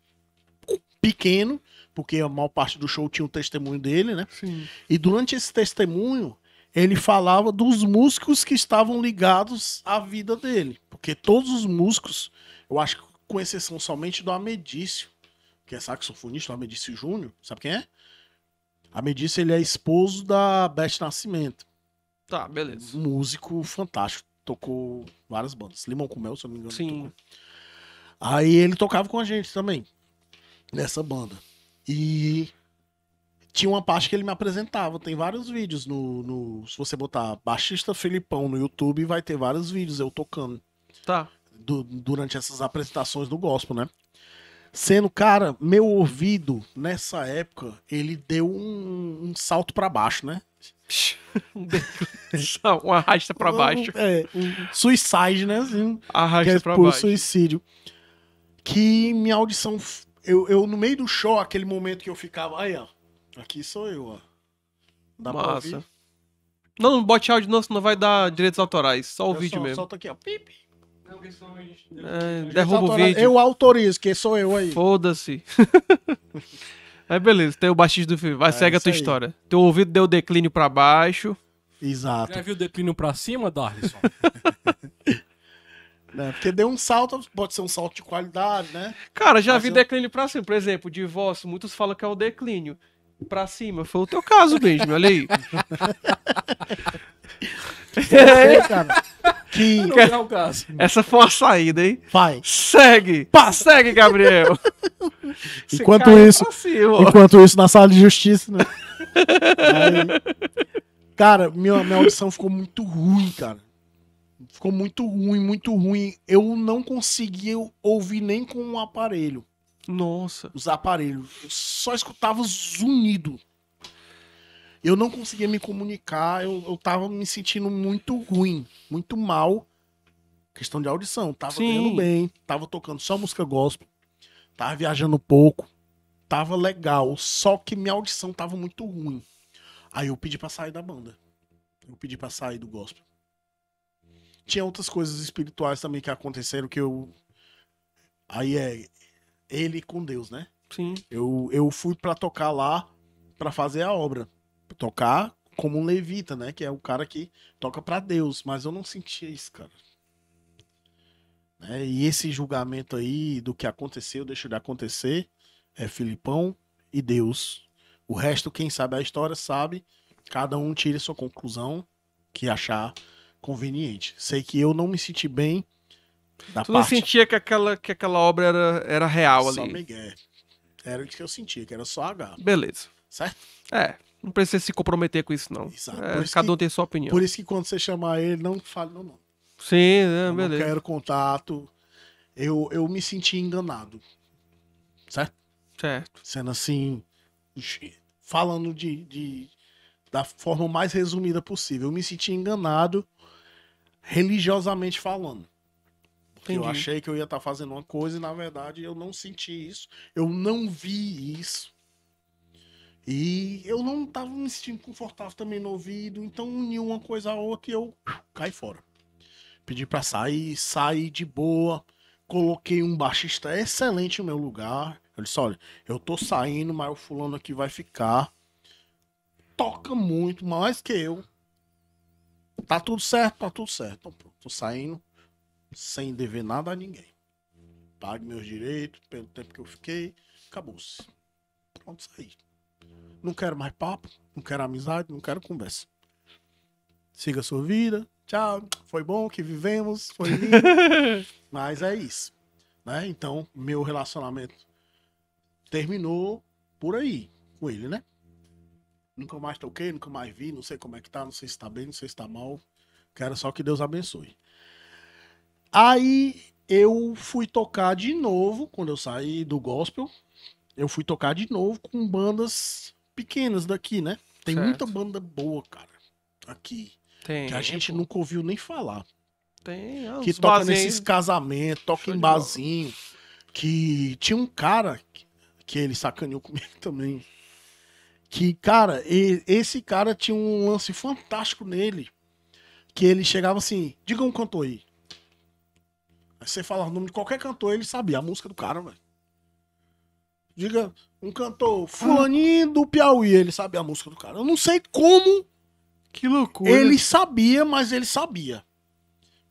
pequeno, porque a maior parte do show tinha o um testemunho dele, né? Sim. E durante esse testemunho, ele falava dos músicos que estavam ligados à vida dele. Porque todos os músicos, eu acho que com exceção somente do Amedício, que é saxofonista, o Amedício Júnior, sabe quem é? A Medici, ele é esposo da Beth Nascimento. Tá, beleza. Um músico fantástico. Tocou várias bandas. Limão com Mel, se eu não me engano. Sim. Aí ele tocava com a gente também. Nessa banda. E tinha uma parte que ele me apresentava. Tem vários vídeos no. no se você botar Baixista Filipão no YouTube, vai ter vários vídeos eu tocando. Tá. durante essas apresentações do gospel, né? Sendo, cara, meu ouvido, nessa época, ele deu um, um salto para baixo, né? Uma arrasta para baixo. É, um suicide, né? Assim, arrasta é por baixo. suicídio. Que minha audição. Eu, eu, no meio do show, aquele momento que eu ficava. Aí, ó. Aqui sou eu, ó. Dá Massa. pra ouvir? Não, bote áudio, não, senão vai dar direitos autorais. Só o eu vídeo só, mesmo. Solta aqui, ó. Pipi. Não, que sou eu. É, derruba o vídeo. Eu autorizo, que sou eu aí. Foda-se. aí beleza, tem o baixista do filme. Vai, é, segue a tua aí. história. Teu ouvido deu declínio pra baixo. Exato. Já viu o declínio pra cima, Darlison? Porque deu um salto, pode ser um salto de qualidade, né? Cara, já Mas vi eu... declínio pra cima. Por exemplo, divórcio, muitos falam que é o declínio pra cima. Foi o teu caso, Benjamin, olha aí. Então, cara, que... Não é o caso. Essa foi a saída, hein? Vai. Segue! Pá, segue, Gabriel! enquanto isso, enquanto isso, na sala de justiça, né? Aí, cara, minha, minha audição ficou muito ruim, cara. Ficou muito ruim, muito ruim. Eu não conseguia ouvir nem com o um aparelho. Nossa. Os aparelhos. Eu só escutava zunido. Eu não conseguia me comunicar, eu, eu tava me sentindo muito ruim, muito mal. Questão de audição. Tava Sim. ganhando bem, tava tocando só música gospel, tava viajando pouco, tava legal, só que minha audição tava muito ruim. Aí eu pedi pra sair da banda. Eu pedi pra sair do gospel. Tinha outras coisas espirituais também que aconteceram que eu. Aí é ele com Deus, né? Sim. Eu, eu fui para tocar lá para fazer a obra. Tocar como um levita, né? Que é o cara que toca para Deus. Mas eu não sentia isso, cara. Né? e esse julgamento aí do que aconteceu, deixa de acontecer, é Filipão e Deus. O resto, quem sabe a história, sabe. Cada um tira sua conclusão que achar conveniente. Sei que eu não me senti bem da tu parte. não sentia que aquela, que aquela obra era, era real só ali. Miguel. Era o que eu sentia, que era só H. Beleza. Certo? É. Não precisa se comprometer com isso, não. Exato. É, cada que, um tem sua opinião. Por isso que quando você chamar ele, não fale meu nome. Sim, é, eu beleza. Não quero contato. Eu, eu me senti enganado. Certo? Certo. Sendo assim, falando de, de da forma mais resumida possível. Eu me senti enganado religiosamente falando. Entendi. Eu achei que eu ia estar tá fazendo uma coisa e, na verdade, eu não senti isso. Eu não vi isso. E eu não estava me sentindo confortável também no ouvido, então uniu uma coisa a outra e eu caí fora. Pedi para sair, saí de boa, coloquei um baixista excelente no meu lugar. Eu disse: olha, eu tô saindo, mas o fulano aqui vai ficar. Toca muito, mais que eu. Tá tudo certo, tá tudo certo. Então, pronto, tô saindo sem dever nada a ninguém. Pague meus direitos pelo tempo que eu fiquei, acabou-se. Pronto, saí. Não quero mais papo, não quero amizade, não quero conversa. Siga a sua vida, tchau, foi bom que vivemos, foi lindo. Mas é isso. Né? Então, meu relacionamento terminou por aí com ele, né? Nunca mais toquei, nunca mais vi, não sei como é que tá, não sei se tá bem, não sei se tá mal. Quero só que Deus abençoe. Aí eu fui tocar de novo, quando eu saí do gospel, eu fui tocar de novo com bandas pequenas daqui, né? Tem certo. muita banda boa, cara, aqui. Tem. Que a gente nunca ouviu nem falar. Tem. É, que toca nesses casamentos, toca Show em bazinho. Que tinha um cara que, que ele sacaneou comigo também. Que, cara, e, esse cara tinha um lance fantástico nele. Que ele chegava assim, diga um cantor aí. Mas você falar o nome de qualquer cantor, ele sabia a música do cara, velho. Diga, um cantor fulaninho do Piauí, ele sabia a música do cara. Eu não sei como. Que loucura. Ele sabia, mas ele sabia.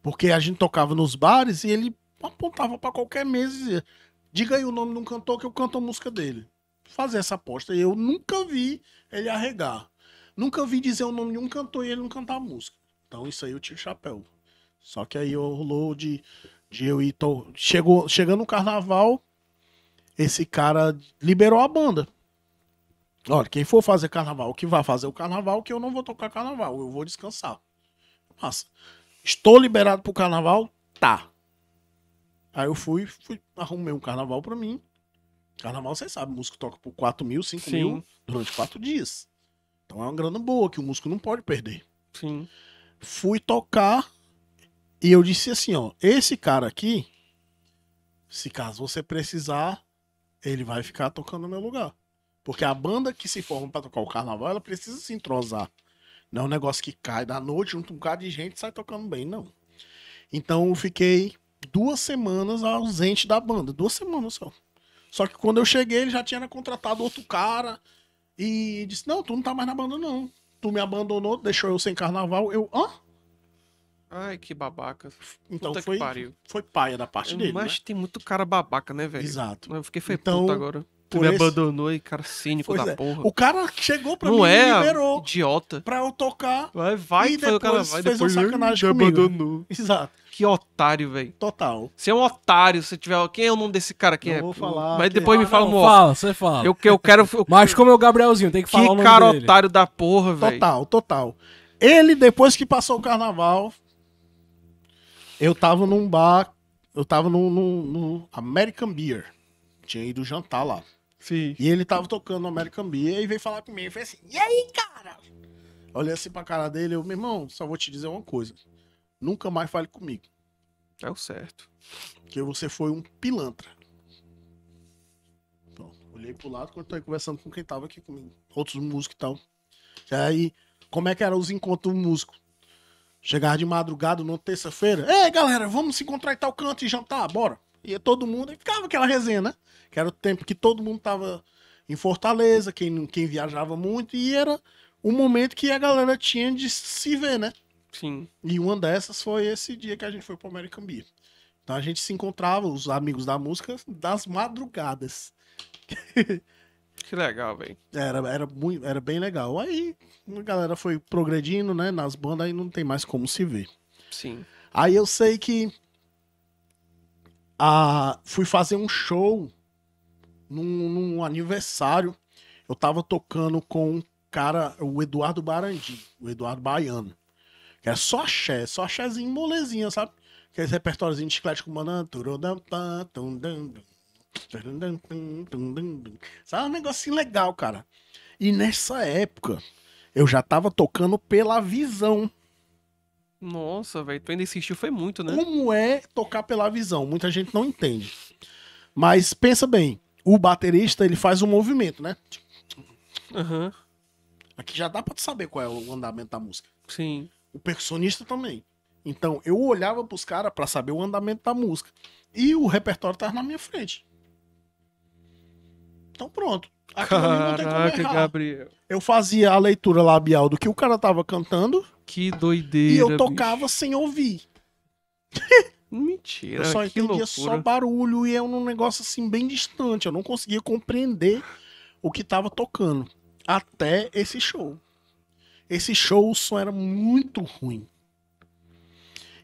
Porque a gente tocava nos bares e ele apontava para qualquer mesa e dizia: diga aí o nome de um cantor que eu canto a música dele. Fazer essa aposta. E eu nunca vi ele arregar. Nunca vi dizer o nome de um cantor e ele não cantar a música. Então isso aí eu tinha chapéu. Só que aí rolou de de eu ir. Tô... Chegou, chegando no carnaval, esse cara liberou a banda. Olha, quem for fazer carnaval, que vai fazer o carnaval, que eu não vou tocar carnaval, eu vou descansar. Massa. Estou liberado pro carnaval? Tá. Aí eu fui, fui arrumei um carnaval pra mim. Carnaval, você sabe o músico toca por 4 mil, 5 Sim. mil durante 4 dias. Então é uma grana boa que o músico não pode perder. Sim. Fui tocar e eu disse assim, ó, esse cara aqui, se caso você precisar, ele vai ficar tocando no meu lugar. Porque a banda que se forma para tocar o carnaval, ela precisa se entrosar. Não é um negócio que cai da noite, junto um bocado de gente sai tocando bem, não. Então eu fiquei duas semanas ausente da banda. Duas semanas só. Só que quando eu cheguei, ele já tinha contratado outro cara. E disse: Não, tu não tá mais na banda, não. Tu me abandonou, deixou eu sem carnaval. Eu, hã? Ai, que babaca. Então puta foi, foi paia da parte é, dele. Mas né? tem muito cara babaca, né, velho? Exato. Eu fiquei foi então, agora. Tu me esse... abandonou e cara cínico pois da é. porra. O cara chegou pra Não mim é, e ah, liberou. Idiota. Pra eu tocar. Vai, vai, e depois o cara vai, fez depois sacanagem me comigo. abandonou. Exato. Que otário, velho. Total. Você é um otário, se tiver. Quem é o nome desse cara? Quem não é? vou falar. Mas depois que... É? me fala, ah, não, Fala, você fala. Eu, eu quero. Mas como é o Gabrielzinho, tem que falar. Que o nome cara dele. otário da porra, velho. Total, total. Ele, depois que passou o carnaval, eu tava num bar, eu tava no, no, no American Beer. Tinha ido jantar lá. Sim. E ele tava tocando American Beer e veio falar comigo. Eu falei assim, e aí, cara? Olhei assim pra cara dele, eu, meu irmão, só vou te dizer uma coisa. Nunca mais fale comigo. É o certo. Porque você foi um pilantra. Pronto, olhei pro lado, quando continuei conversando com quem tava aqui comigo. Outros músicos e tal. E aí, como é que era os encontros do músico? Chegava de madrugada, numa terça-feira. Ei, galera, vamos se encontrar em tal canto e jantar, bora. Ia todo mundo e ficava aquela resenha, né? Que era o tempo que todo mundo tava em Fortaleza, quem, quem viajava muito, e era o momento que a galera tinha de se ver, né? Sim. E uma dessas foi esse dia que a gente foi pro American Beer. Então a gente se encontrava, os amigos da música, das madrugadas. Que legal, velho. Era, era, muito, era bem legal. Aí a galera foi progredindo, né? Nas bandas, aí não tem mais como se ver. Sim. Aí eu sei que a, fui fazer um show num, num aniversário. Eu tava tocando com um cara, o Eduardo Barandi, o Eduardo Baiano. Que era é só axé, só axézinho molezinha, sabe? Aquele repertóriozinho de chiclete com banana. Sabe, é um negocinho legal, cara. E nessa época, eu já tava tocando pela visão. Nossa, velho, tu ainda insistiu, foi muito, né? Como é tocar pela visão? Muita gente não entende. Mas pensa bem, o baterista, ele faz um movimento, né? Uhum. Aqui já dá pra tu saber qual é o andamento da música. Sim. O percussionista também. Então, eu olhava pros caras pra saber o andamento da música. E o repertório tava na minha frente. Então pronto. Caraca, Gabriel. Eu fazia a leitura labial do que o cara tava cantando. Que doideira. E eu tocava bicho. sem ouvir. Mentira. Eu só que entendia loucura. só barulho e é um negócio assim bem distante. Eu não conseguia compreender o que tava tocando. Até esse show. Esse show o som era muito ruim.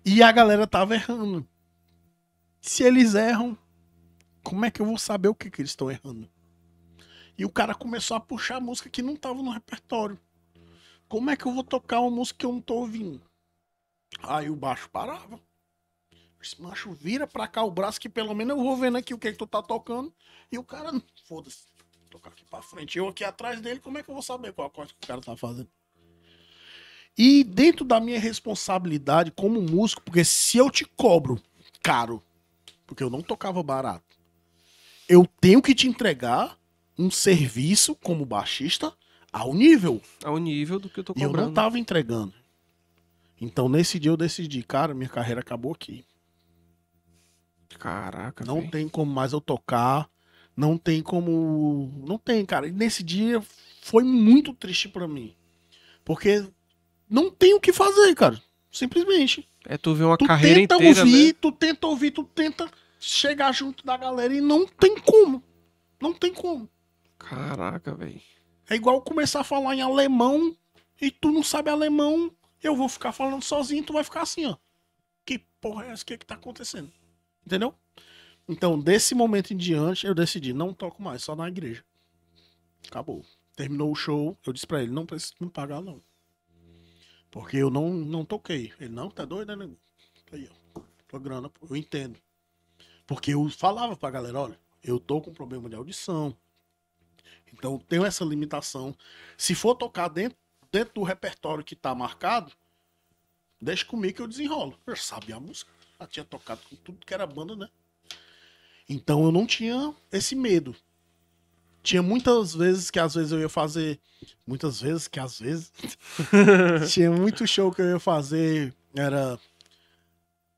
E a galera tava errando. Se eles erram, como é que eu vou saber o que, que eles estão errando? E o cara começou a puxar música que não tava no repertório. Como é que eu vou tocar uma música que eu não tô ouvindo? Aí o baixo parava. Esse macho vira pra cá o braço que pelo menos eu vou vendo aqui o que, é que tu tá tocando. E o cara, foda-se, tocar aqui pra frente. Eu aqui atrás dele, como é que eu vou saber qual acorde é que o cara tá fazendo? E dentro da minha responsabilidade como músico, porque se eu te cobro caro, porque eu não tocava barato, eu tenho que te entregar um serviço como baixista ao nível. Ao nível do que eu tô cobrando. E eu não tava entregando. Então nesse dia eu decidi, cara, minha carreira acabou aqui. Caraca. Não véio. tem como mais eu tocar. Não tem como. Não tem, cara. E nesse dia foi muito triste para mim. Porque não tem o que fazer, cara. Simplesmente. É tu ver uma tu carreira tenta Ouvir, né? Tu tenta ouvir, tu tenta chegar junto da galera e não tem como. Não tem como. Caraca, velho. É igual começar a falar em alemão e tu não sabe alemão, eu vou ficar falando sozinho e tu vai ficar assim, ó. Que porra é essa? O que, é que tá acontecendo? Entendeu? Então, desse momento em diante, eu decidi, não toco mais, só na igreja. Acabou. Terminou o show, eu disse pra ele, não precisa me pagar, não. Porque eu não, não toquei. Ele, não, tá doido, né? Aí, ó. Tua grana, eu entendo. Porque eu falava pra galera, olha, eu tô com problema de audição, então tem essa limitação. Se for tocar dentro, dentro do repertório que tá marcado, deixa comigo que eu desenrolo. Eu sabia a música, já tinha tocado com tudo que era banda, né? Então eu não tinha esse medo. Tinha muitas vezes que às vezes eu ia fazer. Muitas vezes que às vezes. tinha muito show que eu ia fazer. Era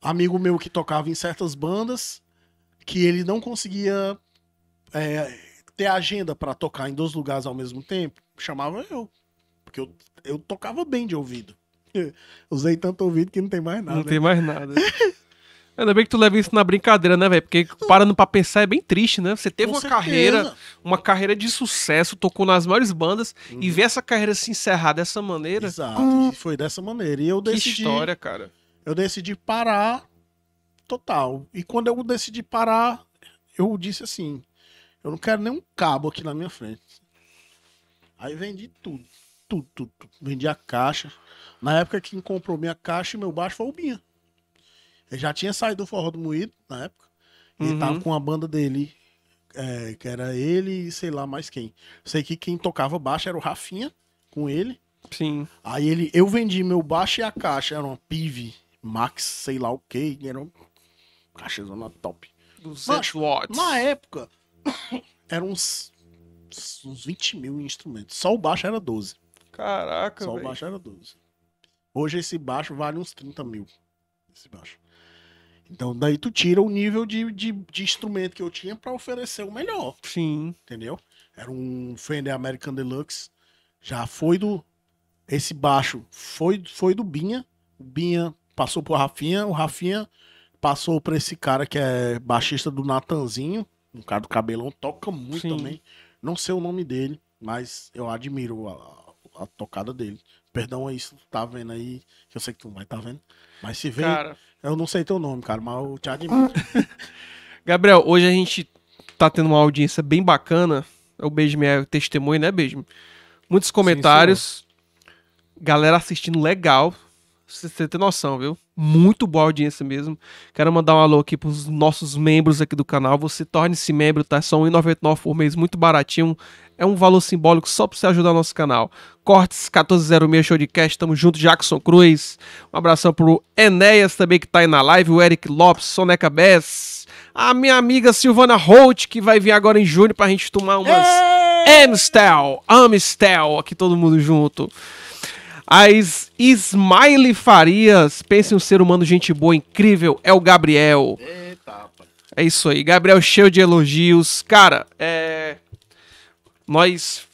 amigo meu que tocava em certas bandas que ele não conseguia é, ter agenda para tocar em dois lugares ao mesmo tempo, chamava eu. Porque eu, eu tocava bem de ouvido. Usei tanto ouvido que não tem mais nada. Não né? tem mais nada. Ainda bem que tu leva isso na brincadeira, né, velho? Porque parando pra pensar é bem triste, né? Você teve Com uma certeza. carreira, uma carreira de sucesso, tocou nas maiores bandas e uhum. ver essa carreira se encerrar dessa maneira. Exato, hum. foi dessa maneira. E eu decidi. Que história, cara. Eu decidi parar total. E quando eu decidi parar, eu disse assim: eu não quero nenhum cabo aqui na minha frente. Aí vendi tudo. Tudo, tudo, tudo. Vendi a caixa. Na época, quem comprou minha caixa e meu baixo foi o Binha. Ele já tinha saído do Forró do Moído, na época. E uhum. tava com a banda dele, é, que era ele e sei lá mais quem. Sei que quem tocava baixo era o Rafinha, com ele. Sim. Aí ele, eu vendi meu baixo e a caixa, era uma Pive Max, sei lá o que, era uma caixa zona top. 200 watts. Na época, eram uns, uns 20 mil instrumentos. Só o baixo era 12. Caraca, Só véio. o baixo era 12. Hoje esse baixo vale uns 30 mil. Esse baixo. Então, daí tu tira o nível de, de, de instrumento que eu tinha para oferecer o melhor. Sim. Entendeu? Era um Fender American Deluxe. Já foi do. Esse baixo foi, foi do Binha. O Binha passou pro Rafinha. O Rafinha passou pra esse cara que é baixista do Natanzinho um cara do cabelão, toca muito Sim. também. Não sei o nome dele, mas eu admiro a, a, tocada dele. Perdão aí se tu tá vendo aí, que eu sei que tu não vai tá vendo. Mas se vê, cara... eu não sei teu nome, cara, mas eu te admiro. Gabriel, hoje a gente tá tendo uma audiência bem bacana. É o Beijo é testemunho, né, Beijo? Muitos comentários. Sim, galera assistindo legal. Você tem noção, viu? muito boa audiência mesmo. Quero mandar um alô aqui para os nossos membros aqui do canal. Você torne-se membro, tá? São R$1,99 por mês, muito baratinho. É um valor simbólico só para você ajudar o nosso canal. Cortes 1406 Show de Cast, tamo junto, Jackson Cruz. Um abração pro Enéas também que tá aí na live, o Eric Lopes, Soneca Bess. A minha amiga Silvana Holt, que vai vir agora em junho pra gente tomar umas Amstel, Amstel, aqui todo mundo junto. As Smiley Farias, pense um ser humano gente boa, incrível, é o Gabriel. Eita, é isso aí, Gabriel cheio de elogios. Cara, é... Nós...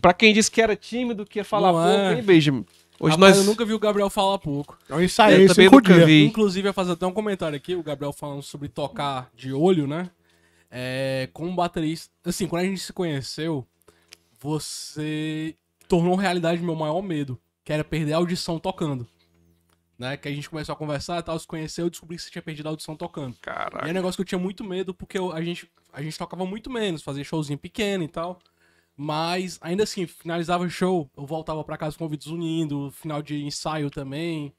Pra quem disse que era tímido, que ia falar Luan. pouco, é. hein, Benjamin? Hoje Rapaz, nós... eu nunca vi o Gabriel falar pouco. É eu ensaiei eu também nunca vi. Inclusive, ia fazer até um comentário aqui, o Gabriel falando sobre tocar de olho, né? É, como baterista... Assim, quando a gente se conheceu, você tornou realidade meu maior medo, que era perder a audição tocando. Né? Que a gente começou a conversar, tal, se conheceu, eu descobri que você tinha perdido a audição tocando. Caraca. E é um negócio que eu tinha muito medo, porque eu, a, gente, a gente tocava muito menos, fazia showzinho pequeno e tal. Mas, ainda assim, finalizava o show, eu voltava para casa com ouvidos unindo, final de ensaio também,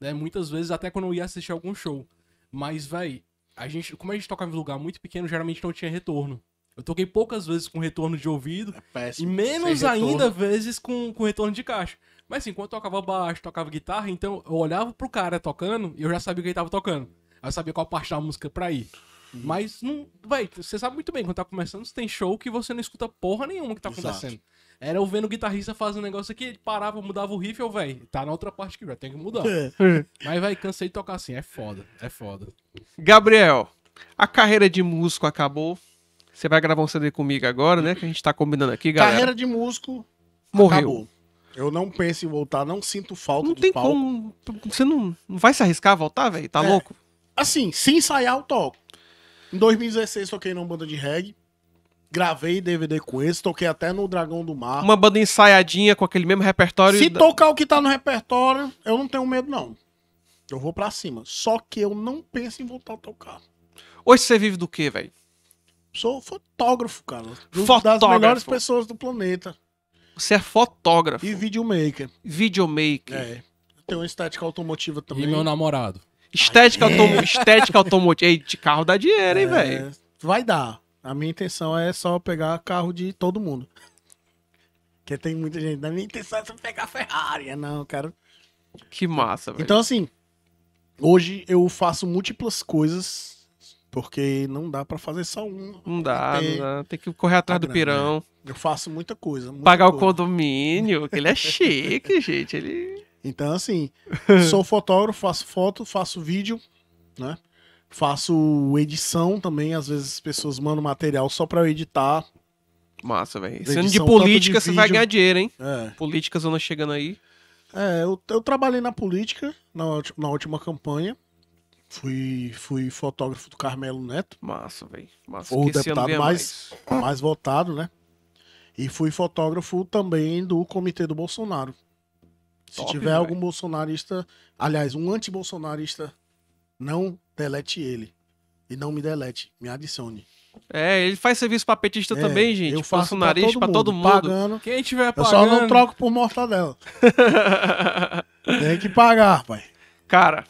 né? Muitas vezes, até quando eu ia assistir algum show. Mas, véi, a gente, como a gente tocava em lugar muito pequeno, geralmente não tinha retorno. Eu toquei poucas vezes com retorno de ouvido. É péssimo, e menos ainda vezes com, com retorno de caixa. Mas assim, quando eu tocava baixo, tocava guitarra, então eu olhava pro cara tocando e eu já sabia que ele tava tocando. Aí eu sabia qual parte da música pra ir. Uhum. Mas não. Véi, você sabe muito bem, quando tá começando, você tem show que você não escuta porra nenhuma que tá Exato. acontecendo. Era eu vendo o guitarrista fazendo um negócio aqui, ele parava, mudava o riff, eu, véi, tá na outra parte que já tem que mudar. É. Mas, véi, cansei de tocar assim, é foda, é foda. Gabriel, a carreira de músico acabou, você vai gravar um CD comigo agora, né? Que a gente tá combinando aqui, galera. Carreira de músico morreu. Acabou. Eu não penso em voltar, não sinto falta não do tem palco. como. Você não, não vai se arriscar a voltar, velho? Tá é. louco? Assim, se ensaiar, eu toco. Em 2016 toquei numa banda de reggae. Gravei DVD com esse, toquei até no Dragão do Mar. Uma banda ensaiadinha com aquele mesmo repertório. Se tocar o que tá no repertório, eu não tenho medo, não. Eu vou pra cima. Só que eu não penso em voltar a tocar. Hoje você vive do quê, velho? Sou fotógrafo, cara. Fotógrafo. Das melhores pessoas do planeta. Você é fotógrafo. E videomaker. Videomaker. É. Tem uma estética automotiva também. E meu namorado. Estética, Ai, é. estética automotiva. Ei, de carro dá dinheiro, é, hein, velho? Vai dar. A minha intenção é só pegar carro de todo mundo. Porque tem muita gente. A minha intenção é só pegar Ferrari. É, não, cara. Que massa, velho. Então, assim, hoje eu faço múltiplas coisas porque não dá para fazer só um. Não dá, tem, não dá. tem que correr atrás do pirão. Eu faço muita coisa. Muita Pagar coisa. o condomínio, que ele é chique, gente. Ele... Então, assim, sou fotógrafo, faço foto, faço vídeo, né? Faço edição também. Às vezes as pessoas mandam material só pra eu editar. Massa, velho. Sendo de política, de você vídeo. vai ganhar dinheiro, hein? É. Política zona chegando aí. É, eu, eu trabalhei na política na, na última campanha. Fui, fui fotógrafo do Carmelo Neto. Massa, velho. Foi o deputado mais, mais. mais votado, né? E fui fotógrafo também do Comitê do Bolsonaro. Se Top, tiver véio. algum bolsonarista, aliás, um anti-bolsonarista, não delete ele. E não me delete, me adicione. É, ele faz serviço pra petista é, também, gente. Eu faço nariz pra todo mundo. Pra todo mundo. Pagando, Quem tiver pagando. Eu só não troco por mortadela. Tem que pagar, pai. Cara,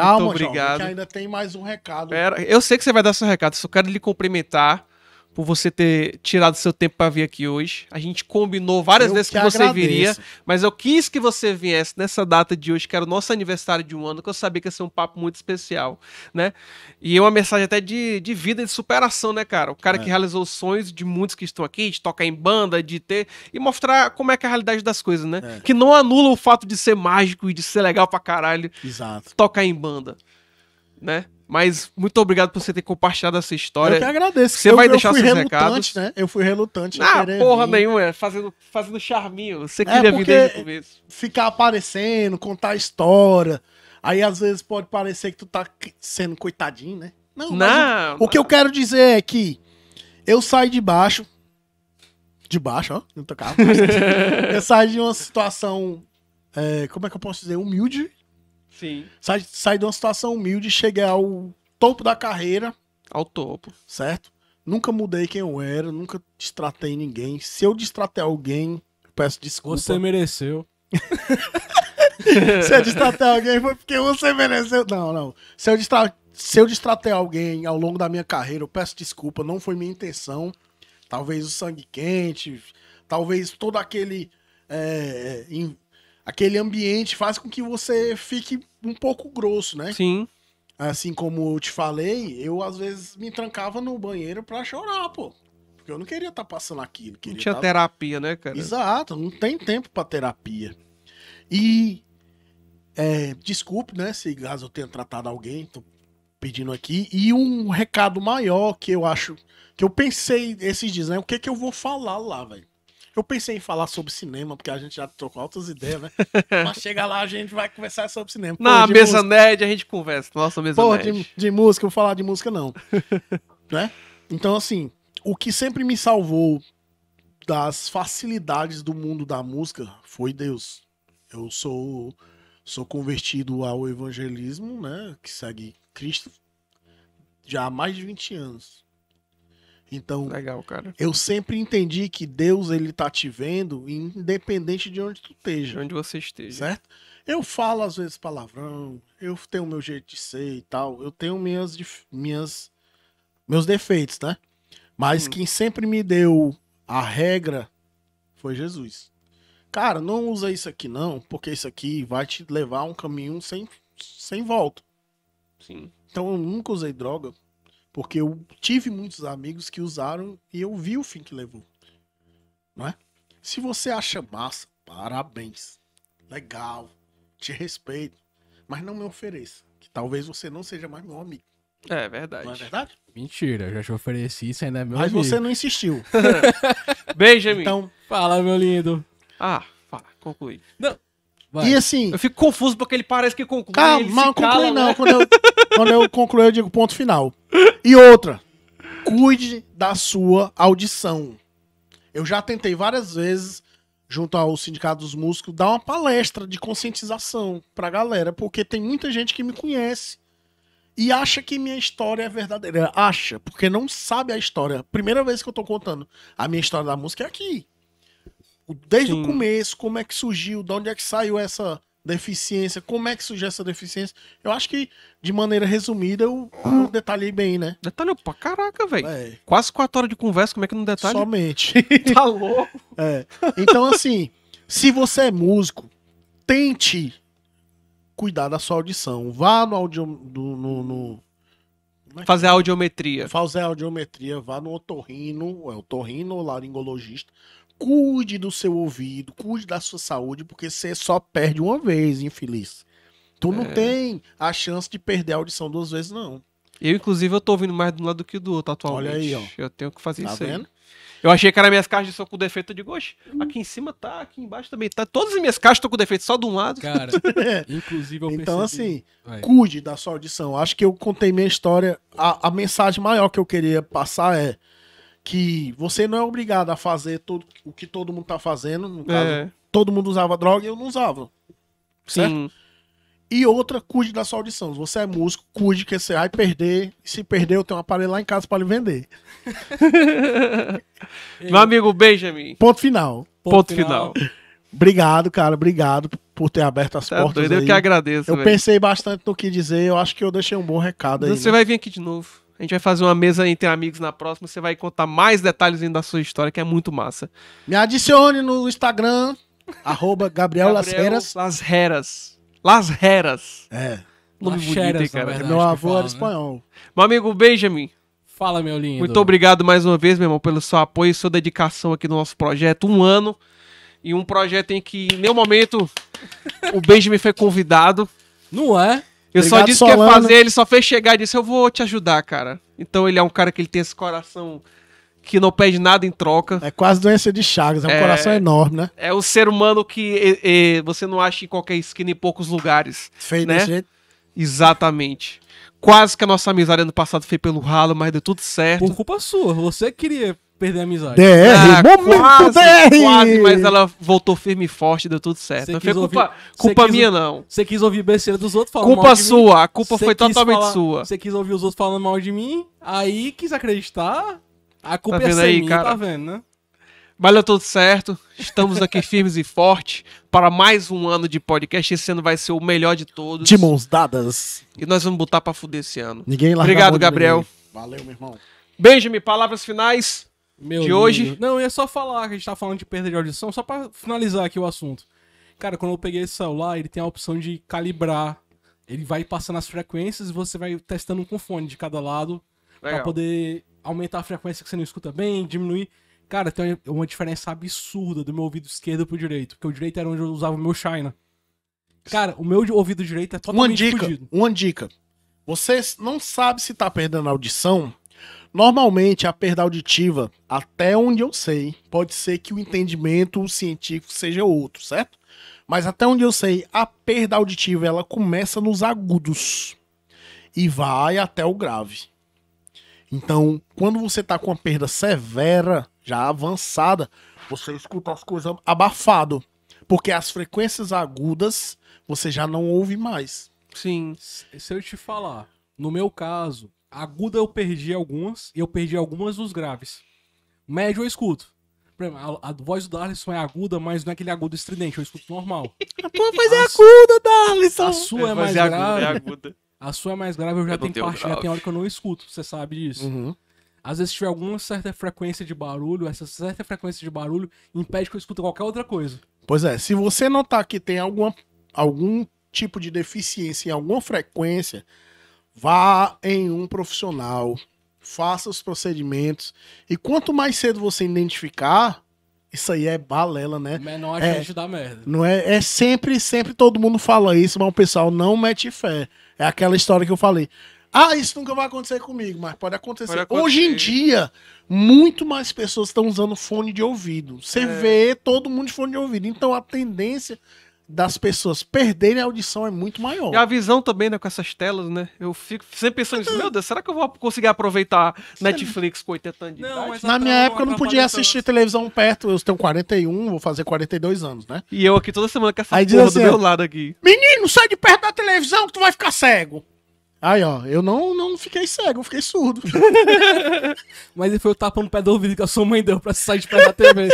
Calma, Muito obrigado. que ainda tem mais um recado. Pera, eu sei que você vai dar seu recado, só quero lhe cumprimentar por você ter tirado seu tempo para vir aqui hoje. A gente combinou várias eu vezes que, que você agradeço. viria, mas eu quis que você viesse nessa data de hoje, que era o nosso aniversário de um ano, que eu sabia que ia ser um papo muito especial, né? E é uma mensagem até de, de vida, de superação, né, cara? O cara é. que realizou os sonhos de muitos que estão aqui, de tocar em banda, de ter. e mostrar como é que é a realidade das coisas, né? É. Que não anula o fato de ser mágico e de ser legal pra caralho. Exato. Tocar em banda, né? Mas muito obrigado por você ter compartilhado essa história. Eu que agradeço. Você eu, vai eu deixar seus recados. Né? Eu fui relutante. Ah, porra vir. nenhuma. É, fazendo, fazendo charminho. Você é, queria é vir desde o começo. Ficar aparecendo, contar história. Aí às vezes pode parecer que tu tá sendo coitadinho, né? Não, não, o, o que eu quero dizer é que eu saí de baixo. De baixo, ó. Não tocava. eu saí de uma situação. É, como é que eu posso dizer? Humilde Sim. Sai, sai de uma situação humilde, cheguei ao topo da carreira. Ao topo. Certo? Nunca mudei quem eu era, nunca destratei ninguém. Se eu destratei alguém, peço desculpa. Você mereceu. Se eu destratei alguém, foi porque você mereceu. Não, não. Se eu, distra... Se eu destratei alguém ao longo da minha carreira, eu peço desculpa, não foi minha intenção. Talvez o sangue quente, talvez todo aquele é, aquele ambiente faz com que você fique um pouco grosso, né? Sim. Assim como eu te falei, eu às vezes me trancava no banheiro pra chorar, pô. Porque eu não queria estar tá passando aquilo. Não tinha tá... terapia, né, cara? Exato, não tem tempo pra terapia. E. É, desculpe, né, se caso eu tenha tratado alguém, tô pedindo aqui. E um recado maior que eu acho. Que eu pensei esses dias, né? O que, que eu vou falar lá, velho? Eu pensei em falar sobre cinema, porque a gente já trocou altas ideias, né? Mas chega lá, a gente vai conversar sobre cinema. Pô, Na mesa música... nerd a gente conversa. Nossa, mesa nerd. De, de música, eu vou falar de música, não. né? Então, assim, o que sempre me salvou das facilidades do mundo da música foi Deus. Eu sou sou convertido ao evangelismo, né, que segue Cristo já há mais de 20 anos. Então, legal, cara. Eu sempre entendi que Deus ele tá te vendo independente de onde tu esteja. onde você esteja. Certo? Eu falo às vezes palavrão, eu tenho meu jeito de ser e tal, eu tenho minhas minhas meus defeitos, né? Mas hum. quem sempre me deu a regra foi Jesus. Cara, não usa isso aqui não, porque isso aqui vai te levar a um caminho sem sem volta. Sim. Então eu nunca usei droga, porque eu tive muitos amigos que usaram e eu vi o fim que levou. Não é? Se você acha massa, parabéns. Legal. Te respeito. Mas não me ofereça. Que talvez você não seja mais meu amigo. É verdade. Não é verdade? Mentira, eu já te ofereci, isso ainda é meu Mas amigo. você não insistiu. Benjamin. Então, fala, meu lindo. Ah, fala, conclui. Não, Vai. E assim. Eu fico confuso porque ele parece que conclui. Calma, ele não conclui cala, não. Né? Quando, eu, quando eu concluir, eu digo ponto final. E outra. Cuide da sua audição. Eu já tentei várias vezes, junto ao Sindicato dos Músicos, dar uma palestra de conscientização pra galera, porque tem muita gente que me conhece e acha que minha história é verdadeira. Acha, porque não sabe a história. Primeira vez que eu tô contando a minha história da música é aqui desde Sim. o começo, como é que surgiu, de onde é que saiu essa deficiência, como é que surgiu essa deficiência. Eu acho que, de maneira resumida, eu, eu detalhei bem, né? Detalhou pra caraca, velho. É. Quase quatro horas de conversa, como é que não detalha? Somente. tá louco? É. Então, assim, se você é músico, tente cuidar da sua audição. Vá no audio... Do, no, no... É fazer a audiometria. Fazer a audiometria, vá no otorrino, é otorrino ou laringologista, cuide do seu ouvido, cuide da sua saúde, porque você só perde uma vez, infeliz. Tu é. não tem a chance de perder a audição duas vezes, não. Eu, inclusive, eu tô ouvindo mais de um lado do que do outro atualmente. Olha aí, ó. Eu tenho que fazer tá isso vendo? aí. Eu achei que era minhas caixas de com defeito. de digo, aqui em cima tá, aqui embaixo também tá. Todas as minhas caixas estão com defeito, só de um lado. Cara, inclusive eu Então, percebi... assim, cuide da sua audição. Acho que eu contei minha história. A, a mensagem maior que eu queria passar é que você não é obrigado a fazer todo, o que todo mundo tá fazendo. No caso, é. todo mundo usava droga e eu não usava. Certo? Sim. E outra, cuide da sua audição. Se você é músico, cuide que você vai perder. Se perder, eu tenho um aparelho lá em casa para lhe vender. Meu amigo Benjamin. Ponto final. Ponto, Ponto final. final. Obrigado, cara. Obrigado por ter aberto as tá portas. Doido, aí. Eu que agradeço. Eu véio. pensei bastante no que dizer. Eu acho que eu deixei um bom recado Mas aí. Você né? vai vir aqui de novo. A gente vai fazer uma mesa entre amigos na próxima. Você vai contar mais detalhes da sua história, que é muito massa. Me adicione no Instagram, arroba Gabriel, Las Heras. Las Heras. Las Heras. É. Nome Las bonito, Heras, cara. Verdade, meu avô fala, era né? espanhol. Meu amigo Benjamin. Fala, meu lindo. Muito obrigado mais uma vez, meu irmão, pelo seu apoio e sua dedicação aqui no nosso projeto. Um ano e um projeto em que, em nenhum momento, o Benjamin foi convidado. Não é? Eu Obrigado, só disse Solano. que ia fazer, ele só fez chegar e disse: Eu vou te ajudar, cara. Então ele é um cara que ele tem esse coração que não pede nada em troca. É quase doença de Chagas, é um é, coração enorme, né? É um ser humano que você não acha em qualquer esquina, em poucos lugares. Feio né? desse jeito. Exatamente. Quase que a nossa amizade ano passado foi pelo ralo, mas deu tudo certo. Por culpa sua, você queria perder a amizade. DR, ah, momento quase, DR! Quase, mas ela voltou firme e forte, deu tudo certo. não foi culpa, ouvir, culpa minha, não. Você quis ouvir besteira dos outros falando culpa mal de sua, mim. Culpa sua, a culpa foi totalmente falar, sua. Você quis ouvir os outros falando mal de mim, aí quis acreditar, a culpa tá é aí, cara? tá vendo, né? Valeu tudo certo, estamos aqui firmes e fortes para mais um ano de podcast. Esse ano vai ser o melhor de todos. De mãos dadas. E nós vamos botar pra fuder esse ano. Ninguém lá. Obrigado, Gabriel. Ninguém. Valeu, meu irmão. Benjamin, palavras finais. Meu de lindo. hoje. Não, é só falar que a gente tá falando de perda de audição, só para finalizar aqui o assunto. Cara, quando eu peguei esse celular, ele tem a opção de calibrar. Ele vai passando as frequências e você vai testando com fone de cada lado para poder aumentar a frequência que você não escuta bem, diminuir. Cara, tem uma diferença absurda do meu ouvido esquerdo pro direito, porque o direito era onde eu usava o meu China. Cara, o meu ouvido direito é totalmente uma dica, fudido. Uma dica. Você não sabe se tá perdendo audição Normalmente, a perda auditiva, até onde eu sei, pode ser que o entendimento científico seja outro, certo? Mas até onde eu sei, a perda auditiva ela começa nos agudos e vai até o grave. Então, quando você está com uma perda severa, já avançada, você escuta as coisas abafado, porque as frequências agudas você já não ouve mais. Sim. Se eu te falar, no meu caso, aguda eu perdi algumas, e eu perdi algumas dos graves. Médio eu escuto. A, a, voz do Darlison é aguda, mas não é aquele agudo estridente, eu escuto normal. A tua voz é a é aguda, Darlison! A sua é mais é grave. É aguda, a sua é mais grave, eu já eu tenho parte, grave. já tem hora que eu não escuto, você sabe disso. Uhum. Às vezes, se tiver alguma certa frequência de barulho, essa certa frequência de barulho impede que eu escute qualquer outra coisa. Pois é, se você notar que tem alguma, algum tipo de deficiência em alguma frequência, Vá em um profissional, faça os procedimentos. E quanto mais cedo você identificar, isso aí é balela, né? Menor a é, da merda. Não é, é sempre, sempre todo mundo fala isso, mas o pessoal não mete fé. É aquela história que eu falei. Ah, isso nunca vai acontecer comigo, mas pode acontecer. Pode acontecer. Hoje em dia, muito mais pessoas estão usando fone de ouvido. Você é. vê todo mundo de fone de ouvido. Então a tendência das pessoas perderem a audição é muito maior. E a visão também, né, com essas telas, né? Eu fico sempre pensando nisso, meu Deus, será que eu vou conseguir aproveitar Netflix com 80 anos de não, idade? Na minha época eu não podia assistir televisão perto, eu tenho 41, vou fazer 42 anos, né? E eu aqui toda semana com essa Aí porra assim, do meu lado aqui. Menino, sai de perto da televisão que tu vai ficar cego. Aí, ó, eu não, não fiquei cego, eu fiquei surdo. Mas ele foi o tapa no pé do ouvido que a sua mãe deu pra sair de perto da TV.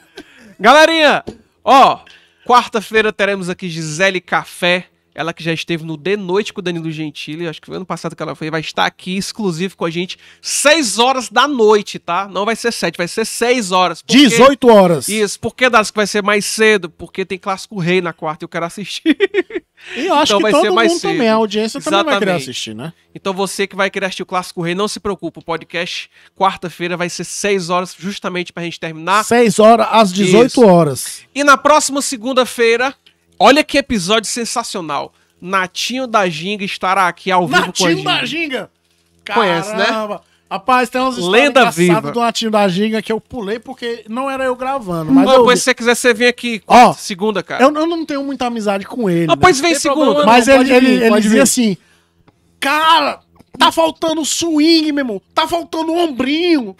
Galerinha, ó... Quarta-feira teremos aqui Gisele Café, ela que já esteve no De Noite com o Danilo Gentili, acho que foi ano passado que ela foi, vai estar aqui exclusivo com a gente 6 horas da noite, tá? Não vai ser 7, vai ser 6 horas. Porque... 18 horas. Isso, por que das que vai ser mais cedo? Porque tem Clássico Rei na quarta e eu quero assistir. E eu acho então que vai todo ser mais mundo cedo. também, a audiência Exatamente. também vai querer assistir, né? Então você que vai querer assistir o Clássico Rei, não se preocupe, o podcast quarta-feira vai ser 6 horas, justamente pra gente terminar. 6 horas às 18 Isso. horas. E na próxima segunda-feira, olha que episódio sensacional. Natinho da Ginga estará aqui ao Natinho vivo com a Natinho da Ginga! Caramba. Conhece, né? Rapaz, tem umas Lenda viva. do Latinho da Giga que eu pulei porque não era eu gravando. Mas oh, eu... Pois se você quiser, você vem aqui ó, segunda, cara. Eu, eu, não tenho muita amizade com ele. Ah, né? pois vem segunda. mas ele, vir, ele, ele dizia assim, cara, tá faltando swing, meu irmão. Tá faltando ombrinho.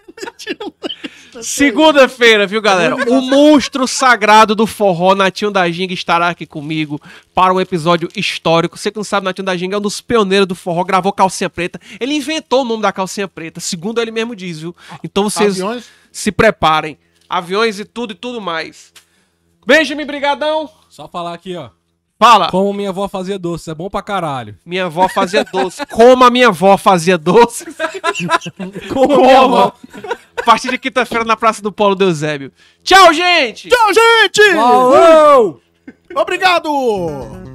Segunda-feira, viu, galera? O monstro sagrado do forró, Natinho da Ginga, estará aqui comigo para um episódio histórico. Você que não sabe, Natinho da Ginga é um dos pioneiros do forró, gravou Calcinha Preta. Ele inventou o nome da Calcinha Preta, segundo ele mesmo diz, viu? Então vocês Aviões? se preparem. Aviões e tudo e tudo mais. Benjamin, brigadão! Só falar aqui, ó. Fala. Como minha avó fazia doce, é bom pra caralho. Minha avó fazia doce. Como a minha avó fazia doce. Como, Como avó. A partir de quinta-feira na Praça do Polo do Eusébio. Tchau, gente! Tchau, gente! Falou! Obrigado!